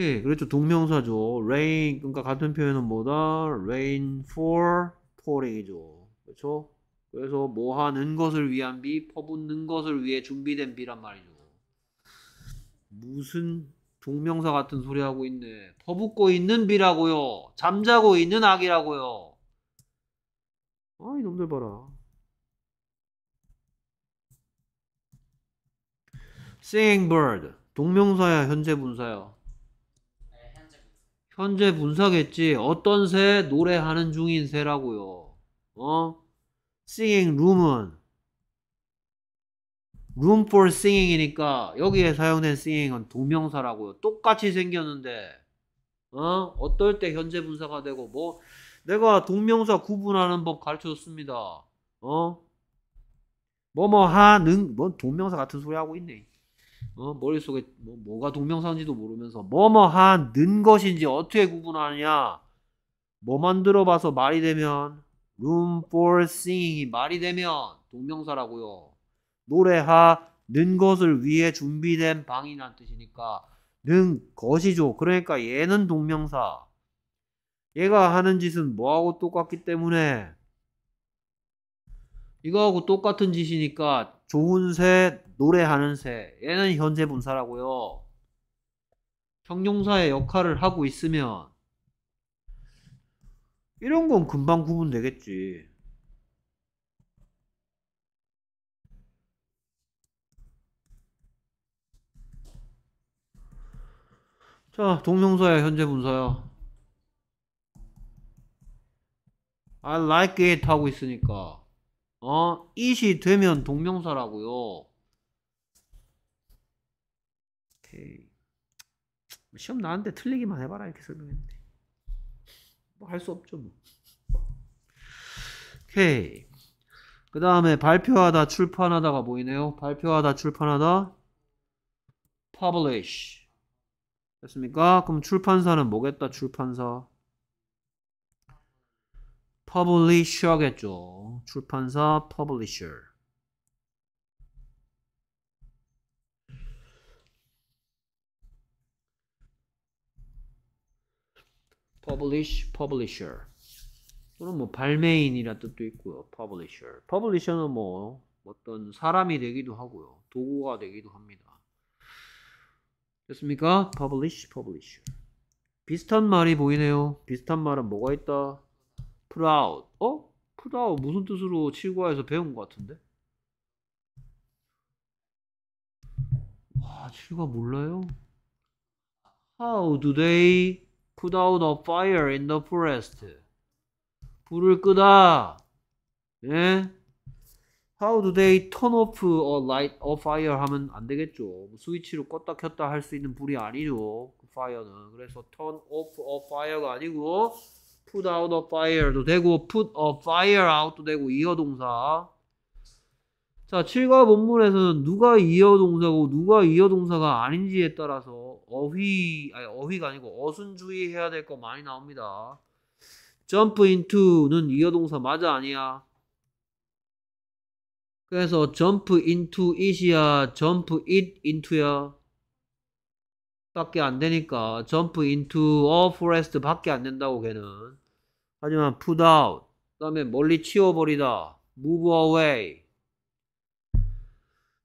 오케이. 예, 그렇죠. 동명사죠. rain. 그러니까 같은 표현은 뭐다? rain for falling이죠. 그렇죠? 그래서 뭐 하는 것을 위한 비, 퍼붓는 것을 위해 준비된 비란 말이죠. 무슨 동명사 같은 소리 하고 있네. 퍼붓고 있는 비라고요. 잠자고 있는 악이라고요. 아, 이놈들 봐라. sing bird 동명사야 현재 분사야 현재 분사겠지. 어떤 새? 노래하는 중인 새라고요. 어? singing room은 room for singing이니까 여기에 사용된 singing은 동명사라고요. 똑같이 생겼는데 어? 어떨 때 현재 분사가 되고 뭐 내가 동명사 구분하는 법 가르쳐줬습니다. 어? 뭐뭐 하는 뭐 동명사 같은 소리 하고 있네. 어, 머릿속에 뭐, 뭐가 동명사인지도 모르면서 뭐뭐한 는 것인지 어떻게 구분하느냐 뭐 만들어봐서 말이 되면 room for singing이 말이 되면 동명사라고요 노래하는 것을 위해 준비된 방이란 뜻이니까 는 것이죠 그러니까 얘는 동명사 얘가 하는 짓은 뭐하고 똑같기 때문에 이거하고 똑같은 짓이니까 좋은 새, 노래하는 새. 얘는 현재 분사라고요. 형용사의 역할을 하고 있으면 이런 건 금방 구분되겠지. 자, 동명사야, 현재 분사야. I like it 하고 있으니까. 어, 이시 되면 동명사라고요. 오케이. 뭐 시험 나왔는데 틀리기만 해봐라 이렇게 설명했는데. 뭐 할 수 없죠 뭐. 오케이. 그 다음에 발표하다 출판하다가 보이네요. 뭐 발표하다 출판하다 publish 됐습니까? 그럼 출판사는 뭐겠다 출판사 publisher겠죠. 출판사 publisher. publish, publisher. 또는 뭐 발매인이라 뜻도 있고요. publisher. publisher는 뭐 어떤 사람이 되기도 하고요. 도구가 되기도 합니다. 됐습니까? publish, publisher. 비슷한 말이 보이네요. 비슷한 말은 뭐가 있다? proud. 어? proud 무슨 뜻으로 칠과에서 배운 것 같은데? 와, 칠과 몰라요? How do they put out a fire in the forest? 불을 끄다. 예? How do they turn off a light a fire 하면 안 되겠죠. 스위치로 껐다 켰다 할 수 있는 불이 아니죠. 그 fire는. 그래서 turn off a fire가 아니고 put out a fire도 되고 put a fire out도 되고 이어동사 자 7과 본문에서는 누가 이어동사고 누가 이어동사가 아닌지에 따라서 어휘 아니 어휘가 아니고 어순주의해야 될 거 많이 나옵니다 jump into는 이어동사 맞아 아니야 그래서 jump into it이야 jump it into야 밖에 안 되니까 jump into a forest 밖에 안 된다고 걔는 하지만 put out. 그 다음에 멀리 치워버리다. move away.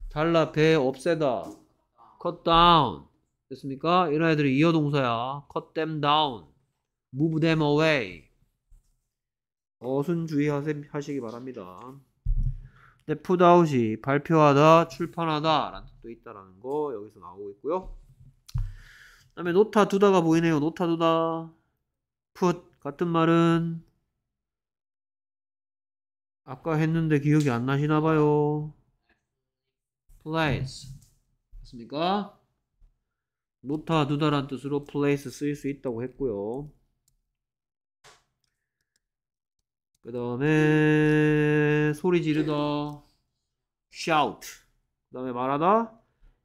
잘라, 배, 없애다. cut down. 됐습니까? 이런 애들이 이어동사야. cut them down. move them away. 어순 주의하시기 바랍니다. 근데 put out이 발표하다, 출판하다 라는 뜻도 있다라는 거 여기서 나오고 있고요. 그 다음에 노타 두다가 보이네요. 노타 두다. put 같은 말은 아까 했는데 기억이 안 나시나 봐요. place 맞습니까? 노타 두다란 뜻으로 place 쓰일 수 있다고 했고요. 그 다음에 소리 지르다 shout 그 다음에 말하다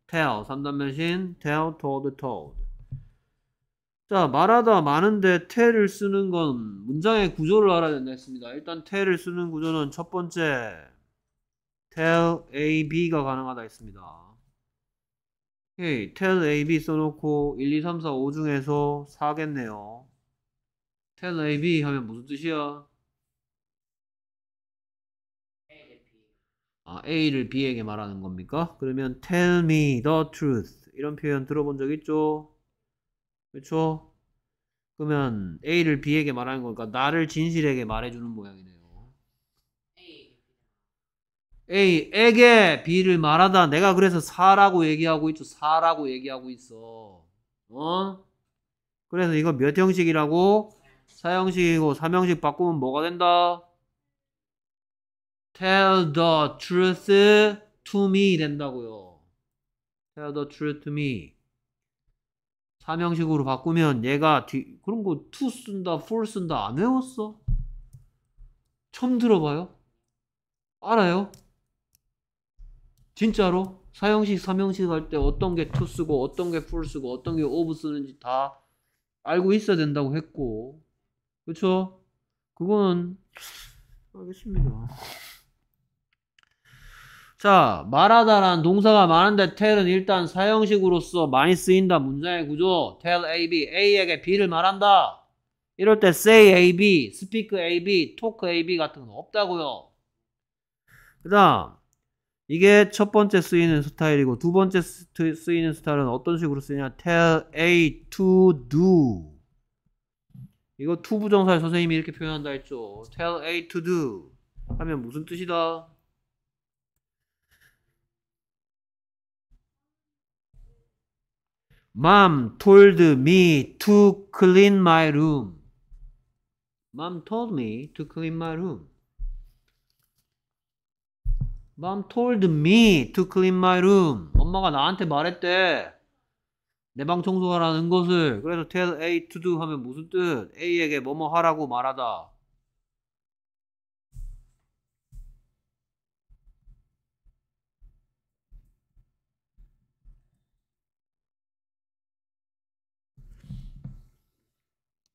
tell 3단변신 tell told told 자, 말하다 많은데 테를 쓰는 건 문장의 구조를 알아야 된다 했습니다. 일단 테를 쓰는 구조는 첫 번째 tell A, B가 가능하다 했습니다. 오케이, tell A, B 써놓고 1, 2, 3, 4, 5 중에서 4겠네요. tell A, B 하면 무슨 뜻이야? 아, A를 B에게 말하는 겁니까? 그러면 tell me the truth 이런 표현 들어본 적 있죠? 그렇죠? 그러면 A를 B에게 말하는 거니까 나를 진실에게 말해주는 모양이네요. A에게 B를 말하다 내가 그래서 사라고 얘기하고 있죠. 사라고 얘기하고 있어. 어? 그래서 이거 몇 형식이라고? 사형식이고 3형식 바꾸면 뭐가 된다? Tell the truth to me 된다고요. Tell the truth to me. 사명식으로 바꾸면 얘가 뒤, 그런 거 t 쓴다, f 쓴다 안 외웠어? 처음 들어봐요? 알아요? 진짜로? 사형식, 사명식 할 때 어떤 게 t 쓰고 어떤 게 f 쓰고 어떤 게 of 쓰는지 다 알고 있어야 된다고 했고 그쵸? 그거는 알겠습니다. 자, 말하다란 동사가 많은데 tell은 일단 사형식으로서 많이 쓰인다. 문장의 구조. tell AB, A에게 B를 말한다. 이럴 때 say AB, speak AB, talk AB 같은 건 없다고요. 그 다음 이게 첫 번째 쓰이는 스타일이고 두 번째 쓰이는 스타일은 어떤 식으로 쓰냐 tell A to do 이거 to 부정사에 선생님이 이렇게 표현한다 했죠 tell A to do 하면 무슨 뜻이다? Mom told me to clean my room. Mom told me to clean my room. Mom told me to clean my room. 엄마가 나한테 말했대. 내 방 청소하라는 것을. 그래서 tell A to do 하면 무슨 뜻? A에게 뭐뭐 하라고 말하다.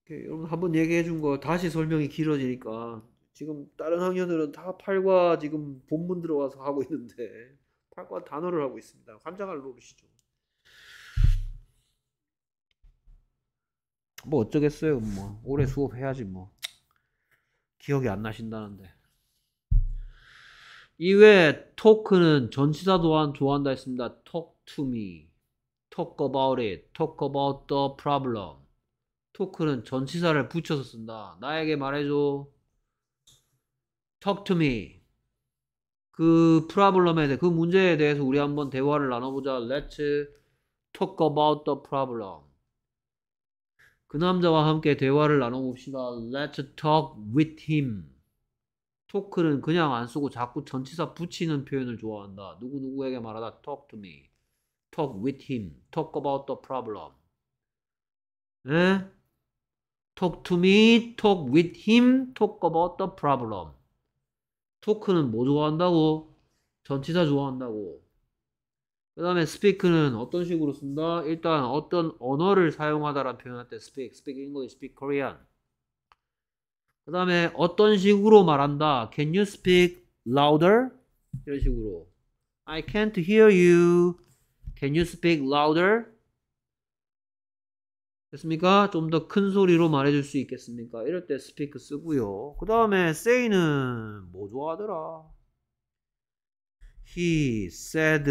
여러분 한 번 얘기해 준 거 다시 설명이 길어지니까 지금 다른 학년들은 다팔과 지금 본문 들어와서 하고 있는데 팔과 단어를 하고 있습니다. 환장할 노릇시죠뭐 어쩌겠어요. 뭐 올해 수업해야지 뭐. 기억이 안 나신다는데. 이외에 토크는 전치사 또한 좋아한다 했습니다. talk to me, talk about it, talk about the problem. 토크는 전치사를 붙여서 쓴다. 나에게 말해줘. Talk to me. 그 프라블럼에 대해 그 문제에 대해서 우리 한번 대화를 나눠보자. Let's talk about the problem. 그 남자와 함께 대화를 나눠봅시다. Let's talk with him. 토크는 그냥 안 쓰고 자꾸 전치사 붙이는 표현을 좋아한다. 누구누구에게 말하다. Talk to me. Talk with him. Talk about the problem. 에? talk to me, talk with him, talk about the problem. 토크는 뭐 좋아한다고? 전치사 좋아한다고. 그 다음에 speak는 어떤 식으로 쓴다? 일단 어떤 언어를 사용하다라는 표현할 때 speak, speak English, speak Korean. 그 다음에 어떤 식으로 말한다? Can you speak louder? 이런 식으로. I can't hear you. Can you speak louder? 됐습니까? 좀 더 큰 소리로 말해줄 수 있겠습니까? 이럴 때 스피크 쓰고요. 그 다음에 say는 뭐 좋아하더라? He said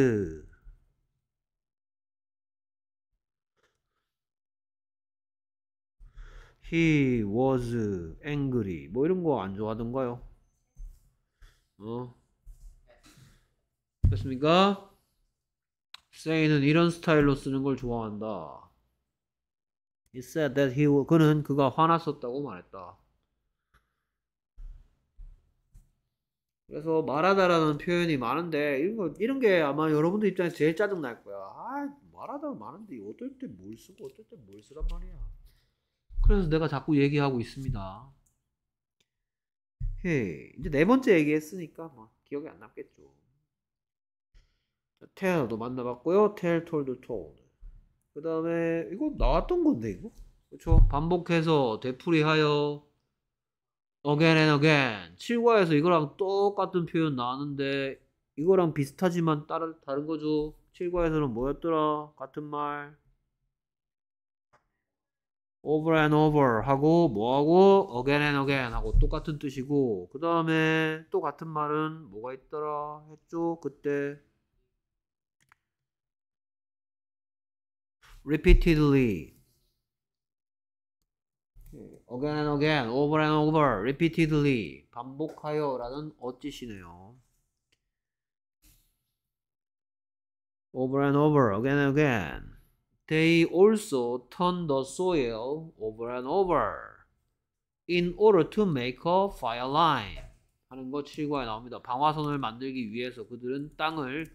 He was angry 뭐 이런 거 안 좋아하던가요? 어? 됐습니까? 세이는 이런 스타일로 쓰는 걸 좋아한다. He said that he 그는 그가 화났었다고 말했다. 그래서 말하다라는 표현이 많은데 이런 거 이런 게 아마 여러분들 입장에서 제일 짜증 날 거야. 아 말하다 많은데 어떨 때 뭘 쓰고 어떨 때 뭘 쓰란 말이야. 그래서 내가 자꾸 얘기하고 있습니다. 헤이 이제 네 번째 얘기했으니까 뭐 기억이 안 남겠죠. 테어도 만나봤고요. 텔 톨드 톨. 그 다음에 이거 나왔던 건데 이거 그렇죠 반복해서 되풀이하여 again and again 7과에서 이거랑 똑같은 표현 나왔는데 이거랑 비슷하지만 다른, 다른 거죠 7과에서는 뭐였더라 같은 말 over and over 하고 뭐하고 again and again 하고 똑같은 뜻이고 그 다음에 또 같은 말은 뭐가 있더라 했죠 그때 repeatedly. again and again, over and over, repeatedly. 반복하여 라는 어찌시네요. over and over, again and again. They also turn the soil over and over in order to make a fire line. 하는 거 7과에 나옵니다. 방화선을 만들기 위해서 그들은 땅을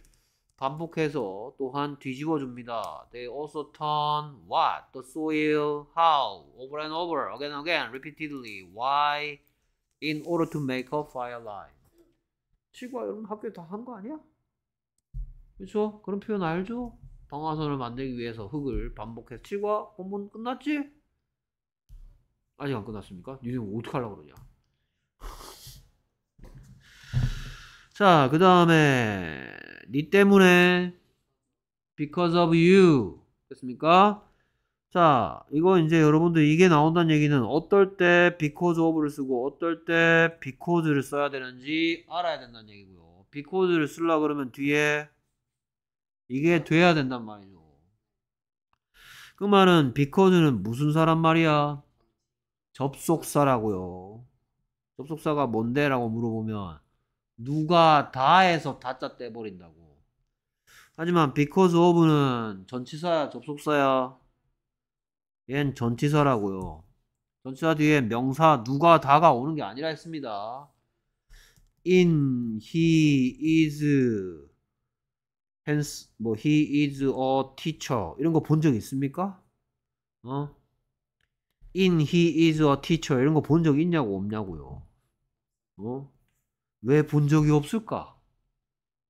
반복해서 또한 뒤집어 줍니다. They also turn what? The soil how? Over and over, again and again, repeatedly. Why? In order to make a fire line. 치과 여러분 학교 다 한 거 아니야? 그렇죠? 그런 표현 알죠? 방화선을 만들기 위해서 흙을 반복해서 치과 본문 끝났지? 아직 안 끝났습니까? 니네 어떻게 하려고 그러냐? 자, 그 다음에 네 때문에 because of you 됐습니까? 자 이거 이제 여러분들 이게 나온다는 얘기는 어떨 때 because of를 쓰고 어떨 때 because를 써야 되는지 알아야 된다는 얘기고요 because를 쓰려 그러면 뒤에 이게 돼야 된단 말이죠 그 말은 because는 무슨 사람 말이야 접속사라고요 접속사가 뭔데 라고 물어보면 누가 다해서 다짜 떼버린다고. 하지만 because of는 전치사야 접속사야. 얜 전치사라고요. 전치사 뒤에 명사 누가 다가 오는 게 아니라 했습니다. in, he is, hence, 뭐, he is a teacher. 이런 거 본 적 있습니까? 어? in, he is a teacher. 이런 거 본 적 있냐고, 없냐고요. 어? 왜본 적이 없을까?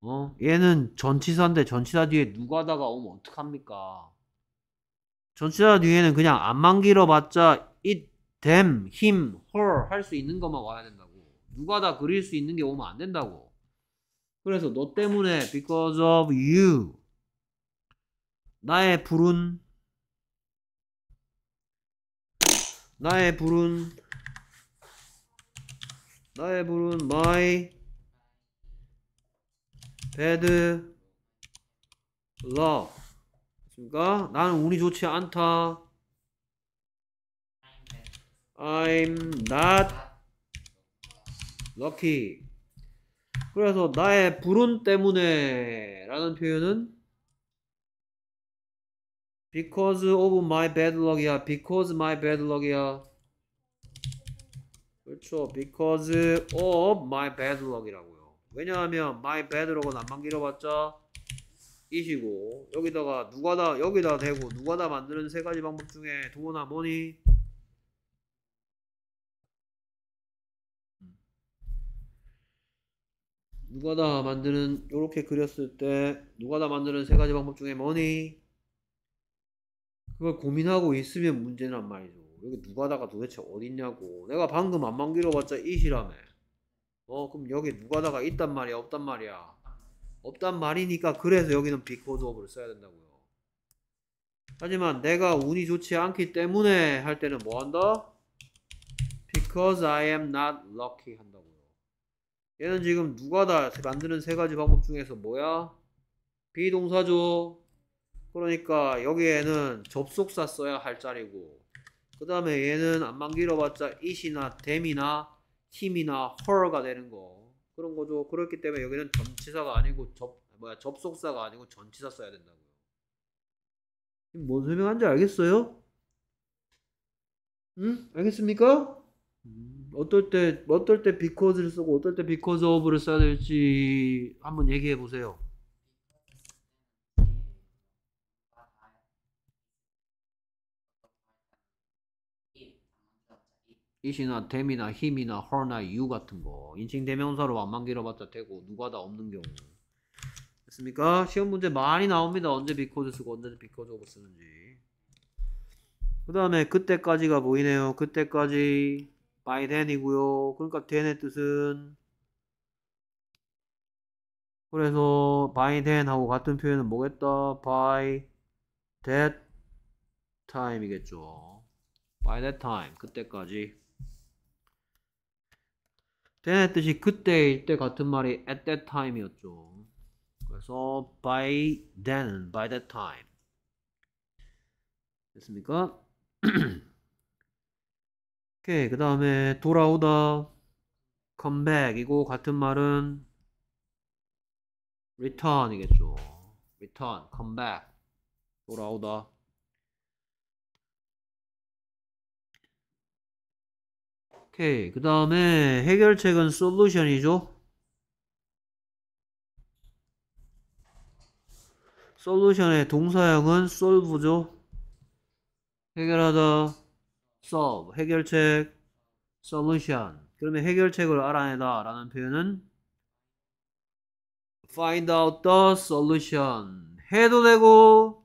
어? 얘는 전치사인데 전치사 뒤에 누가 다가 오면 어떡합니까? 전치사 뒤에는 그냥 안만 길어봤자 it, them, him, her 할 수 있는 것만 와야 된다고. 누가 다 그릴 수 있는 게 오면 안 된다고. 그래서 너 때문에 because of you 나의 불운 나의 불운 나의 불은 my bad luck 그러니까 나는 운이 좋지 않다 I'm not lucky 그래서 나의 불운 때문에 라는 표현은 because of my bad luck이야 because my bad luck이야 그렇죠. Because of my bad luck이라고요. 왜냐하면 my bad luck은 안만 길어봤자 이시고 여기다가 누가 다 여기다 대고 누가 다 만드는 세 가지 방법 중에 도어나 뭐니? 누가 다 만드는 요렇게 그렸을 때 누가 다 만드는 세 가지 방법 중에 뭐니? 그걸 고민하고 있으면 문제란 말이죠. 여기 누가다가 도대체 어딨냐고 내가 방금 안만 길어봤자 이시라며 어 그럼 여기 누가다가 있단 말이야 없단 말이야 없단 말이니까 그래서 여기는 비코드업을 써야 된다고요 하지만 내가 운이 좋지 않기 때문에 할 때는 뭐 한다? Because I am not lucky 한다고요 얘는 지금 누가다 만드는 세 가지 방법 중에서 뭐야? 비동사죠 그러니까 여기에는 접속사 써야 할 자리고 그 다음에 얘는 안만 길어봤자 it이나 them이나 힘이나 her가 되는 거 그런 거죠. 그렇기 때문에 여기는 전치사가 아니고 접 뭐야 접속사가 아니고 전치사 써야 된다고요. 뭔 설명한지 알겠어요? 응? 알겠습니까? 음, 어떨 때 어떨 때 because를 쓰고 어떨 때 because of를 써야 될지 한번 얘기해 보세요. 이시나 댐이나 힘이나 허나 유 같은 거 인칭 대명사로 만만 길어봤자 되고 누가 다 없는 경우 됐습니까? 시험 문제 많이 나옵니다 언제 비코드 쓰고 언제 비코드 오버 쓰는지 그 다음에 그때까지가 보이네요 그때까지 by then이고요 그러니까 then의 뜻은 그래서 by then 하고 같은 표현은 뭐겠다 by that time이겠죠 by that time 그때까지 때의 뜻이 그때일 때 같은 말이 at that time이었죠. 그래서 by then, by that time. 됐습니까? 오케이, 그 다음에 돌아오다, come b a c k 이거 같은 말은 return이겠죠. return, come back, 돌아오다. 오케이. 그 다음에 해결책은 솔루션이죠. 솔루션의 동사형은 solve죠. 해결하다, solve, 해결책, solution. 그러면 해결책을 알아내다 라는 표현은 find out the solution 해도 되고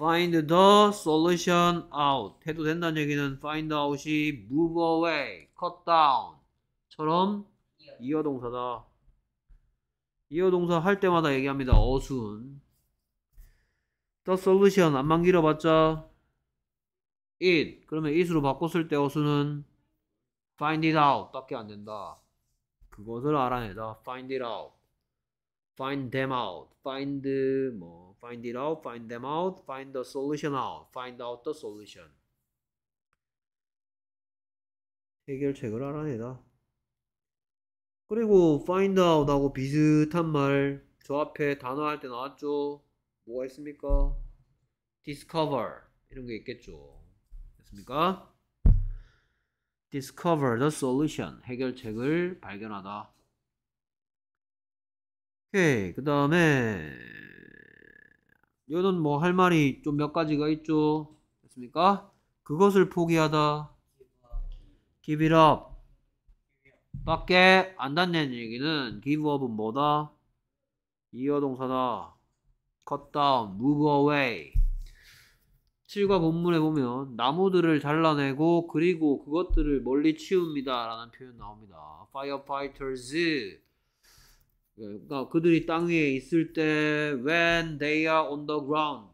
find the solution out 해도 된다는 얘기는 find out이 move away, cut down 처럼 이어동사다 이어동사 할 때마다 얘기합니다 어순 the solution 안만 길어봤자 it 그러면 it으로 바꿨을 때 어순은 find it out 밖에 안 된다 그것을 알아내다 find it out find them out find 뭐 find it out, find them out, find the solution out, find out the solution. 해결책을 알아내다. 그리고 find out하고 비슷한 말저 앞에 단어 할때 나왔죠. 뭐가 있습니까? discover 이런 게 있겠죠. 됐습니까? discover the solution 해결책을 발견하다. 오케이 그 다음에 얘는 뭐 할 말이 좀 몇 가지가 있죠. 됐습니까? 그것을 포기하다. give it up. 밖에 안 닿는 얘기는 give up은 뭐다? 이어동사다. cut down, move away. 7과 본문에 보면 나무들을 잘라내고 그리고 그것들을 멀리 치웁니다 라는 표현 나옵니다. firefighters 그러니까 그들이 땅 위에 있을 때 when they are on the ground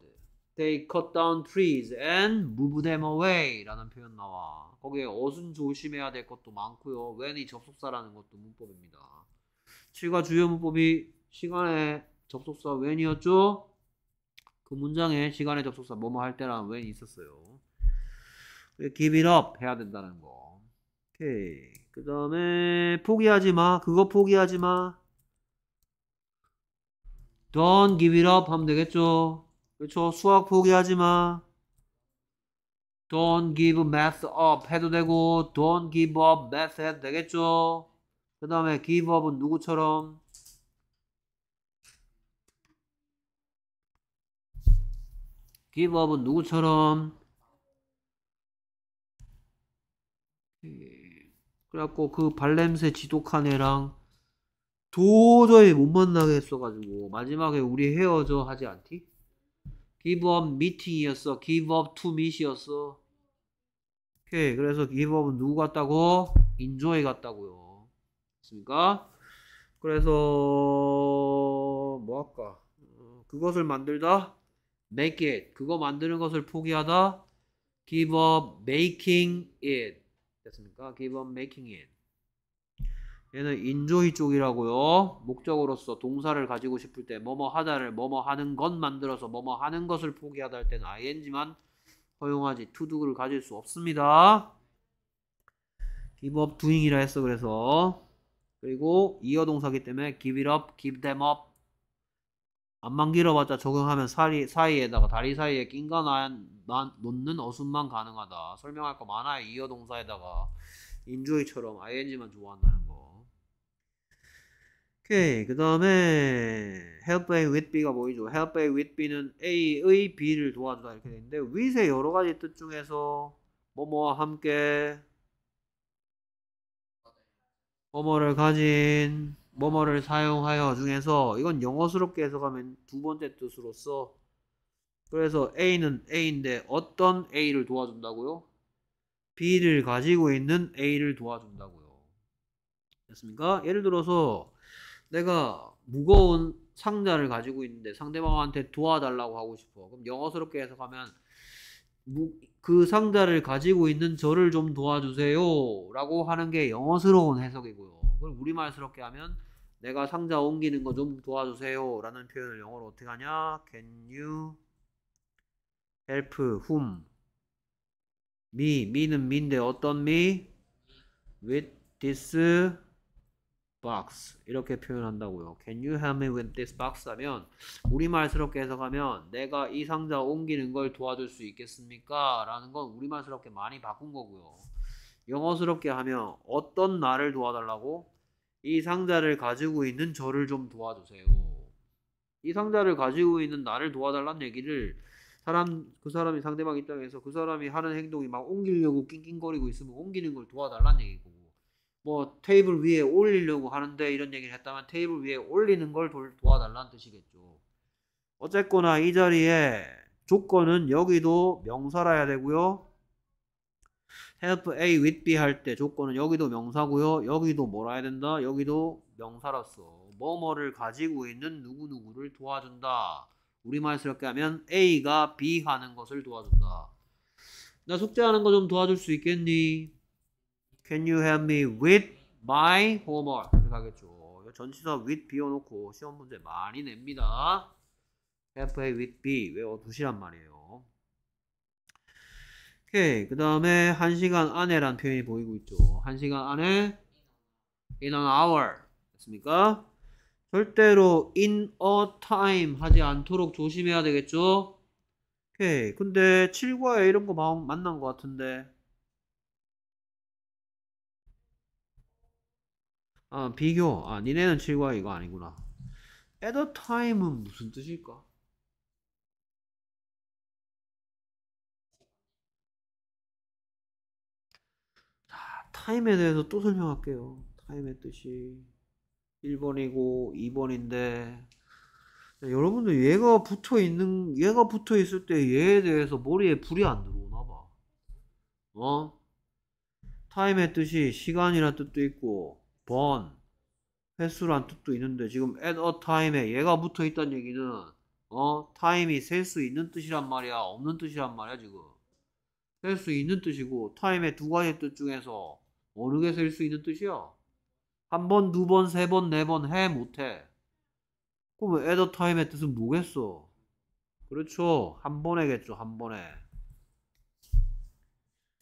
they cut down trees and move them away라는 표현 나와. 거기에 어순 조심해야 될 것도 많고요. when이 접속사라는 것도 문법입니다. 7과 주요 문법이 시간에 접속사 when이었죠? 그 문장에 시간에 접속사 뭐뭐 할 때랑 라 when이 있었어요. give it up 해야 된다는 거. 오케이. 그 다음에 포기하지 마. 그거 포기하지 마. Don't give it up 하면 되겠죠. 그렇죠. 수학 포기하지 마. Don't give math up 해도 되고 Don't give up math 해도 되겠죠. 그 다음에 give up은 누구처럼? give up은 누구처럼? 그래갖고 그 발냄새 지독한 애랑 도저히 못 만나겠어가지고 마지막에 우리 헤어져 하지 않디? give up meeting이었어 give up to meet이었어 오케이 그래서 give up은 누구 같다고? enjoy 같다고요 됐습니까? 그래서 뭐 할까 어, 그것을 만들다 make it 그거 만드는 것을 포기하다 give up making it 됐습니까? give up making it 얘는 인조이 쪽이라고요. 목적으로서 동사를 가지고 싶을 때 뭐뭐 하다를 뭐뭐 하는 것 만들어서 뭐뭐 하는 것을 포기하다 할 때는 ing만 허용하지 to도를 가질 수 없습니다. give up doing이라 했어 그래서 그리고 이어 동사기 때문에 give it up, give them up 안만 길어봤자 적용하면 사리, 사이에다가 다리 사이에 낀가 놓는 어순만 가능하다. 설명할 거 많아요. 이어 동사에다가 인조이처럼 ing만 좋아한다는 거. 오케이. 그 다음에 help A with B가 뭐이죠? help A with B는 A의 B를 도와주다 이렇게 되는데 with의 여러 가지 뜻 중에서 뭐뭐와 함께 뭐뭐를 가진 뭐뭐를 사용하여 중에서 이건 영어스럽게 해석하면 두 번째 뜻으로써 그래서 A는 A인데 어떤 A를 도와준다고요? B를 가지고 있는 A를 도와준다고요. 됐습니까? 예를 들어서 내가 무거운 상자를 가지고 있는데 상대방한테 도와달라고 하고 싶어. 그럼 영어스럽게 해석하면 그 상자를 가지고 있는 저를 좀 도와주세요. 라고 하는 게 영어스러운 해석이고요. 그걸 우리말스럽게 하면 내가 상자 옮기는 거 좀 도와주세요. 라는 표현을 영어로 어떻게 하냐? Can you help whom? me, me는 me인데 어떤 me? with this box 이렇게 표현한다고요. Can you help me with this box 하면 우리말스럽게 해석하면 내가 이 상자 옮기는 걸 도와줄 수 있겠습니까? 라는 건 우리말스럽게 많이 바꾼 거고요. 영어스럽게 하면 어떤 나를 도와달라고 이 상자를 가지고 있는 저를 좀 도와주세요. 이 상자를 가지고 있는 나를 도와달라 얘기를 사람 그 사람이 상대방 입장에서 그 사람이 하는 행동이 막 옮기려고 낑낑거리고 있으면 옮기는 걸도와달라 얘기고 뭐 테이블 위에 올리려고 하는데 이런 얘기를 했다면 테이블 위에 올리는 걸 도, 와달라는 뜻이겠죠. 어쨌거나 이 자리에 조건은 여기도 명사라야 되고요. help A with B 할 때 조건은 여기도 명사고요. 여기도 뭐라 해야 된다? 여기도 명사라서 뭐뭐를 가지고 있는 누구누구를 도와준다. 우리말스럽게 하면 A가 B 하는 것을 도와준다. 나 숙제하는 거 좀 도와줄 수 있겠니? Can you help me with my homework? 이렇게 하겠죠. 전치사 with 비워놓고 시험 문제 많이 냅니다. f A with B 외워두시란 말이에요. 오케이. 그 다음에 1시간 안에란 표현이 보이고 있죠. 1시간 안에 in an hour 됐습니까? 절대로 in a time 하지 않도록 조심해야 되겠죠? 오케이. 근데 7과에 이런 거 만난 것 같은데 아, 비교. 아, 니네는 7과 이거 아니구나. At t h time은 무슨 뜻일까? 자, time에 대해서 또 설명할게요. time의 뜻이 1번이고 2번인데 자, 여러분들 얘가 붙어 있는 얘가 붙어 있을 때 얘에 대해서 머리에 불이 안 들어오나 봐. 어? t i 의 뜻이 시간이라 뜻도 있고 번 횟수란 뜻도 있는데 지금 at a time에 얘가 붙어 있다는 얘기는 어 t i 이셀 수 있는 뜻이란 말이야 없는 뜻이란 말이야 지금 셀 수 있는 뜻이고 타임 m 의두 가지 뜻 중에서 어느 게 셀 수 있는 뜻이야 한 번, 두 번, 세 번, 네 번 해 못해 그러면 at a time의 뜻은 뭐겠어 그렇죠 한 번에겠죠 한 번에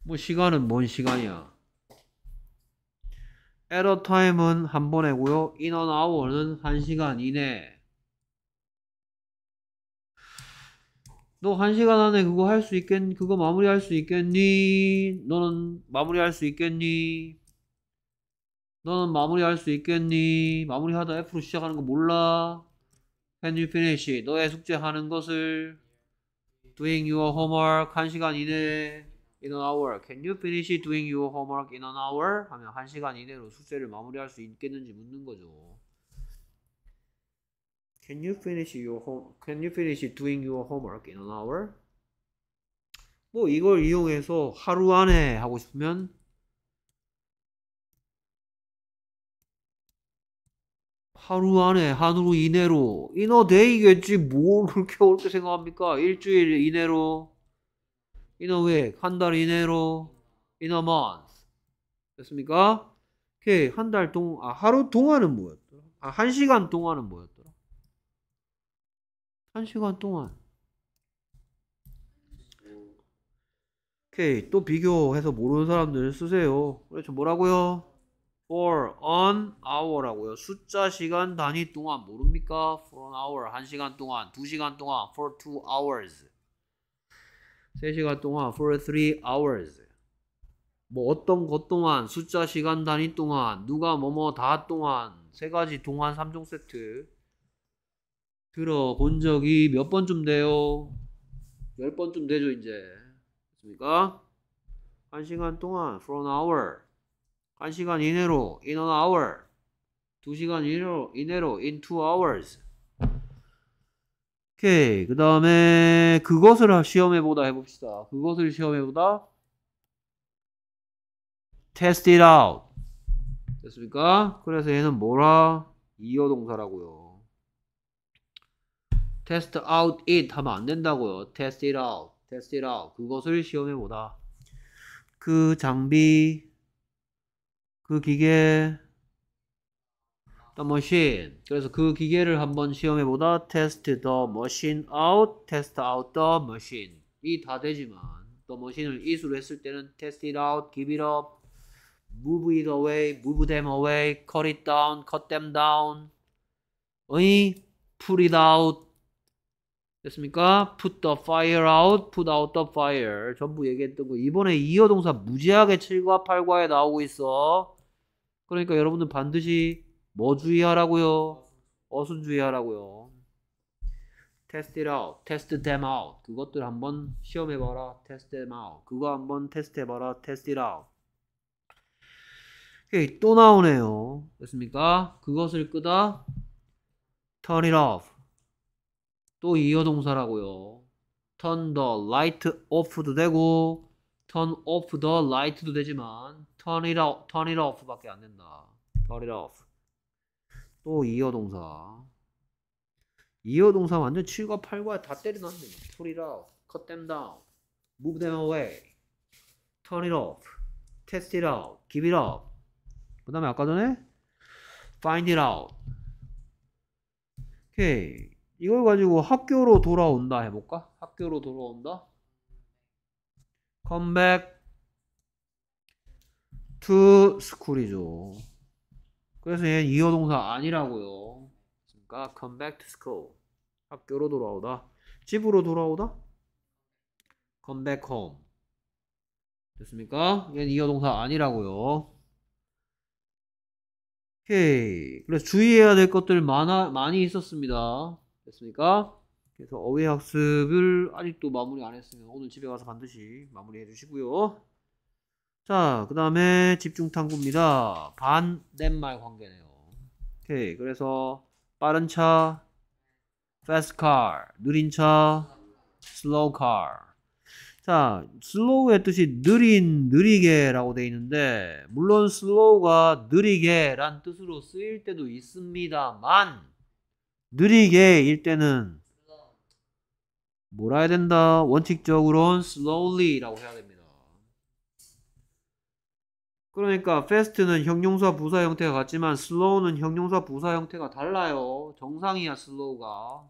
뭐 시간은 뭔 시간이야 에러 타임은 한 번에고요. 인원 아워는 1시간 이내. 너 1시간 안에 그거 할 수 있겠니? 그거 마무리할 수 있겠니? 너는 마무리할 수 있겠니? 너는 마무리할 수 있겠니? 마무리하다 F로 시작하는 거 몰라? Can you finish? 너의 숙제하는 것을 Doing your homework 1시간 이내에 in an hour. Can you finish doing your homework in an hour? 하면 한 시간 이내로 숙제를 마무리할 수 있겠는지 묻는 거죠. Can you finish your home? Can you finish doing your homework in an hour? 뭐 이걸 이용해서 하루 안에 하고 싶으면 하루 안에 하루 이내로 in a day겠지 뭘 그렇게 어렵게 생각합니까? 일주일 이내로 in a week 한 달 이내로 in a month 됐습니까? 오케이 한 달 동 아 하루 동안은 뭐였더라? 아 한 시간 동안은 뭐였더라? 한 시간 동안 오케이 또 비교해서 모르는 사람들 쓰세요 그렇죠 뭐라고요? for an hour라고요. 숫자 시간 단위 동안 모릅니까? for an hour 한 시간 동안, 두 시간 동안, for two hours 3시간 동안 for 3 hours 뭐 어떤 것 동안 숫자 시간 단위 동안 누가 뭐뭐 다 동안 세 가지 동안 3종 세트 들어본 적이 몇 번쯤 돼요? 10번쯤 되죠 이제 됐습니까? 1시간 동안 for an hour 1시간 이내로 in an hour 2시간 이내로, 이내로 in 2 hours 오케이. 그 다음에 그것을 시험해보다 해봅시다. 그것을 시험해보다 test it out. 됐습니까? 그래서 얘는 뭐라? 이어 동사라고요. test out it 하면 안 된다고요. test it out. test it out. 그것을 시험해보다. 그 장비, 그 기계, the machine. 그래서 그 기계를 한번 시험해보다 test the machine out, test out the machine. 이 다 되지만 the machine을 이수로 했을 때는 test it out, give it up, move it away, move them away, cut it down, cut them down, 의 put it out 됐습니까? put the fire out, put out the fire 전부 얘기했던 거 이번에 이어 동사 무지하게 7과 8과에 나오고 있어 그러니까 여러분들 반드시 뭐 주의하라고요? 어순 주의하라고요. test it out, test them out. 그것들 한번 시험해봐라, test them out. 그거 한번 테스트해봐라, test it out. 오케이, 또 나오네요. 됐습니까? 그것을 끄다, turn it off. 또 이어 동사라고요. turn the light off도 되고, turn off the light도 되지만, turn it off, turn it off밖에 안 된다. turn it off. 또 이어 동사. 이어 동사 완전 7과 8과 다 때려놨네. Put it off, cut them down, move them away, turn it off, test it out, give it up. 그 다음에 아까 전에 find it out. 오케이. 이걸 가지고 학교로 돌아온다 해볼까? 학교로 돌아온다. come back to school이죠. 그래서 얘는 이어 동사 아니라고요. 그러니까 come back to school. 학교로 돌아오다. 집으로 돌아오다. come back home. 됐습니까? 얘는 이어 동사 아니라고요. 오케이. 그래서 주의해야 될 것들 많아, 많이 있었습니다. 됐습니까? 그래서 어휘 학습을 아직도 마무리 안 했으면 오늘 집에 가서 반드시 마무리해 주시고요. 자, 그 다음에 집중탐구입니다. 반댓말 관계네요. 오케이, 그래서 빠른 차, fast car, 느린 차, slow car. 자, slow의 뜻이 느린, 느리게라고 돼 있는데 물론 slow가 느리게란 뜻으로 쓰일 때도 있습니다만 느리게일 때는 뭐라 해야 된다? 원칙적으로는 slowly라고 해야 됩니다. 그러니까 fast는 형용사 부사 형태가 같지만 slow는 형용사 부사 형태가 달라요. 정상이야 slow가.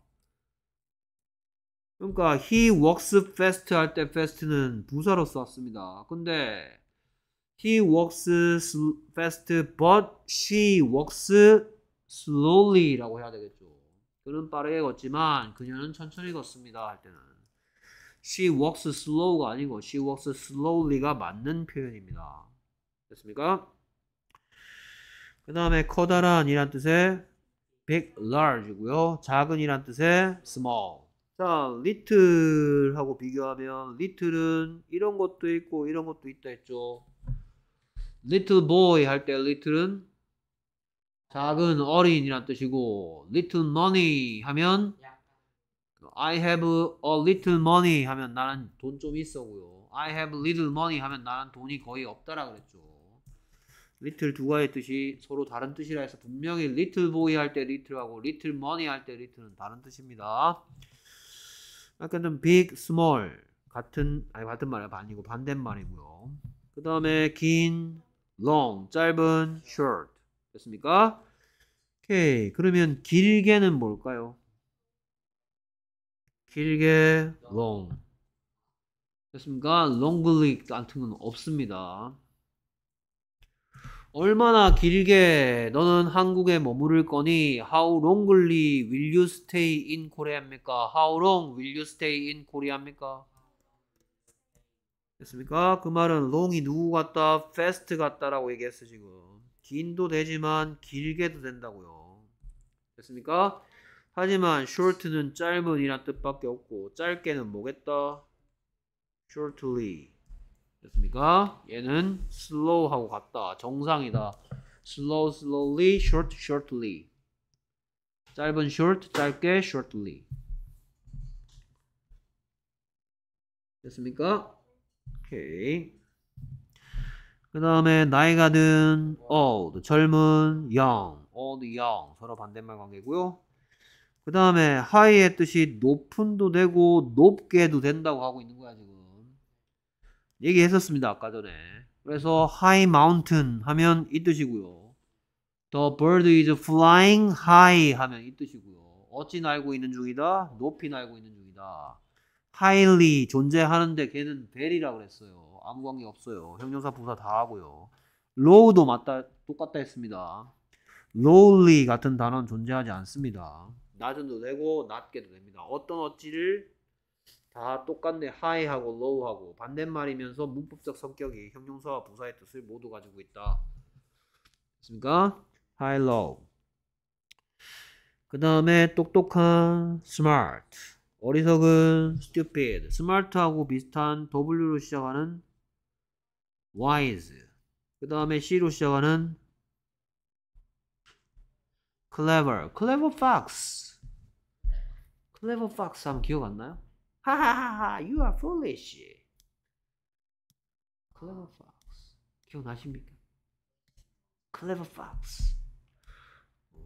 그러니까 he walks fast 할 때 fast는 부사로 썼습니다. 근데 he walks fast but she walks slowly라고 해야 되겠죠. 그는 빠르게 걷지만 그녀는 천천히 걷습니다 할 때는 she walks slow가 아니고 she walks slowly가 맞는 표현입니다. 됐습니까? 그 다음에 커다란 이란 뜻의 big, large고요. 작은 이란 뜻의 small. 자, little하고 비교하면 little은 이런 것도 있고 이런 것도 있다 했죠. little boy 할 때 little은 작은 어린이란 뜻이고 little money 하면 I have a little money 하면 나는 돈 좀 있어고요. I have little money 하면 나는 돈이 거의 없다라 그랬죠. 리틀 두가의 뜻이 서로 다른 뜻이라 해서 분명히 리틀 보이 할 때 리틀하고 리틀 머니 할 때 리틀은 다른 뜻입니다. 아까는 big, small 같은 아니 같은 말이 아니고 반대말이고요. 그 다음에 긴, long, 짧은, short 됐습니까? 오케이 그러면 길게는 뭘까요? 길게 long 됐습니까? long 같은 건 없습니다. 얼마나 길게 너는 한국에 머무를 거니? How longly will you stay in Korea입니까? How long will you stay in Korea입니까? 됐습니까? 그 말은 long이 누구 같다? fast 같다라고 얘기했어 지금. 긴도 되지만 길게도 된다고요. 됐습니까? 하지만 short는 짧은이란 뜻밖에 없고 짧게는 뭐겠다? shortly 됐습니까? 얘는 slow하고 같다. 정상이다. slow, slowly, short, shortly. 짧은 short, 짧게 shortly. 됐습니까? 오케이. 그 다음에 나이가 든 old, 젊은 young, old, young 서로 반대말 관계고요. 그 다음에 high의 뜻이 높은도 되고 높게도 된다고 하고 있는 거야 지금. 얘기했었습니다. 아까 전에. 그래서 high mountain 하면 이 뜻이고요. The bird is flying high 하면 이 뜻이고요. 어찌 날고 있는 중이다? 높이 날고 있는 중이다. highly 존재하는데 걔는 v e r y 라 그랬어요. 아무 관계 없어요. 형용사 부사 다 하고요. low도 맞다 똑같다 했습니다. lowly 같은 단어는 존재하지 않습니다. 낮은도 되고 낮게도 됩니다. 어떤 어찌를 다 똑같네 하이하고 로우하고 반대말이면서 문법적 성격이 형용사와 부사의 뜻을 모두 가지고 있다 됐습니까? 하이 로우 그 다음에 똑똑한 스마트. 어리석은 stupid s m a 하고 비슷한 w로 시작하는 wise 그 다음에 c로 시작하는 clever clever fox clever fox 하면 기억 안 나요? 하하하하, you are foolish. Clever Fox. 기억나십니까? Clever Fox.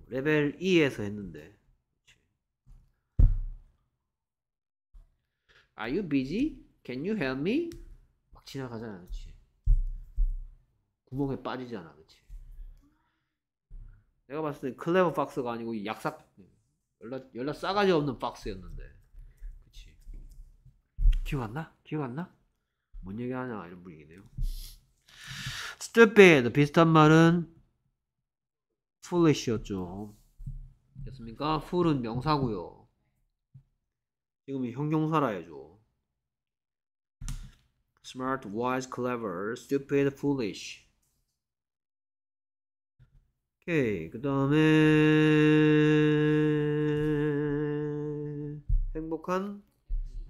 레벨 2에서 했는데. Are you busy? Can you help me? 막 지나가잖아, 그치? 구멍에 빠지잖아, 그치? 내가 봤을 때 클레버 박스가 아니고 약삭, 연락, 연락 싸가지 없는 박스였는데. 기억 안 나? 기억 안 나? 뭔 얘기하냐 이런 분위기네요. Stupid 비슷한 말은 foolish였죠. 됐습니까? fool은 명사고요. 지금 형용사라 해줘. smart, wise, clever, stupid, foolish. 오케이 그 다음에 행복한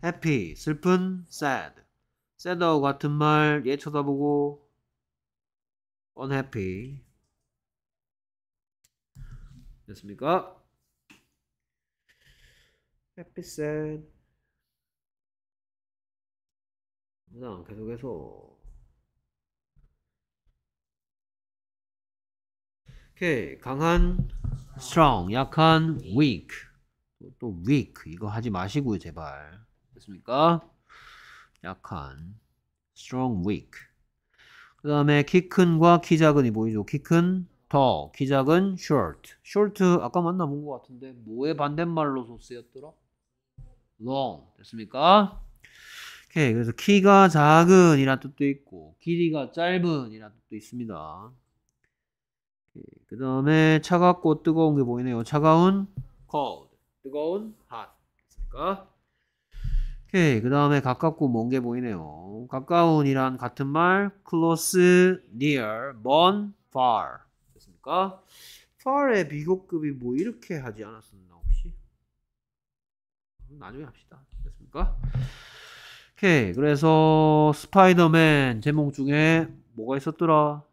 happy, 슬픈, sad. sad하고 같은 말, 얘 예 쳐다보고 unhappy. 됐습니까? happy, sad. 그냥 계속해서 오케이 강한 strong 약한 weak 또, 또 weak 이거 하지 마시고요 제발 됐습니까? 약한 strong, weak. 그 다음에 키 큰과 키 작은이 보이죠? 키 큰, tall. 키 작은, short. short 아까 만나본 것 같은데 뭐의 반대말로 쓰였더라? long. 됐습니까? 오케이. 그래서 키가 작은 이란 뜻도 있고 길이가 짧은 이란 뜻도 있습니다. 그 다음에 차갑고 뜨거운 게 보이네요. 차가운 cold, 뜨거운 hot. 됐습니까? 오케이. 그 다음에 가깝고 먼 게 보이네요. 가까운이란 같은 말, close, near, 먼, far. 됐습니까? far의 비교급이 뭐 이렇게 하지 않았었나, 혹시? 나중에 합시다. 됐습니까? 오케이. 그래서 스파이더맨 제목 중에 뭐가 있었더라?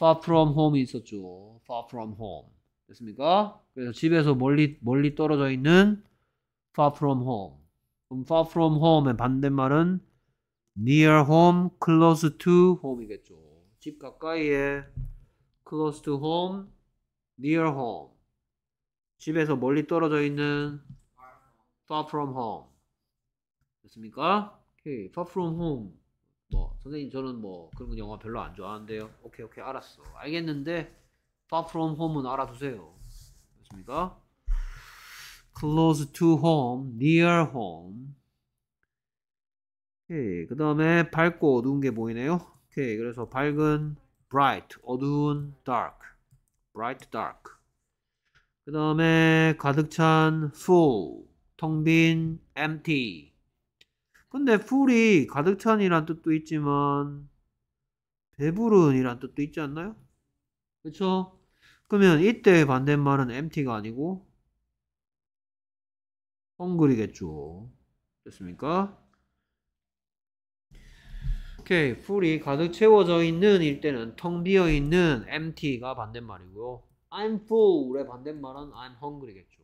Far from home이 있었죠. Far from home. 됐습니까? 그래서 집에서 멀리, 멀리 떨어져 있는 Far from home. far from home의 반대말은 near home, close to home이겠죠. 집 가까이에 close to home, near home. 집에서 멀리 떨어져 있는 far from home. 됐습니까? 오케이. far from home. 뭐 선생님 저는 뭐 그런 영화 별로 안 좋아하는데요. 오케이 오케이 알았어. 알겠는데 far from home은 알아두세요. 됐습니까? close to home, near home. 오케이. 그 다음에 밝고 어두운 게 보이네요. 오케이. 그래서 밝은 bright, 어두운 dark, bright dark. 그 다음에 가득 찬 full, 텅빈 empty. 근데 full이 가득 찬이란 뜻도 있지만 배부른이란 뜻도 있지 않나요? 그렇죠? 그러면 이때 반대말은 empty가 아니고 헝그리겠죠. 됐습니까? 오케이. 풀이 가득 채워져 있는 일 때는 텅 비어 있는 empty가 반대말이고요. I'm full의 반대말은 I'm hungry겠죠.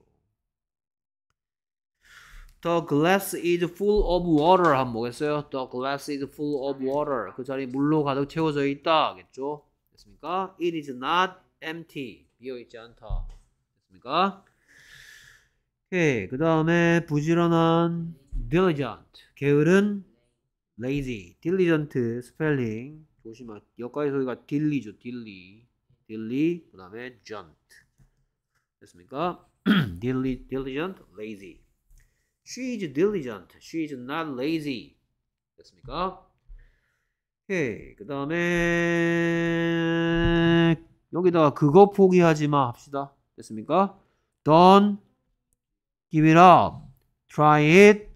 The glass is full of water 한번 보겠어요. The glass is full of water. 그 자리 물로 가득 채워져 있다겠죠. 됐습니까? It is not empty. 비어 있지 않다. 됐습니까? 그 다음에 부지런한 diligent. 게으른 lazy. diligent 스펠링. 조심하. 여기까지 소리가 딜리죠. 딜리. 딜리. 그 다음에 gent. 됐습니까? 딜리, l l y diligent, lazy. She is diligent. She is not lazy. 됐습니까? 그 다음에 여기다가 그거 포기하지 마 합시다. 됐습니까? Don't give it up, try it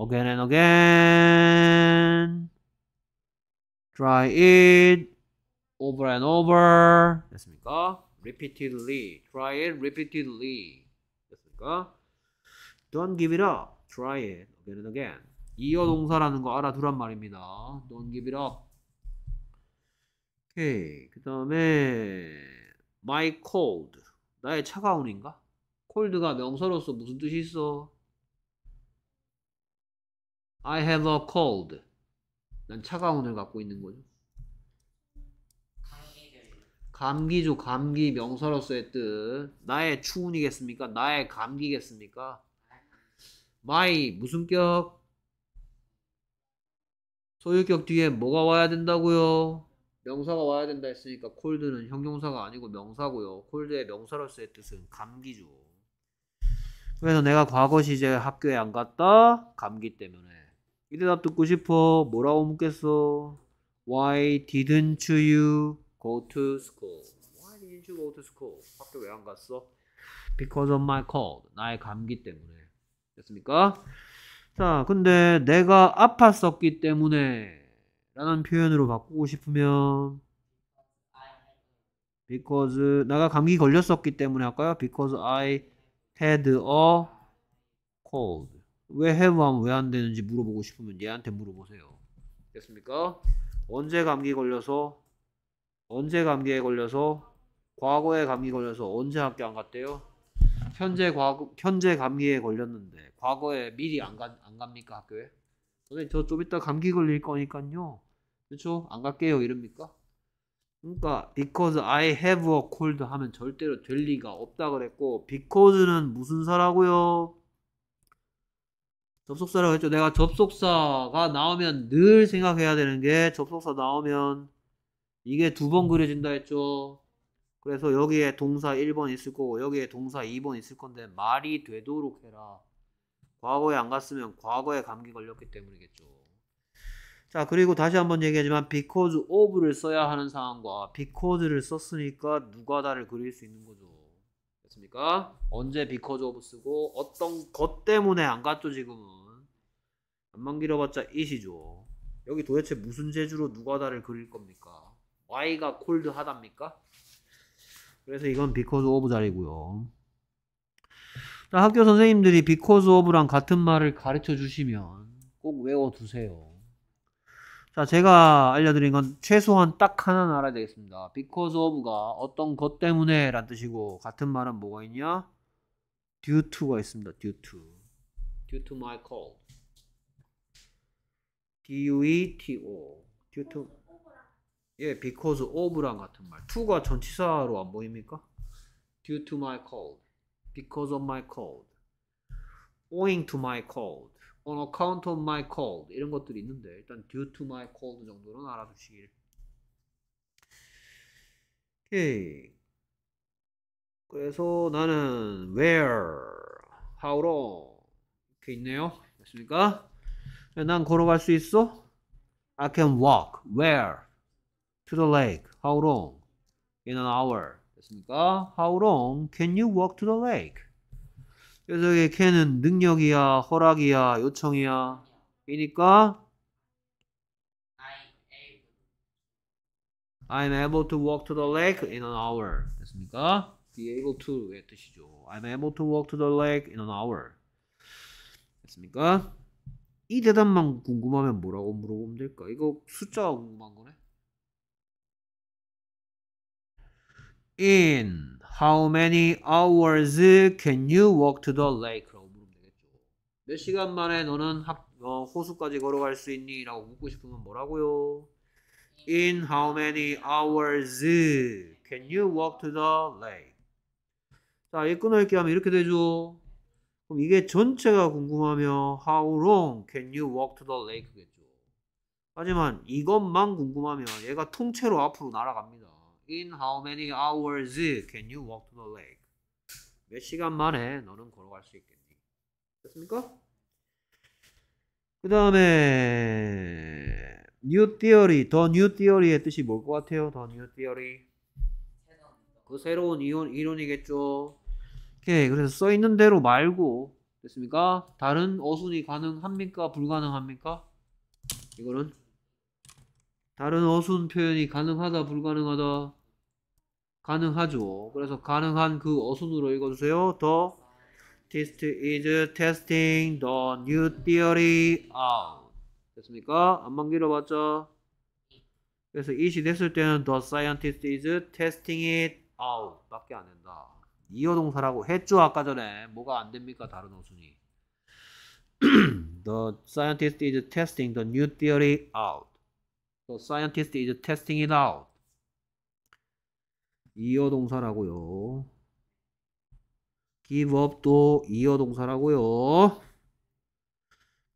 again and again, try it over and over 됐습니까? repeatedly, try it repeatedly 됐습니까? Don't give it up, try it again and again 이어 동사라는 거 알아두란 말입니다. Don't give it up. 오케이 그 다음에 my cold 나의 차가운인가? 콜드가 명사로서 무슨 뜻이 있어? I have a cold. 난 차가운을 갖고 있는 거죠. 감기죠. 감기 명사로서의 뜻. 나의 추운이겠습니까? 나의 감기겠습니까? my 무슨 격? 소유격 뒤에 뭐가 와야 된다고요? 명사가 와야 된다 했으니까 콜드는 형용사가 아니고 명사고요. 콜드의 명사로서의 뜻은 감기죠. 그래서 내가 과거 시제 학교에 안 갔다 감기 때문에 이 대답 듣고 싶어 뭐라고 묻겠어 Why didn't you go to school? Why didn't you go to school? 학교 왜 안 갔어? Because of my cold 나의 감기 때문에 됐습니까? 자 근데 내가 아팠었기 때문에 라는 표현으로 바꾸고 싶으면 because 내가 감기 걸렸었기 때문에 할까요? because I had a cold. 왜 have 하면 왜 안 되는지 물어보고 싶으면 얘한테 물어보세요. 됐습니까? 언제 감기 걸려서 언제 감기에 걸려서 과거에 감기 걸려서 언제 학교 안 갔대요? 현재 과거 현재 감기에 걸렸는데 과거에 미리 안, 가, 안 갑니까 학교에? 선생님 저 좀 이따 감기 걸릴 거니까요. 그렇죠? 안 갈게요 이럽니까? 그러니까 because I have a cold 하면 절대로 될 리가 없다 그랬고 because는 무슨 사라고요? 접속사라고 했죠. 내가 접속사가 나오면 늘 생각해야 되는 게 접속사 나오면 이게 두 번 그려진다 했죠. 그래서 여기에 동사 1번 있을 거고 여기에 동사 2번 있을 건데 말이 되도록 해라. 과거에 안 갔으면 과거에 감기 걸렸기 때문이겠죠. 자 그리고 다시 한번 얘기하지만 because of를 써야 하는 상황과 because를 썼으니까 누가 다를 그릴 수 있는 거죠. 됐습니까? 언제 because of 쓰고 어떤 것 때문에 안 갔죠 지금은. 안만 길어봤자 it이죠. 여기 도대체 무슨 재주로 누가 다를 그릴 겁니까? y가 콜드하답니까? 그래서 이건 because of 자리고요. 학교 선생님들이 because of랑 같은 말을 가르쳐 주시면 꼭 외워두세요. 자, 제가 알려드린 건 최소한 딱 하나는 알아야 되겠습니다. because of가 어떤 것 때문에 란 뜻이고, 같은 말은 뭐가 있냐? due to가 있습니다. due to. due to my call. D-U-E-T-O. due to. 예, because of랑 같은 말. to가 전치사로 안 보입니까? due to my call. because of my call. owing to my call. on account of my cold 이런 것들이 있는데 일단 due to my cold 정도는 알아두시길 오케이 그래서 나는 where h o w long 이렇게 있네요 됐습니까? 난 걸어갈 수 있어? I can walk where? to the lake how long? in an hour 됐습니까? how long can you walk to the lake? 그래서 이 캔은 능력이야, 허락이야, 요청이야. 이니까 I'm able to walk to the lake in an hour. 됐습니까? be able to의 뜻이죠. I'm able to walk to the lake in an hour. 됐습니까? 이 대답만 궁금하면 뭐라고 물어보면 될까? 이거 숫자가 궁금한 거네. in How many hours can you walk to the lake? 라고 물으면 되겠죠. 몇 시간 만에 너는 학, 어, 호수까지 걸어갈 수 있니? 라고 묻고 싶으면 뭐라고요? In how many hours can you walk to the lake? 자, 이 끊어읽기 하면 이렇게 되죠. 그럼 이게 전체가 궁금하면 How long can you walk to the lake겠죠. 하지만 이것만 궁금하면 얘가 통째로 앞으로 날아갑니다. In how many hours can you walk to the lake? 몇 시간 만에 너는 걸어갈 수 있겠니? 됐습니까? 그 다음에 new theory, 더 new theory의 뜻이 뭘 것 같아요? 더 new theory. 그 새로운 이론, 이론이겠죠. 오케이, 그래서 써 있는 대로 말고 됐습니까? 다른 어순이 가능합니까? 불가능합니까? 이거는 다른 어순 표현이 가능하다, 불가능하다. 가능하죠. 그래서 가능한 그 어순으로 읽어주세요. The test is testing the new theory out. 됐습니까? 안만 길어봤자 그래서 이 시 됐을 때는 the scientist is testing it out 밖에 안 된다. 이어동사라고 했죠. 아까 전에 뭐가 안 됩니까? 다른 어순이. the scientist is testing the new theory out. The scientist is testing it out. 이어 동사라고요. give up도 이어 동사라고요.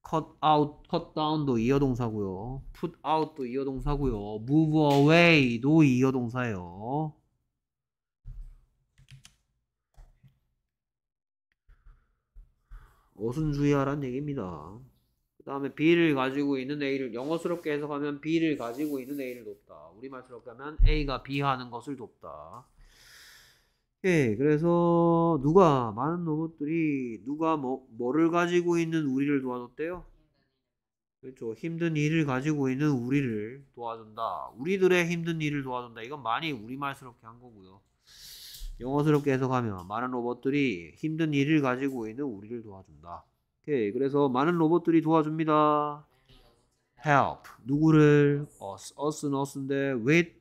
cut out, cut down도 이어 동사고요. put out도 이어 동사고요. move away도 이어 동사예요. 어순주의하란 얘기입니다. 그 다음에 B를 가지고 있는 A를 영어스럽게 해석하면 B를 가지고 있는 A를 돕다. 우리말스럽게 하면 A가 B하는 것을 돕다. 예, 그래서 누가 많은 로봇들이 누가 뭐, 뭐를 가지고 있는 우리를 도와줬대요? 그렇죠. 힘든 일을 가지고 있는 우리를 도와준다. 우리들의 힘든 일을 도와준다. 이건 많이 우리말스럽게 한 거고요. 영어스럽게 해석하면 많은 로봇들이 힘든 일을 가지고 있는 우리를 도와준다. 오케이. 그래서 많은 로봇들이 도와줍니다. help 누구를 us us는 us인데 with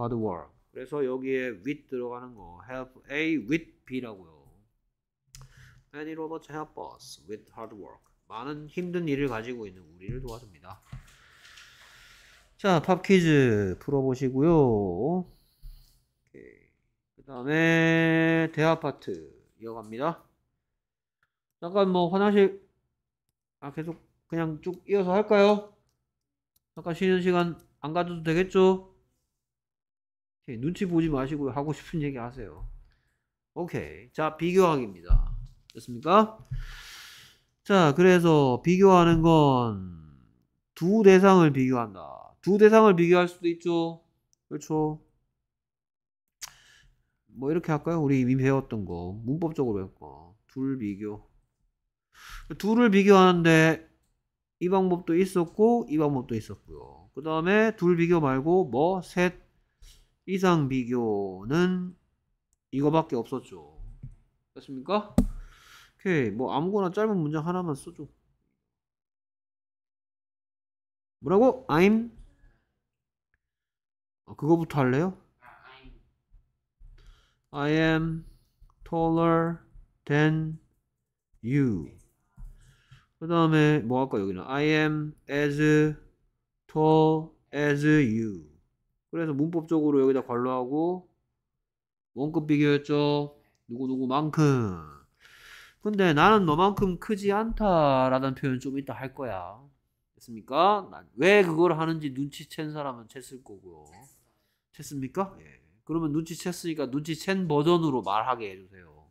hard work. 그래서 여기에 with 들어가는 거 help A with B라고요. Many robots help us with hard work. 많은 힘든 일을 가지고 있는 우리를 도와줍니다. 자, 팝퀴즈 풀어보시고요. 그 다음에 대화 파트 이어갑니다. 잠깐 뭐 화장실 아 계속 그냥 쭉 이어서 할까요? 아까 쉬는 시간 안 가져도 되겠죠? 오케이. 눈치 보지 마시고 하고 싶은 얘기 하세요. 오케이. 자, 비교하기입니다 됐습니까? 자, 그래서 비교하는 건 두 대상을 비교한다. 두 대상을 비교할 수도 있죠. 그렇죠. 뭐 이렇게 할까요? 우리 이미 배웠던 거 문법적으로 배웠고 둘 비교 둘을 비교하는데 이 방법도 있었고 이 방법도 있었고요. 그 다음에 둘 비교 말고 뭐 셋 이상 비교는 이거밖에 없었죠. 됐습니까? 오케이 뭐 아무거나 짧은 문장 하나만 써줘. 뭐라고? I'm 어, 그거부터 할래요? I am taller than you. 그 다음에 뭐 할까 여기는 I am as tall as you 그래서 문법적으로 여기다 관로하고 원급 비교했죠 누구누구만큼 근데 나는 너만큼 크지 않다 라는 표현 좀 이따 할 거야 됐습니까? 왜 그걸 하는지 눈치챈 사람은 챘을 거고요 챘습니까? 예. 그러면 눈치챘으니까 눈치챈 버전으로 말하게 해주세요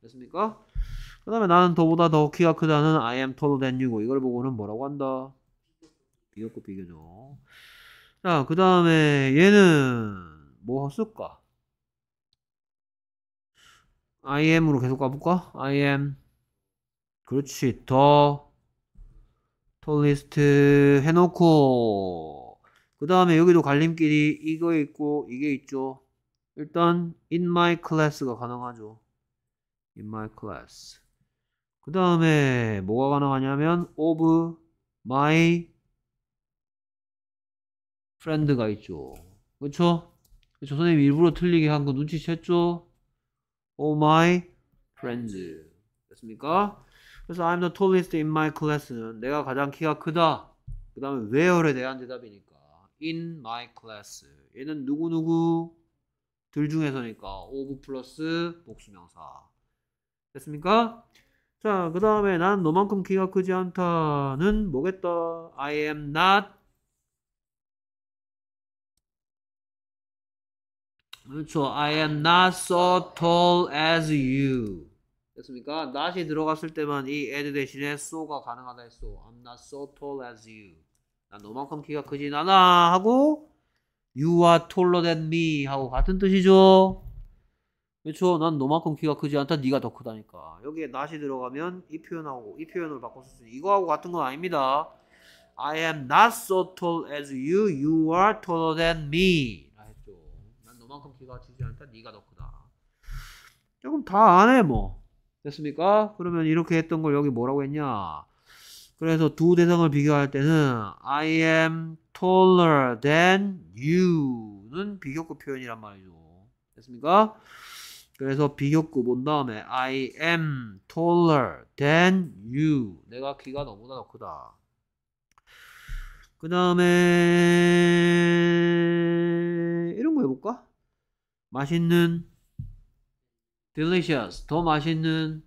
됐습니까? 그 다음에 나는 더보다더 키가 크다는 I am taller than you고 이걸 보고는 뭐라고 한다? 비교급 비교죠. 자, 그 다음에 얘는 뭐 쓸까? I am으로 계속 가볼까? I am 그렇지 더 tallest 해놓고 그 다음에 여기도 갈림길이 이거 있고 이게 있죠 일단 in my class가 가능하죠 in my class 그 다음에 뭐가 가능하냐면 of my friend가 있죠. 그쵸? 그선생님 일부러 틀리게 한 거 눈치챘죠? of my friends. 됐습니까? 그래서 I'm the tallest in my class는 내가 가장 키가 크다. 그 다음에 where에 대한 대답이니까 in my class. 얘는 누구누구 들 중에서니까 of 플러스 복수명사. 됐습니까? 자, 그 다음에 난 너만큼 키가 크지 않다는 뭐겠다? I am not 그렇죠. I am not so tall as you. 됐습니까? not이 들어갔을 때만 이 add 대신에 so가 가능하다 했어. I'm not so tall as you. 난 너만큼 키가 크진 않아 하고 you are taller than me 하고 같은 뜻이죠. 그렇죠. 난 너만큼 키가 크지 않다. 네가 더 크다니까. 여기에 not이 들어가면 이 표현하고 이표현으로 바꿔서 쓰니 이거하고 같은 건 아닙니다. I am not so tall as you. You are taller than me. 라 했죠. 난 너만큼 키가 크지 않다. 네가 더 크다. 조금 다 안 해 뭐. 됐습니까? 그러면 이렇게 했던 걸 여기 뭐라고 했냐? 그래서 두 대상을 비교할 때는 I am taller than you는 비교급 표현이란 말이죠. 됐습니까? 그래서 비교 구본 다음에 I am taller than you. 내가 키가 너무나 크다. 그 다음에 이런 거 해볼까? 맛있는 delicious 더 맛있는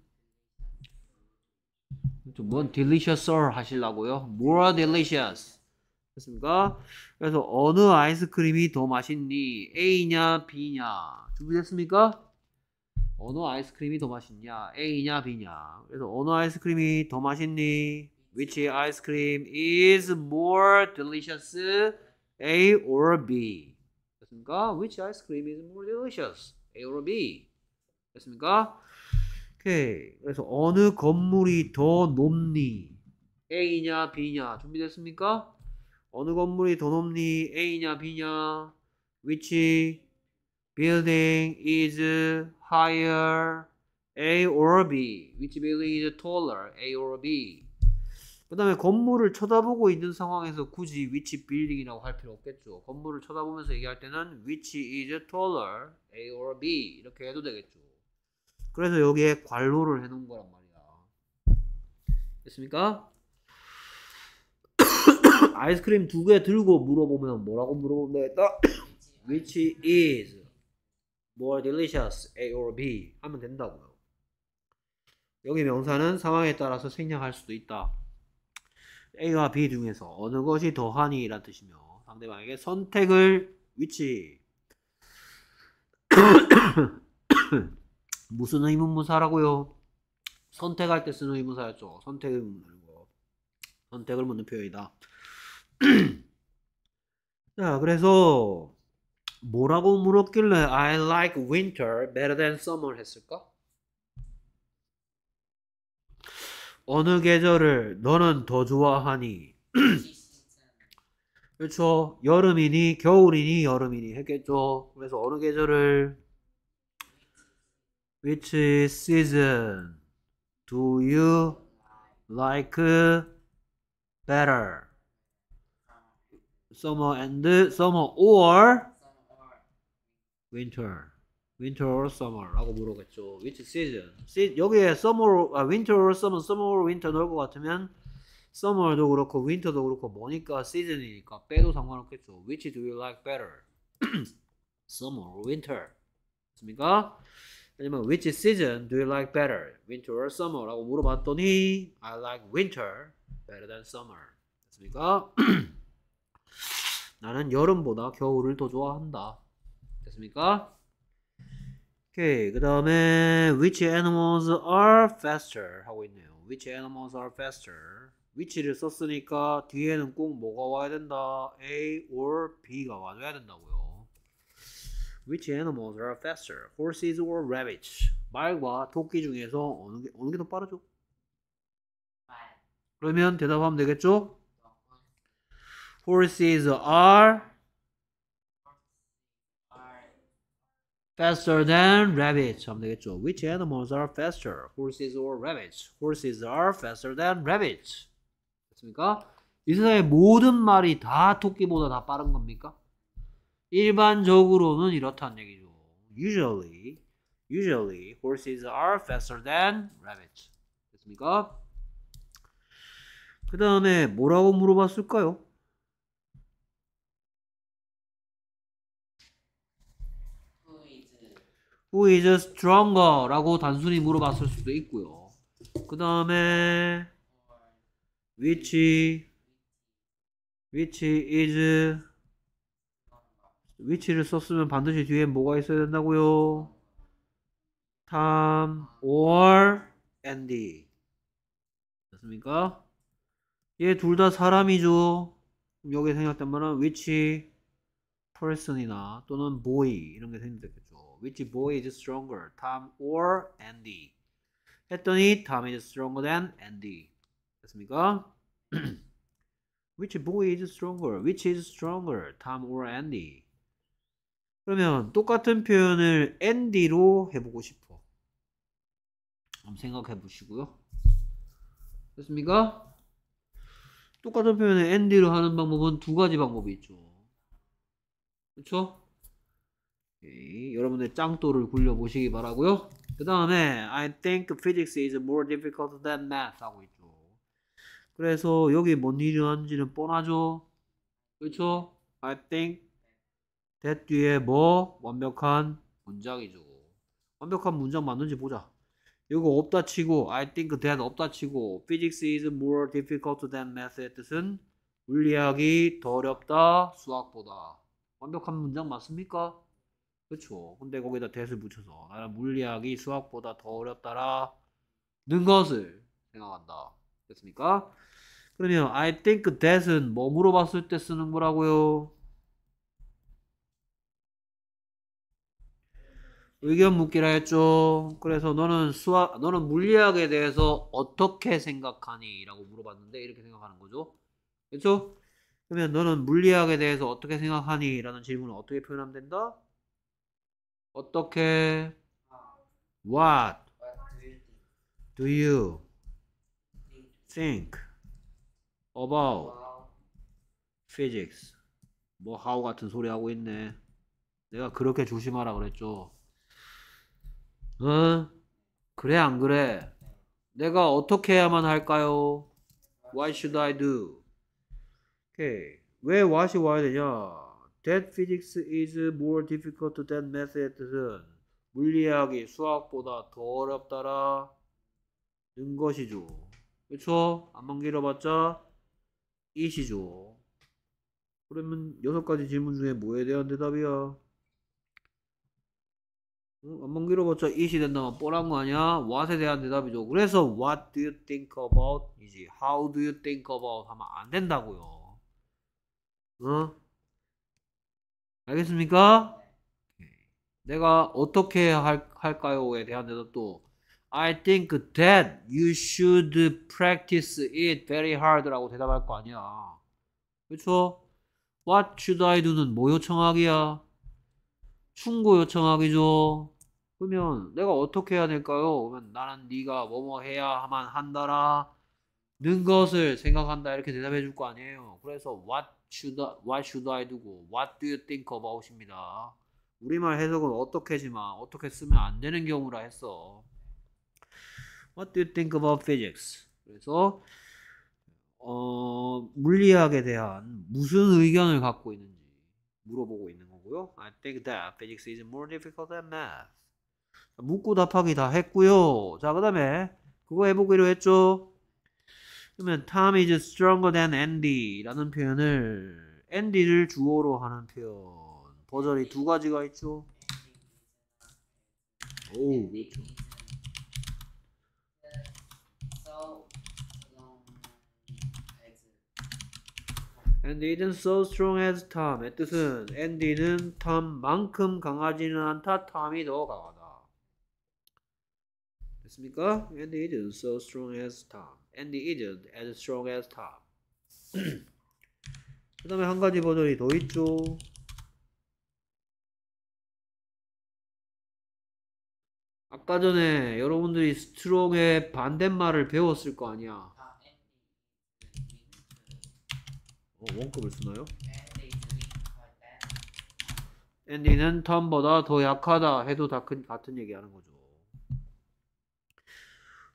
뭔 d e l i c i o u s e 하시려고요? more delicious 됐습니까? 그래서 어느 아이스크림이 더 맛있니? A냐 B냐 준비됐습니까? 어느 아이스크림이 더 맛있냐? A냐 B냐? 그래서 어느 아이스크림이 더 맛있니? Which ice cream is more delicious? A or B? 됐습니까? Which ice cream is more delicious? A or B? 됐습니까? 오케이. 그래서 어느 건물이 더 높니? A냐 B냐? 준비됐습니까? 어느 건물이 더 높니? A냐 B냐? Which building is higher A or B which building is taller A or B 그 다음에 건물을 쳐다보고 있는 상황에서 굳이 which building이라고 할 필요 없겠죠 건물을 쳐다보면서 얘기할 때는 which is taller A or B 이렇게 해도 되겠죠 그래서 여기에 괄호를 해놓은 거란 말이야 됐습니까? 아이스크림 두 개 들고 물어보면 뭐라고 물어보면 되겠다? which is more delicious A or B 하면 된다고요. 여기 명사는 상황에 따라서 생략할 수도 있다. A와 B 중에서 어느 것이 더하니 라는 뜻이며 상대방에게 선택을 위치 무슨 의문문사라고요? 선택할 때 쓰는 의문사였죠. 선택을 묻는 거. 선택을 묻는 표현이다. 자, 그래서 뭐라고 물었길래 I like winter better than summer 했을까? 어느 계절을 너는 더 좋아하니? 그렇죠. 여름이니 겨울이니 여름이니 했겠죠. 그래서 어느 계절을 Which season do you like better? Summer and summer or winter, winter or summer라고 물어겠죠. 보 Which season? s e 여기에 summer, 아, winter or summer, summer or winter 넣을 것 같으면 summer도 그렇고 winter도 그렇고 뭐니까 season이니까 빼도 상관없겠죠. Which do you like better? summer or winter? 맞습니까? 아니면 which season do you like better? winter or summer? 라고 물어봤더니 I like winter better than summer 됐습니까? 나는 여름보다 겨울을 더 좋아한다 됐습니까? 오케이 그 다음에 which animals are faster 하고 있네요 which animals are faster which를 썼으니까 뒤에는 꼭 뭐가 와야 된다 A or B가 와줘야 된다고요 which animals are faster horses or rabbits 말과 토끼 중에서 어느 게, 어느 게더 빠르죠? 그러면 대답하면 되겠죠? horses are faster than rabbits 하면 되겠죠. Which animals are faster? Horses or rabbits? Horses are faster than rabbits. 됐습니까? 이 세상의 모든 말이 다 토끼보다 다 빠른 겁니까? 일반적으로는 이렇다는 얘기죠. Usually, usually horses are faster than rabbits. 됐습니까? 그 다음에 뭐라고 물어봤을까요? Who is stronger? 라고 단순히 물어봤을 수도 있고요. 그 다음에 which which is which를 썼으면 반드시 뒤에 뭐가 있어야 된다고요? Tom or Andy 됐습니까? 얘 둘 다 사람이죠. 여기 생각되면은 which person이나 또는 boy 이런 게 생겼겠죠. Which boy is stronger, Tom or Andy? 했더니 Tom is stronger than Andy. 됐습니까? Which boy is stronger? Which is stronger, Tom or Andy? 그러면 똑같은 표현을 Andy로 해보고 싶어. 한번 생각해 보시고요. 됐습니까? 똑같은 표현을 Andy로 하는 방법은 두 가지 방법이 있죠. 그렇죠? 여러분들 짱또를 굴려 보시기 바라고요. 그 다음에 I think physics is more difficult than math 하고 있죠. 그래서 여기 뭔 일이 하는지는 뻔하죠. 그렇죠? I think that 뒤에 뭐 완벽한 문장이죠. 완벽한 문장 맞는지 보자. 이거 없다 치고 I think that 없다 치고 physics is more difficult than math의 뜻은 물리학이 더 어렵다 수학보다 완벽한 문장 맞습니까? 그렇죠. 근데 거기다 대를 붙여서 나는 물리학이 수학보다 더 어렵다라는 것을 생각한다. 됐습니까? 그러면 I think that은 뭐 물어봤을 때 쓰는 거라고요? 의견 묻기라 했죠. 그래서 너는 수학, 너는 물리학에 대해서 어떻게 생각하니? 라고 물어봤는데 이렇게 생각하는 거죠. 그렇죠? 그러면 너는 물리학에 대해서 어떻게 생각하니? 라는 질문을 어떻게 표현하면 된다? 어떻게 What do you think about physics? 뭐 하우 같은 소리 하고 있네. 내가 그렇게 조심하라 그랬죠. 응? 어? 그래 안 그래? 내가 어떻게 해야만 할까요? What should I do? 오케이. 왜 what이 와야 되냐? that physics is more difficult than maths는 물리학이 수학보다 더 어렵다라는 것이죠. 그렇 안만 길어봤자 이시죠. 그러면 여섯 가지 질문 중에 뭐에 대한 대답이야? 안만 길어봤자 이시 된다면 뻔한 거 아니야? what에 대한 대답이죠. 그래서 what do you think about 이지 how do you think about 하면 안 된다고요. 응? 알겠습니까? 내가 어떻게 할, 할까요에 대한 대답도 I think that you should practice it very hard 라고 대답할 거 아니야 그렇죠? What should I do는 뭐 요청하기야? 충고 요청하기죠 그러면 내가 어떻게 해야 될까요? 그러면 나는 네가 뭐뭐 해야만 한다라 는 것을 생각한다 이렇게 대답해 줄 거 아니에요 그래서 what should I, what should I do고 what do you think about입니다. 우리말 해석은 어떻게지만 어떻게 쓰면 안 되는 경우라 했어. What do you think about physics? 그래서 어, 물리학에 대한 무슨 의견을 갖고 있는지 물어보고 있는 거고요. I think that physics is more difficult than math. 묻고 답하기 다 했고요. 자, 그 다음에 그거 해보기로 했죠. 그러면 Tom is stronger than Andy라는 표현을 Andy를 주어로 하는 표현 버전이 두 가지가 있죠. 오, 그렇죠. And isn't so strong as Tom. 의 뜻은 앤디는 톰만큼 강하지는 않다. 톰이 더 강하다. 됐습니까? And isn't so strong as Tom. and isn't as strong as top. 그 다음에 한 가지 버전이 더 있죠. 아까 전에 여러분들이 스트롱의 반대말을 배웠을 거 아니야. 어, 원급을 쓰나요? 앤디는 톰보다 더 약하다 해도 다 큰, 같은 얘기하는 거죠.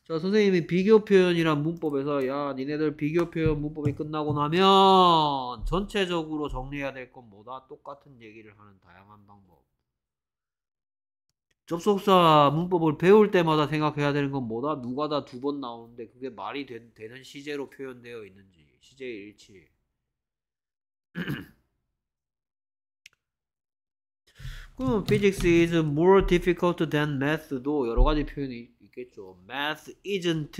자, 선생님이 비교 표현이란 문법에서 야, 니네들 비교 표현 문법이 끝나고 나면 전체적으로 정리해야 될 건 뭐다? 똑같은 얘기를 하는 다양한 방법. 접속사 문법을 배울 때마다 생각해야 되는 건 뭐다? 누가 다 두 번 나오는데 그게 말이 되, 는 시제로 표현되어 있는지. 시제 일치. 그럼 physics is more difficult than math도 여러 가지 표현이 있겠죠. Math isn't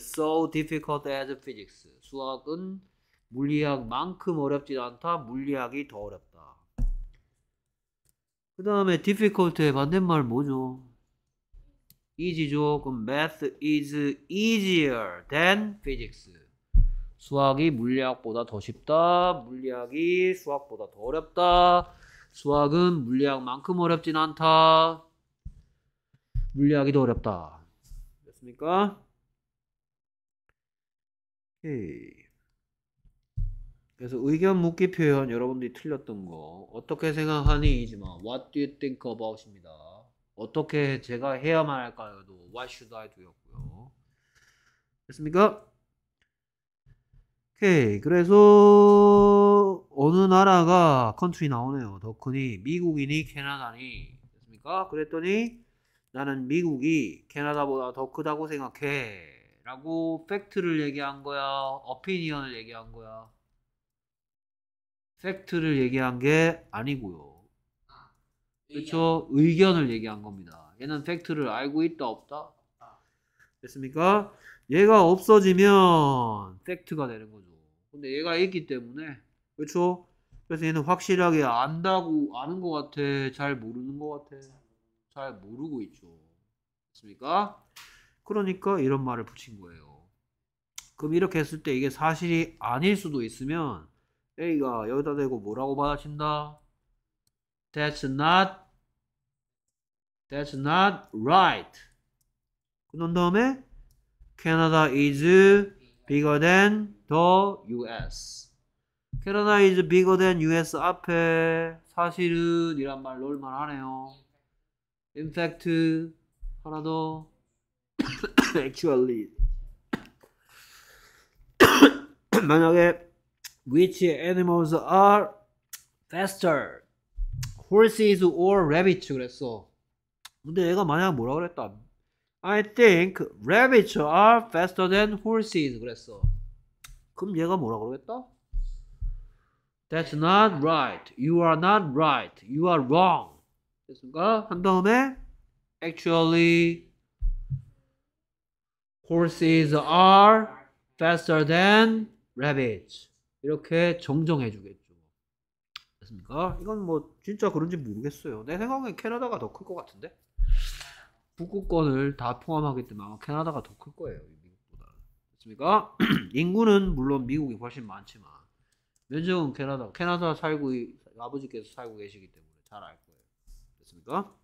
so difficult as physics. 수학은 물리학만큼 어렵지 않다. 물리학이 더 어렵다. 그 다음에 difficult의 반대말 뭐죠? easy죠. 그럼 math is easier than physics. 수학이 물리학보다 더 쉽다. 물리학이 수학보다 더 어렵다. 수학은 물리학만큼 어렵진 않다. 물리학이 더 어렵다. 됐습니까? 오케이. 그래서 의견 묻기 표현 여러분들이 틀렸던 거 어떻게 생각하니? 이지만 What do you think about입니다. 어떻게 제가 해야만 할까요?도 What should I do였고요. 됐습니까? 오케이 그래서 어느 나라가 컨트리 나오네요 더크니 미국이니 캐나다니 됐습니까? 그랬더니 나는 미국이 캐나다보다 더 크다고 생각해. 라고 팩트를 얘기한 거야? 어피니언을 얘기한 거야? 팩트를 얘기한 게 아니고요. 그렇죠? 의견을 얘기한 겁니다. 얘는 팩트를 알고 있다 없다? 됐습니까? 얘가 없어지면 팩트가 되는 거죠. 근데 얘가 있기 때문에 그렇죠? 그래서 얘는 확실하게 안다고 아는 것 같아. 잘 모르는 것 같아. 잘 모르고 있죠. 맞습니까? 그러니까 이런 말을 붙인 거예요. 그럼 이렇게 했을 때 이게 사실이 아닐 수도 있으면 A가 여기다 대고 뭐라고 받아친다? That's not That's not right. 그런 다음에 Canada is bigger than the US. Canada is bigger than US 앞에 사실은 이란 말 넣을만 하네요. in fact 하나 더 actually 만약에 which animals are faster horses or rabbits 그랬어 근데 얘가 만약 뭐라 그랬다 I think rabbits are faster than horses 그랬어 그럼 얘가 뭐라 그러겠다 That's not right. You are not right. You are wrong. 됐습니까? 한 다음에 actually horses are faster than rabbits. 이렇게 정정해 주겠죠. 됐습니까? 이건 뭐 진짜 그런지 모르겠어요. 내 생각엔 캐나다가 더 클 것 같은데. 북극권을 다 포함하기 때문에 아마 캐나다가 더 클 거예요. 미국보다. 됐습니까? 인구는 물론 미국이 훨씬 많지만 면적은 캐나다. 캐나다 살고 아버지께서 살고 계시기 때문에 잘 알고 않습니까?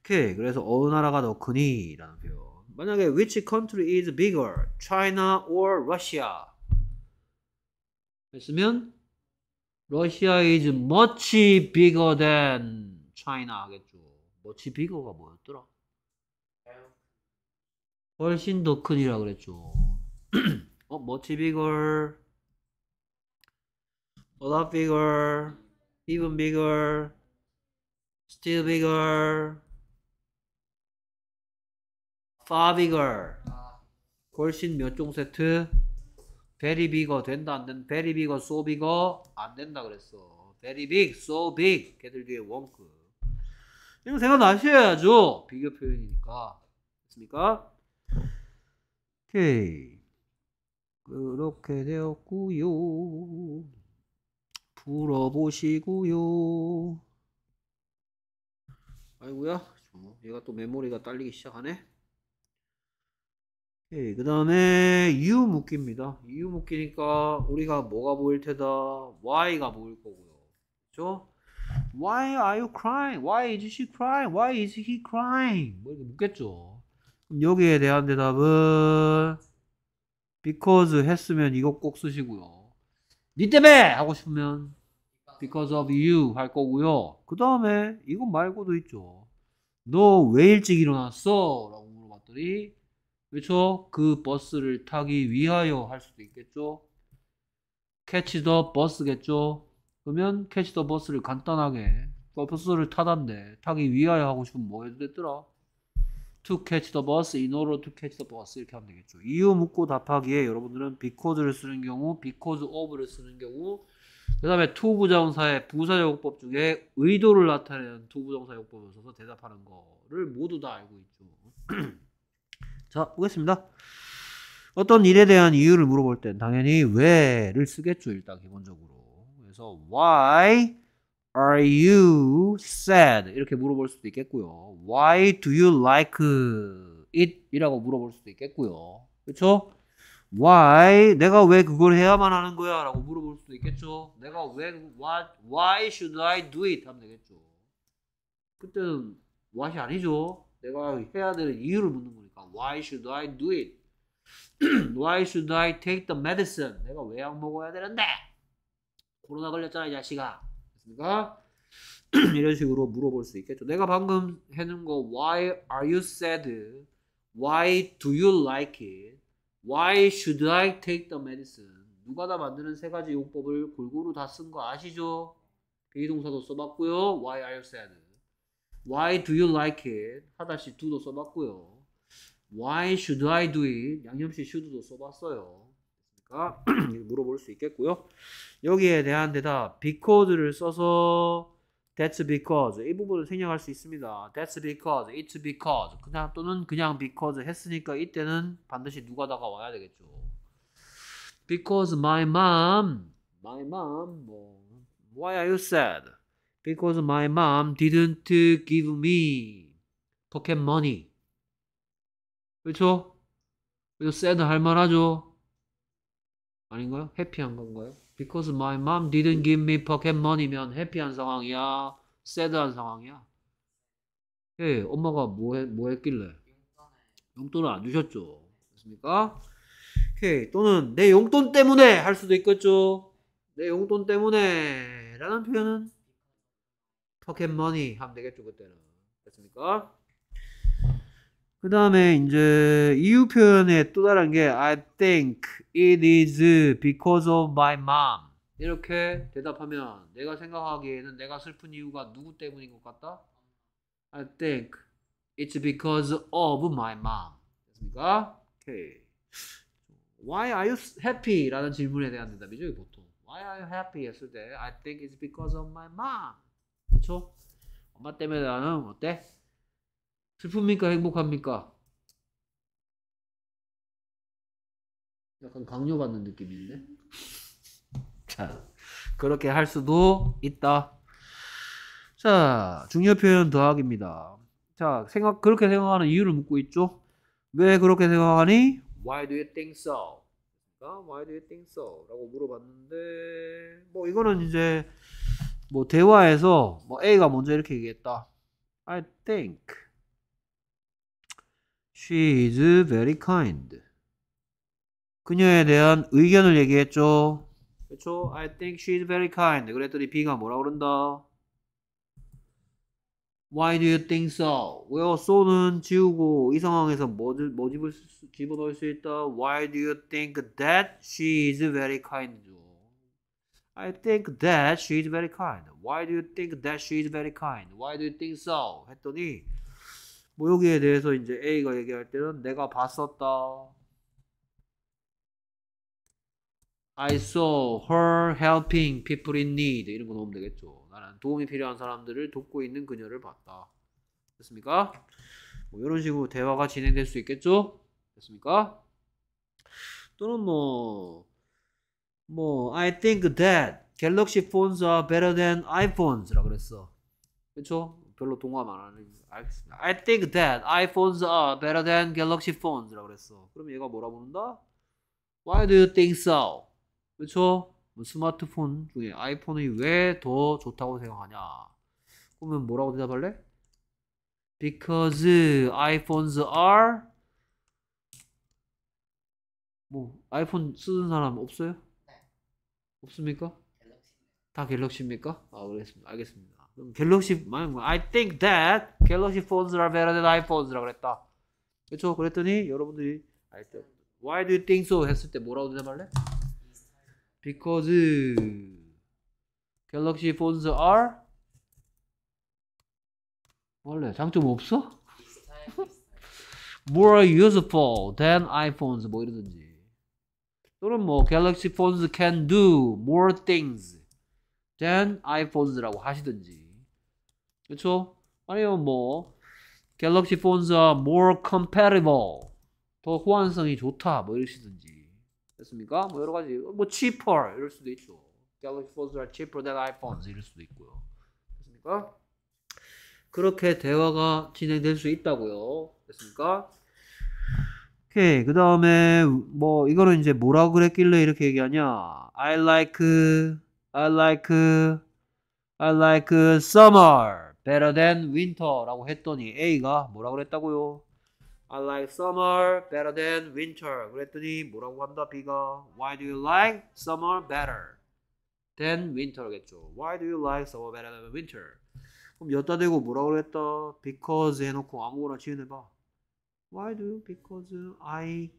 오케이. 그래서 어느 나라가 더 크니라는 표현. 만약에 which country is bigger, China or Russia? 했으면 Russia is much bigger than China 하겠죠. much bigger가 뭐였더라? 훨씬 더 큰이라 그랬죠. 어, much bigger, a lot bigger, even bigger. still bigger, far bigger. 훨씬 몇 종 세트? very bigger 된다 안 된다. very bigger, so bigger 안 된다 그랬어. very big, so big. 걔들 뒤에 원크. 이런 생각 나셔야죠. 비교 표현이니까. 됐습니까? 오케이. 그렇게 되었고요. 풀어보시고요. 아이고야 얘가 또 메모리가 딸리기 시작하네 그 다음에 u 묶기입니다 u 묶기니까 우리가 뭐가 보일 테다 y가 보일 거고요 그죠 why are you crying why is she crying why is he crying 뭐 이렇게 묻겠죠 그럼 여기에 대한 대답은 because 했으면 이것 꼭 쓰시고요 니 때문에 하고 싶으면 because of you 할 거고요. 그 다음에 이거 말고도 있죠. 너 왜 일찍 일어났어? 라고 물어봤더니 그렇죠? 그 버스를 타기 위하여 할 수도 있겠죠. 캐치 더 버스겠죠. 그러면 캐치 더 버스를 간단하게 그 버스를 타던데 타기 위하여 하고 싶으면 뭐 해도 됐더라. to catch the bus in order to catch the bus 이렇게 하면 되겠죠. 이유 묻고 답하기에 여러분들은 because를 쓰는 경우, because of를 쓰는 경우, 그 다음에 투부정사의 부사용법 중에 의도를 나타내는 투부정사용법에 있어서 대답하는 거를 모두 다 알고 있죠. 자, 보겠습니다. 어떤 일에 대한 이유를 물어볼 땐 당연히 왜를 쓰겠죠, 일단 기본적으로. 그래서 why are you sad? 이렇게 물어볼 수도 있겠고요. why do you like it? 이라고 물어볼 수도 있겠고요. 그렇죠? why 내가 왜 그걸 해야만 하는 거야라고 물어볼 수도 있겠죠. 내가 왜 what why should I do it 하면 되겠죠. 그때는 what이 아니죠. 내가 해야 될 이유를 묻는 거니까 why should I do it? why should I take the medicine? 내가 왜 약 먹어야 되는데? 코로나 걸렸잖아 이 자식아. 그습니까 이런 식으로 물어볼 수 있겠죠. 내가 방금 해놓은 거 why are you sad? why do you like it? Why should I take the medicine? 누가 다 만드는 세 가지 용법을 골고루 다 쓴 거 아시죠? 비동사도 써봤고요. Why are you sad? Why do you like it? 하다시 do도 써봤고요. Why should I do it? 양념씨 should도 써봤어요. 물어볼 수 있겠고요. 여기에 대한 대답, 비코드를 써서 That's because 이 부분을 생략할 수 있습니다. That's because, it's because 그냥 또는 그냥 because 했으니까 이때는 반드시 누가다가 와야 되겠죠. Because my mom, my mom, 뭐, why are you sad? Because my mom didn't give me pocket money. 그렇죠? 그래서 sad 할 만하죠. 아닌가요? 해피한 건가요? Because my mom didn't give me pocket money면 해피한 상황이야. 새드한 상황이야. 예, 엄마가 뭐, 뭐 했길래? 용돈을 안 주셨죠. 그렇습니까 오케이. 또는 내 용돈 때문에 할 수도 있겠죠. 내 용돈 때문에 라는 표현은 pocket money 하면 되겠죠, 그때는. 됐습니까? 그 다음에 이제 이유 표현에또 다른 게 I think it is because of my mom. 이렇게 대답하면 내가 생각하기에는 내가 슬픈 이유가 누구 때문인 것 같다? I think it's because of my mom. 됐습니까? 오케이. Why are you happy? 라는 질문에 대한 대답이죠, 보통. Why are you happy? 했을 때 I think it's because of my mom. 그쵸? 엄마 때문에 나는 어때? 슬픕니까? 행복합니까? 약간 강요받는 느낌인데? 자, 그렇게 할 수도 있다. 자, 중요 표현 더하기입니다. 자, 생각, 그렇게 생각하는 이유를 묻고 있죠? 왜 그렇게 생각하니? Why do you think so? Why do you think so? 라고 물어봤는데, 뭐, 이거는 이제, 뭐, 대화에서, 뭐, A가 먼저 이렇게 얘기했다. I think. She is very kind. 그녀에 대한 의견을 얘기했죠. 그렇죠? I think she is very kind. 그랬더니 B가 뭐라 그런다? Why do you think so? 왜요? so는 지우고 이 상황에서 뭐, 뭐집어넣을수 있다. Why do you think that she is very kind? I think that she is very kind. Why do you think that she is very kind? Why do you think so? 했더니 뭐 여기에 대해서 이제 A가 얘기할 때는 내가 봤었다. I saw her helping people in need 이런 거 넣으면 되겠죠. 나는 도움이 필요한 사람들을 돕고 있는 그녀를 봤다. 됐습니까? 뭐 이런 식으로 대화가 진행될 수 있겠죠? 됐습니까? 또는 뭐뭐 뭐, I think that Galaxy phones are better than iPhones라 그랬어. 그렇죠? 별로 동감 안 하는. 알겠습니다. I think that iPhones are better than Galaxy phones라고 그랬어. 그럼 얘가 뭐라 부른다? Why do you think so? 그렇죠? 스마트폰 중에 아이폰이 왜 더 좋다고 생각하냐? 그러면 뭐라고 대답할래? Because iPhones are 뭐 아이폰 쓰는 사람 없어요? 네. 없습니까? 갤럭시. 다 갤럭시입니까? 아, 그렇습니다. 알겠습니다. 갤럭시 I think that 갤럭시 phones are better than iPhones라고 그랬다. 그렇죠? 그랬더니 여러분들이 알 때. Why do you think so? 했을 때 뭐라고 대답할래? Because 갤럭시 phones are 원래 장점 없어? more useful than iPhones 뭐 이러든지 또는 뭐 갤럭시 phones can do more things than iPhones라고 하시든지 그렇죠? 아니면 뭐 갤럭시 폰즈와 n e s a r more compatible. 더 호환성이 좋다. 뭐 이러시든지. 됐습니까? 뭐 여러 가지. 뭐 cheaper 이럴 수도 있죠. 갤럭시 폰즈와 n e s a r cheaper than iPhones 이럴 수도 있고요. 됐습니까? 그렇게 대화가 진행될 수 있다고요. 됐습니까? 오케이. 그 다음에 뭐 이거는 이제 뭐라고 그랬길래 이렇게 얘기하냐? I like I like I like summer. better than winter라고 했더니 A가 뭐라고 그랬다고요? I like summer better than winter. 그랬더니 뭐라고 한다 B가 Why do you like summer better than winter겠죠? Why do you like summer better than winter? 그럼 여따 대고 뭐라고 그랬다? Because 해놓고 아무거나 지어내봐. Why do you? Because I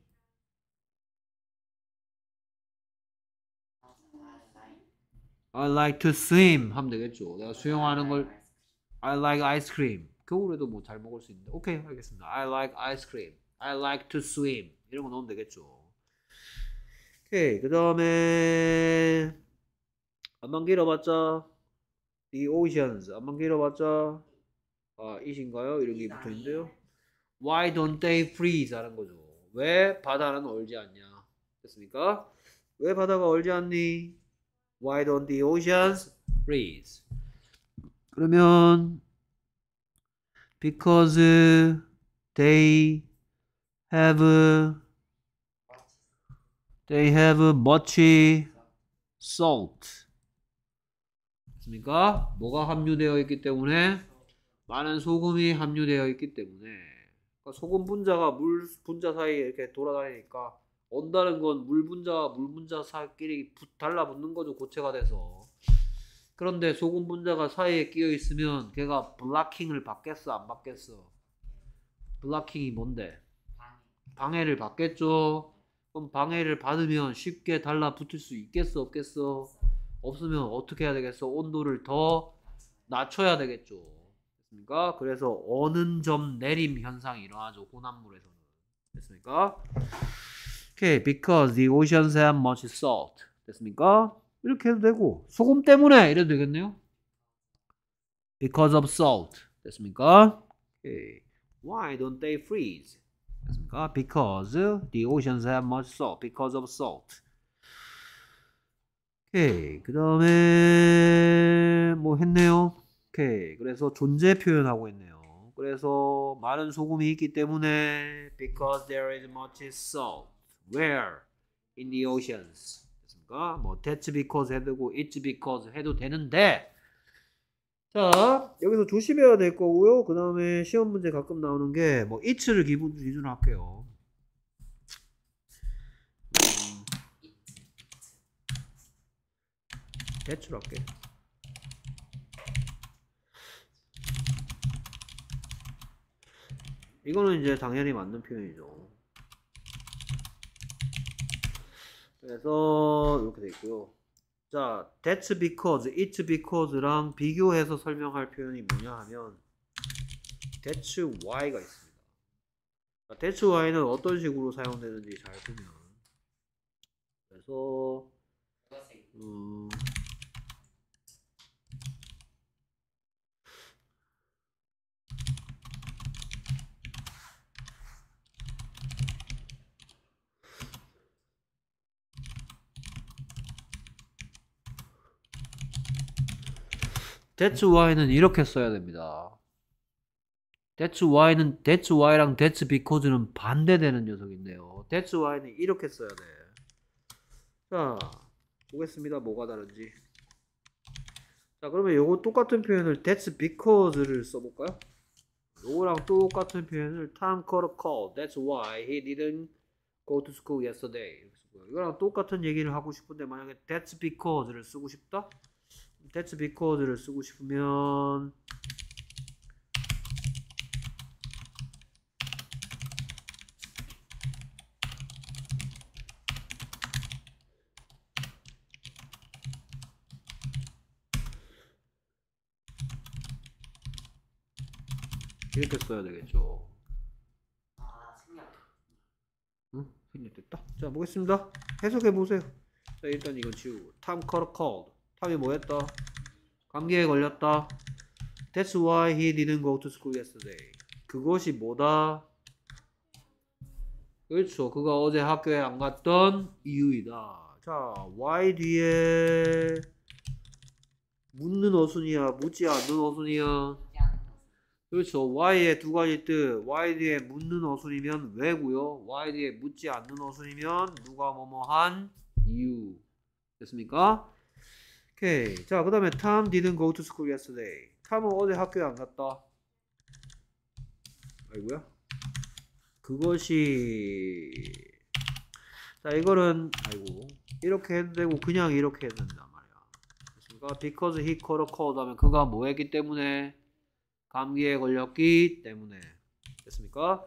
I like to swim 하면 되겠죠. 내가 수영하는 걸 I like ice cream. 겨울에도 뭐 잘 먹을 수 있는데. 오케이, 알겠습니다. I like ice cream. I like to swim. 이런 거 넣으면 되겠죠. 오케이, 그 다음에 한번 길어봤자 The oceans. 한번 길어봤자 아, 이신가요? 이런 게 붙어 있는데요. Why don't they freeze? 하는 거죠. 왜 바다는 얼지 않냐? 됐습니까? 왜 바다가 얼지 않니? Why don't the oceans freeze? 그러면 because they have they have much salt 맞습니까? 뭐가 함유되어 있기 때문에 많은 소금이 함유되어 있기 때문에 그러니까 소금 분자가 물 분자 사이에 이렇게 돌아다니니까 온다는 건 물 분자와 물 분자 사이끼리 달라붙는 거죠 고체가 돼서 그런데 소금 분자가 사이에 끼어 있으면 걔가 블락킹을 받겠어 안 받겠어? 블락킹이 뭔데? 방해를 받겠죠. 그럼 방해를 받으면 쉽게 달라붙을 수 있겠어 없겠어? 없으면 어떻게 해야 되겠어? 온도를 더 낮춰야 되겠죠. 됐습니까? 그래서 어는 점 내림 현상이 일어나죠. 혼합물에서는 됐습니까? Okay, because the oceans have much salt. 됐습니까? 이렇게 해도 되고 소금 때문에 이래도 되겠네요. Because of salt 됐습니까? Okay. Why don't they freeze? 됐습니까? Because the oceans have much salt. Because of salt. 오케이 그 다음에 뭐 했네요. 오케이 그래서 존재 표현하고 있네요. 그래서 많은 소금이 있기 때문에 because there is much salt where in the oceans 되뭐 that's because 해도 it's because 해도 되는데 자 여기서 조심해야 될 거고요 그 다음에 시험 문제 가끔 나오는 게 뭐 it를 기본 기준으로 할게요 대출 음, 할게 이거는 이제 당연히 맞는 표현이죠 그래서 이렇게 돼 있고요. 자, that's because, it's because랑 비교해서 설명할 표현이 뭐냐 하면 that's why가 있습니다. 자, that's why는 어떤 식으로 사용되는지 잘 보면 그래서 음, that's why는 이렇게 써야 됩니다. that's why는 that's why랑 that's because는 반대되는 녀석인데요. that's why는 이렇게 써야 돼. 자, 보겠습니다. 뭐가 다른지. 자, 그러면 요거 똑같은 표현을 that's because를 써볼까요? 요거랑 똑같은 표현을 Tom cut a call. That's why he didn't go to school yesterday. 이거랑 똑같은 얘기를 하고 싶은데 만약에 that's because를 쓰고 싶다? that's b e c a 우 e 를 쓰고 싶으면 이렇게 써야 되겠죠. 아, 생략. 응? 생략됐다. 자, 보겠습니다. 해석해 보세요. 자, 일단 이건 지우고. Tom called. 팝이 뭐였다? 감기에 걸렸다. That's why he didn't go to school yesterday. 그것이 뭐다? 그렇죠. 그가 어제 학교에 안 갔던 이유이다. 자, why 뒤에 묻는 어순이야, 묻지 않는 어순이야. 그렇죠. why의 두 가지 뜻. why 뒤에 묻는 어순이면 왜고요. why 뒤에 묻지 않는 어순이면 누가 뭐뭐한 이유. 됐습니까? 오케이. 자, 그 다음에 Tom didn't go to school yesterday. 탐은 어제 학교에 안 갔다. 아이고야. 그것이 자 이거는 아이고 이렇게 해도 되고 그냥 이렇게 해도 된단 말이야. 그러니까 because he caught a cold 하면 그가 뭐 했기 때문에 감기에 걸렸기 때문에 됐습니까?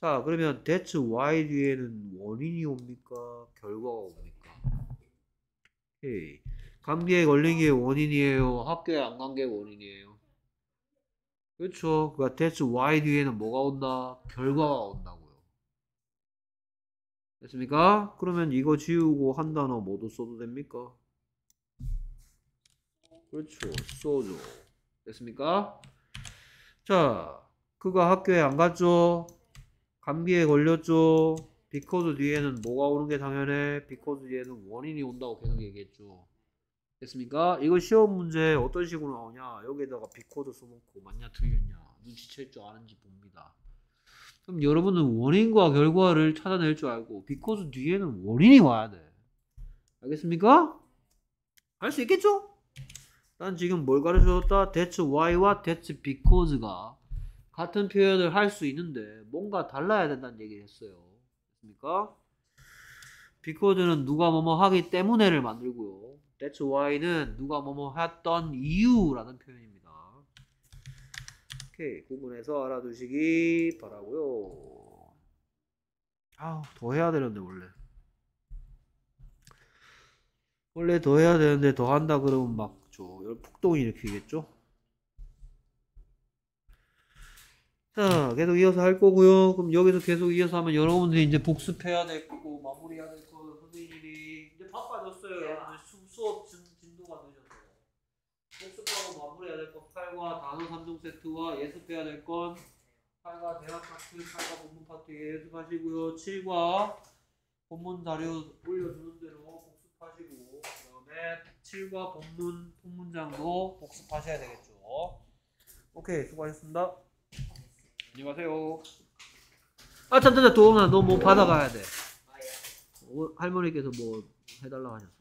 자 그러면 that's why 뒤에는 원인이 옵니까? 결과가 옵니까? 오케이. 감기에 걸린 게 원인이에요. 학교에 안 간 게 원인이에요. 그렇죠. 그러니까 that's why 뒤에는 뭐가 온다? 결과가 온다고요. 됐습니까? 그러면 이거 지우고 한 단어 모두 써도 됩니까? 그렇죠. 써줘. 됐습니까? 자, 그가 학교에 안 갔죠? 감기에 걸렸죠? because 뒤에는 뭐가 오는 게 당연해? because 뒤에는 원인이 온다고 계속 얘기했죠. 됐습니까? 이거 시험 문제 어떤 식으로 나오냐? 여기에다가 비코드 써놓고 맞냐 틀렸냐 눈치챌 줄 아는지 봅니다. 그럼 여러분은 원인과 결과를 찾아낼 줄 알고 비코드 뒤에는 원인이 와야 돼. 알겠습니까? 할 수 있겠죠? 난 지금 뭘 가르쳐줬다? 대체 why와 대체 because가 같은 표현을 할 수 있는데 뭔가 달라야 된다는 얘기를 했어요. 됐습니까? because는 누가 뭐뭐 하기 때문에를 만들고요. That's why는 누가 뭐뭐 했던 이유라는 표현입니다. 오케이 구분해서 알아두시기 바라고요. 아 더 해야 되는데 원래. 원래 더 해야 되는데 더 한다 그러면 막저 폭동이 일으키겠죠? 자 계속 이어서 할 거고요. 그럼 여기서 계속 이어서 하면 여러분들이 이제 복습해야 될 거고 마무리해야 될 거고 선생님이 이제 바빠졌어요. 8과 단어 3종 세트와 예습해야 될 건 8과 대화 파트, 8과 본문 파트 예습하시고요. 7과 본문 자료 올려주는 대로 복습하시고 그 다음에 7과 본문 통문장도 복습하셔야 되겠죠. 오케이 수고하셨습니다. 안녕히 가세요. 아 잠깐만 도훈아 너뭐 받아가야 돼. 할머니께서 뭐 해달라고 하셨어.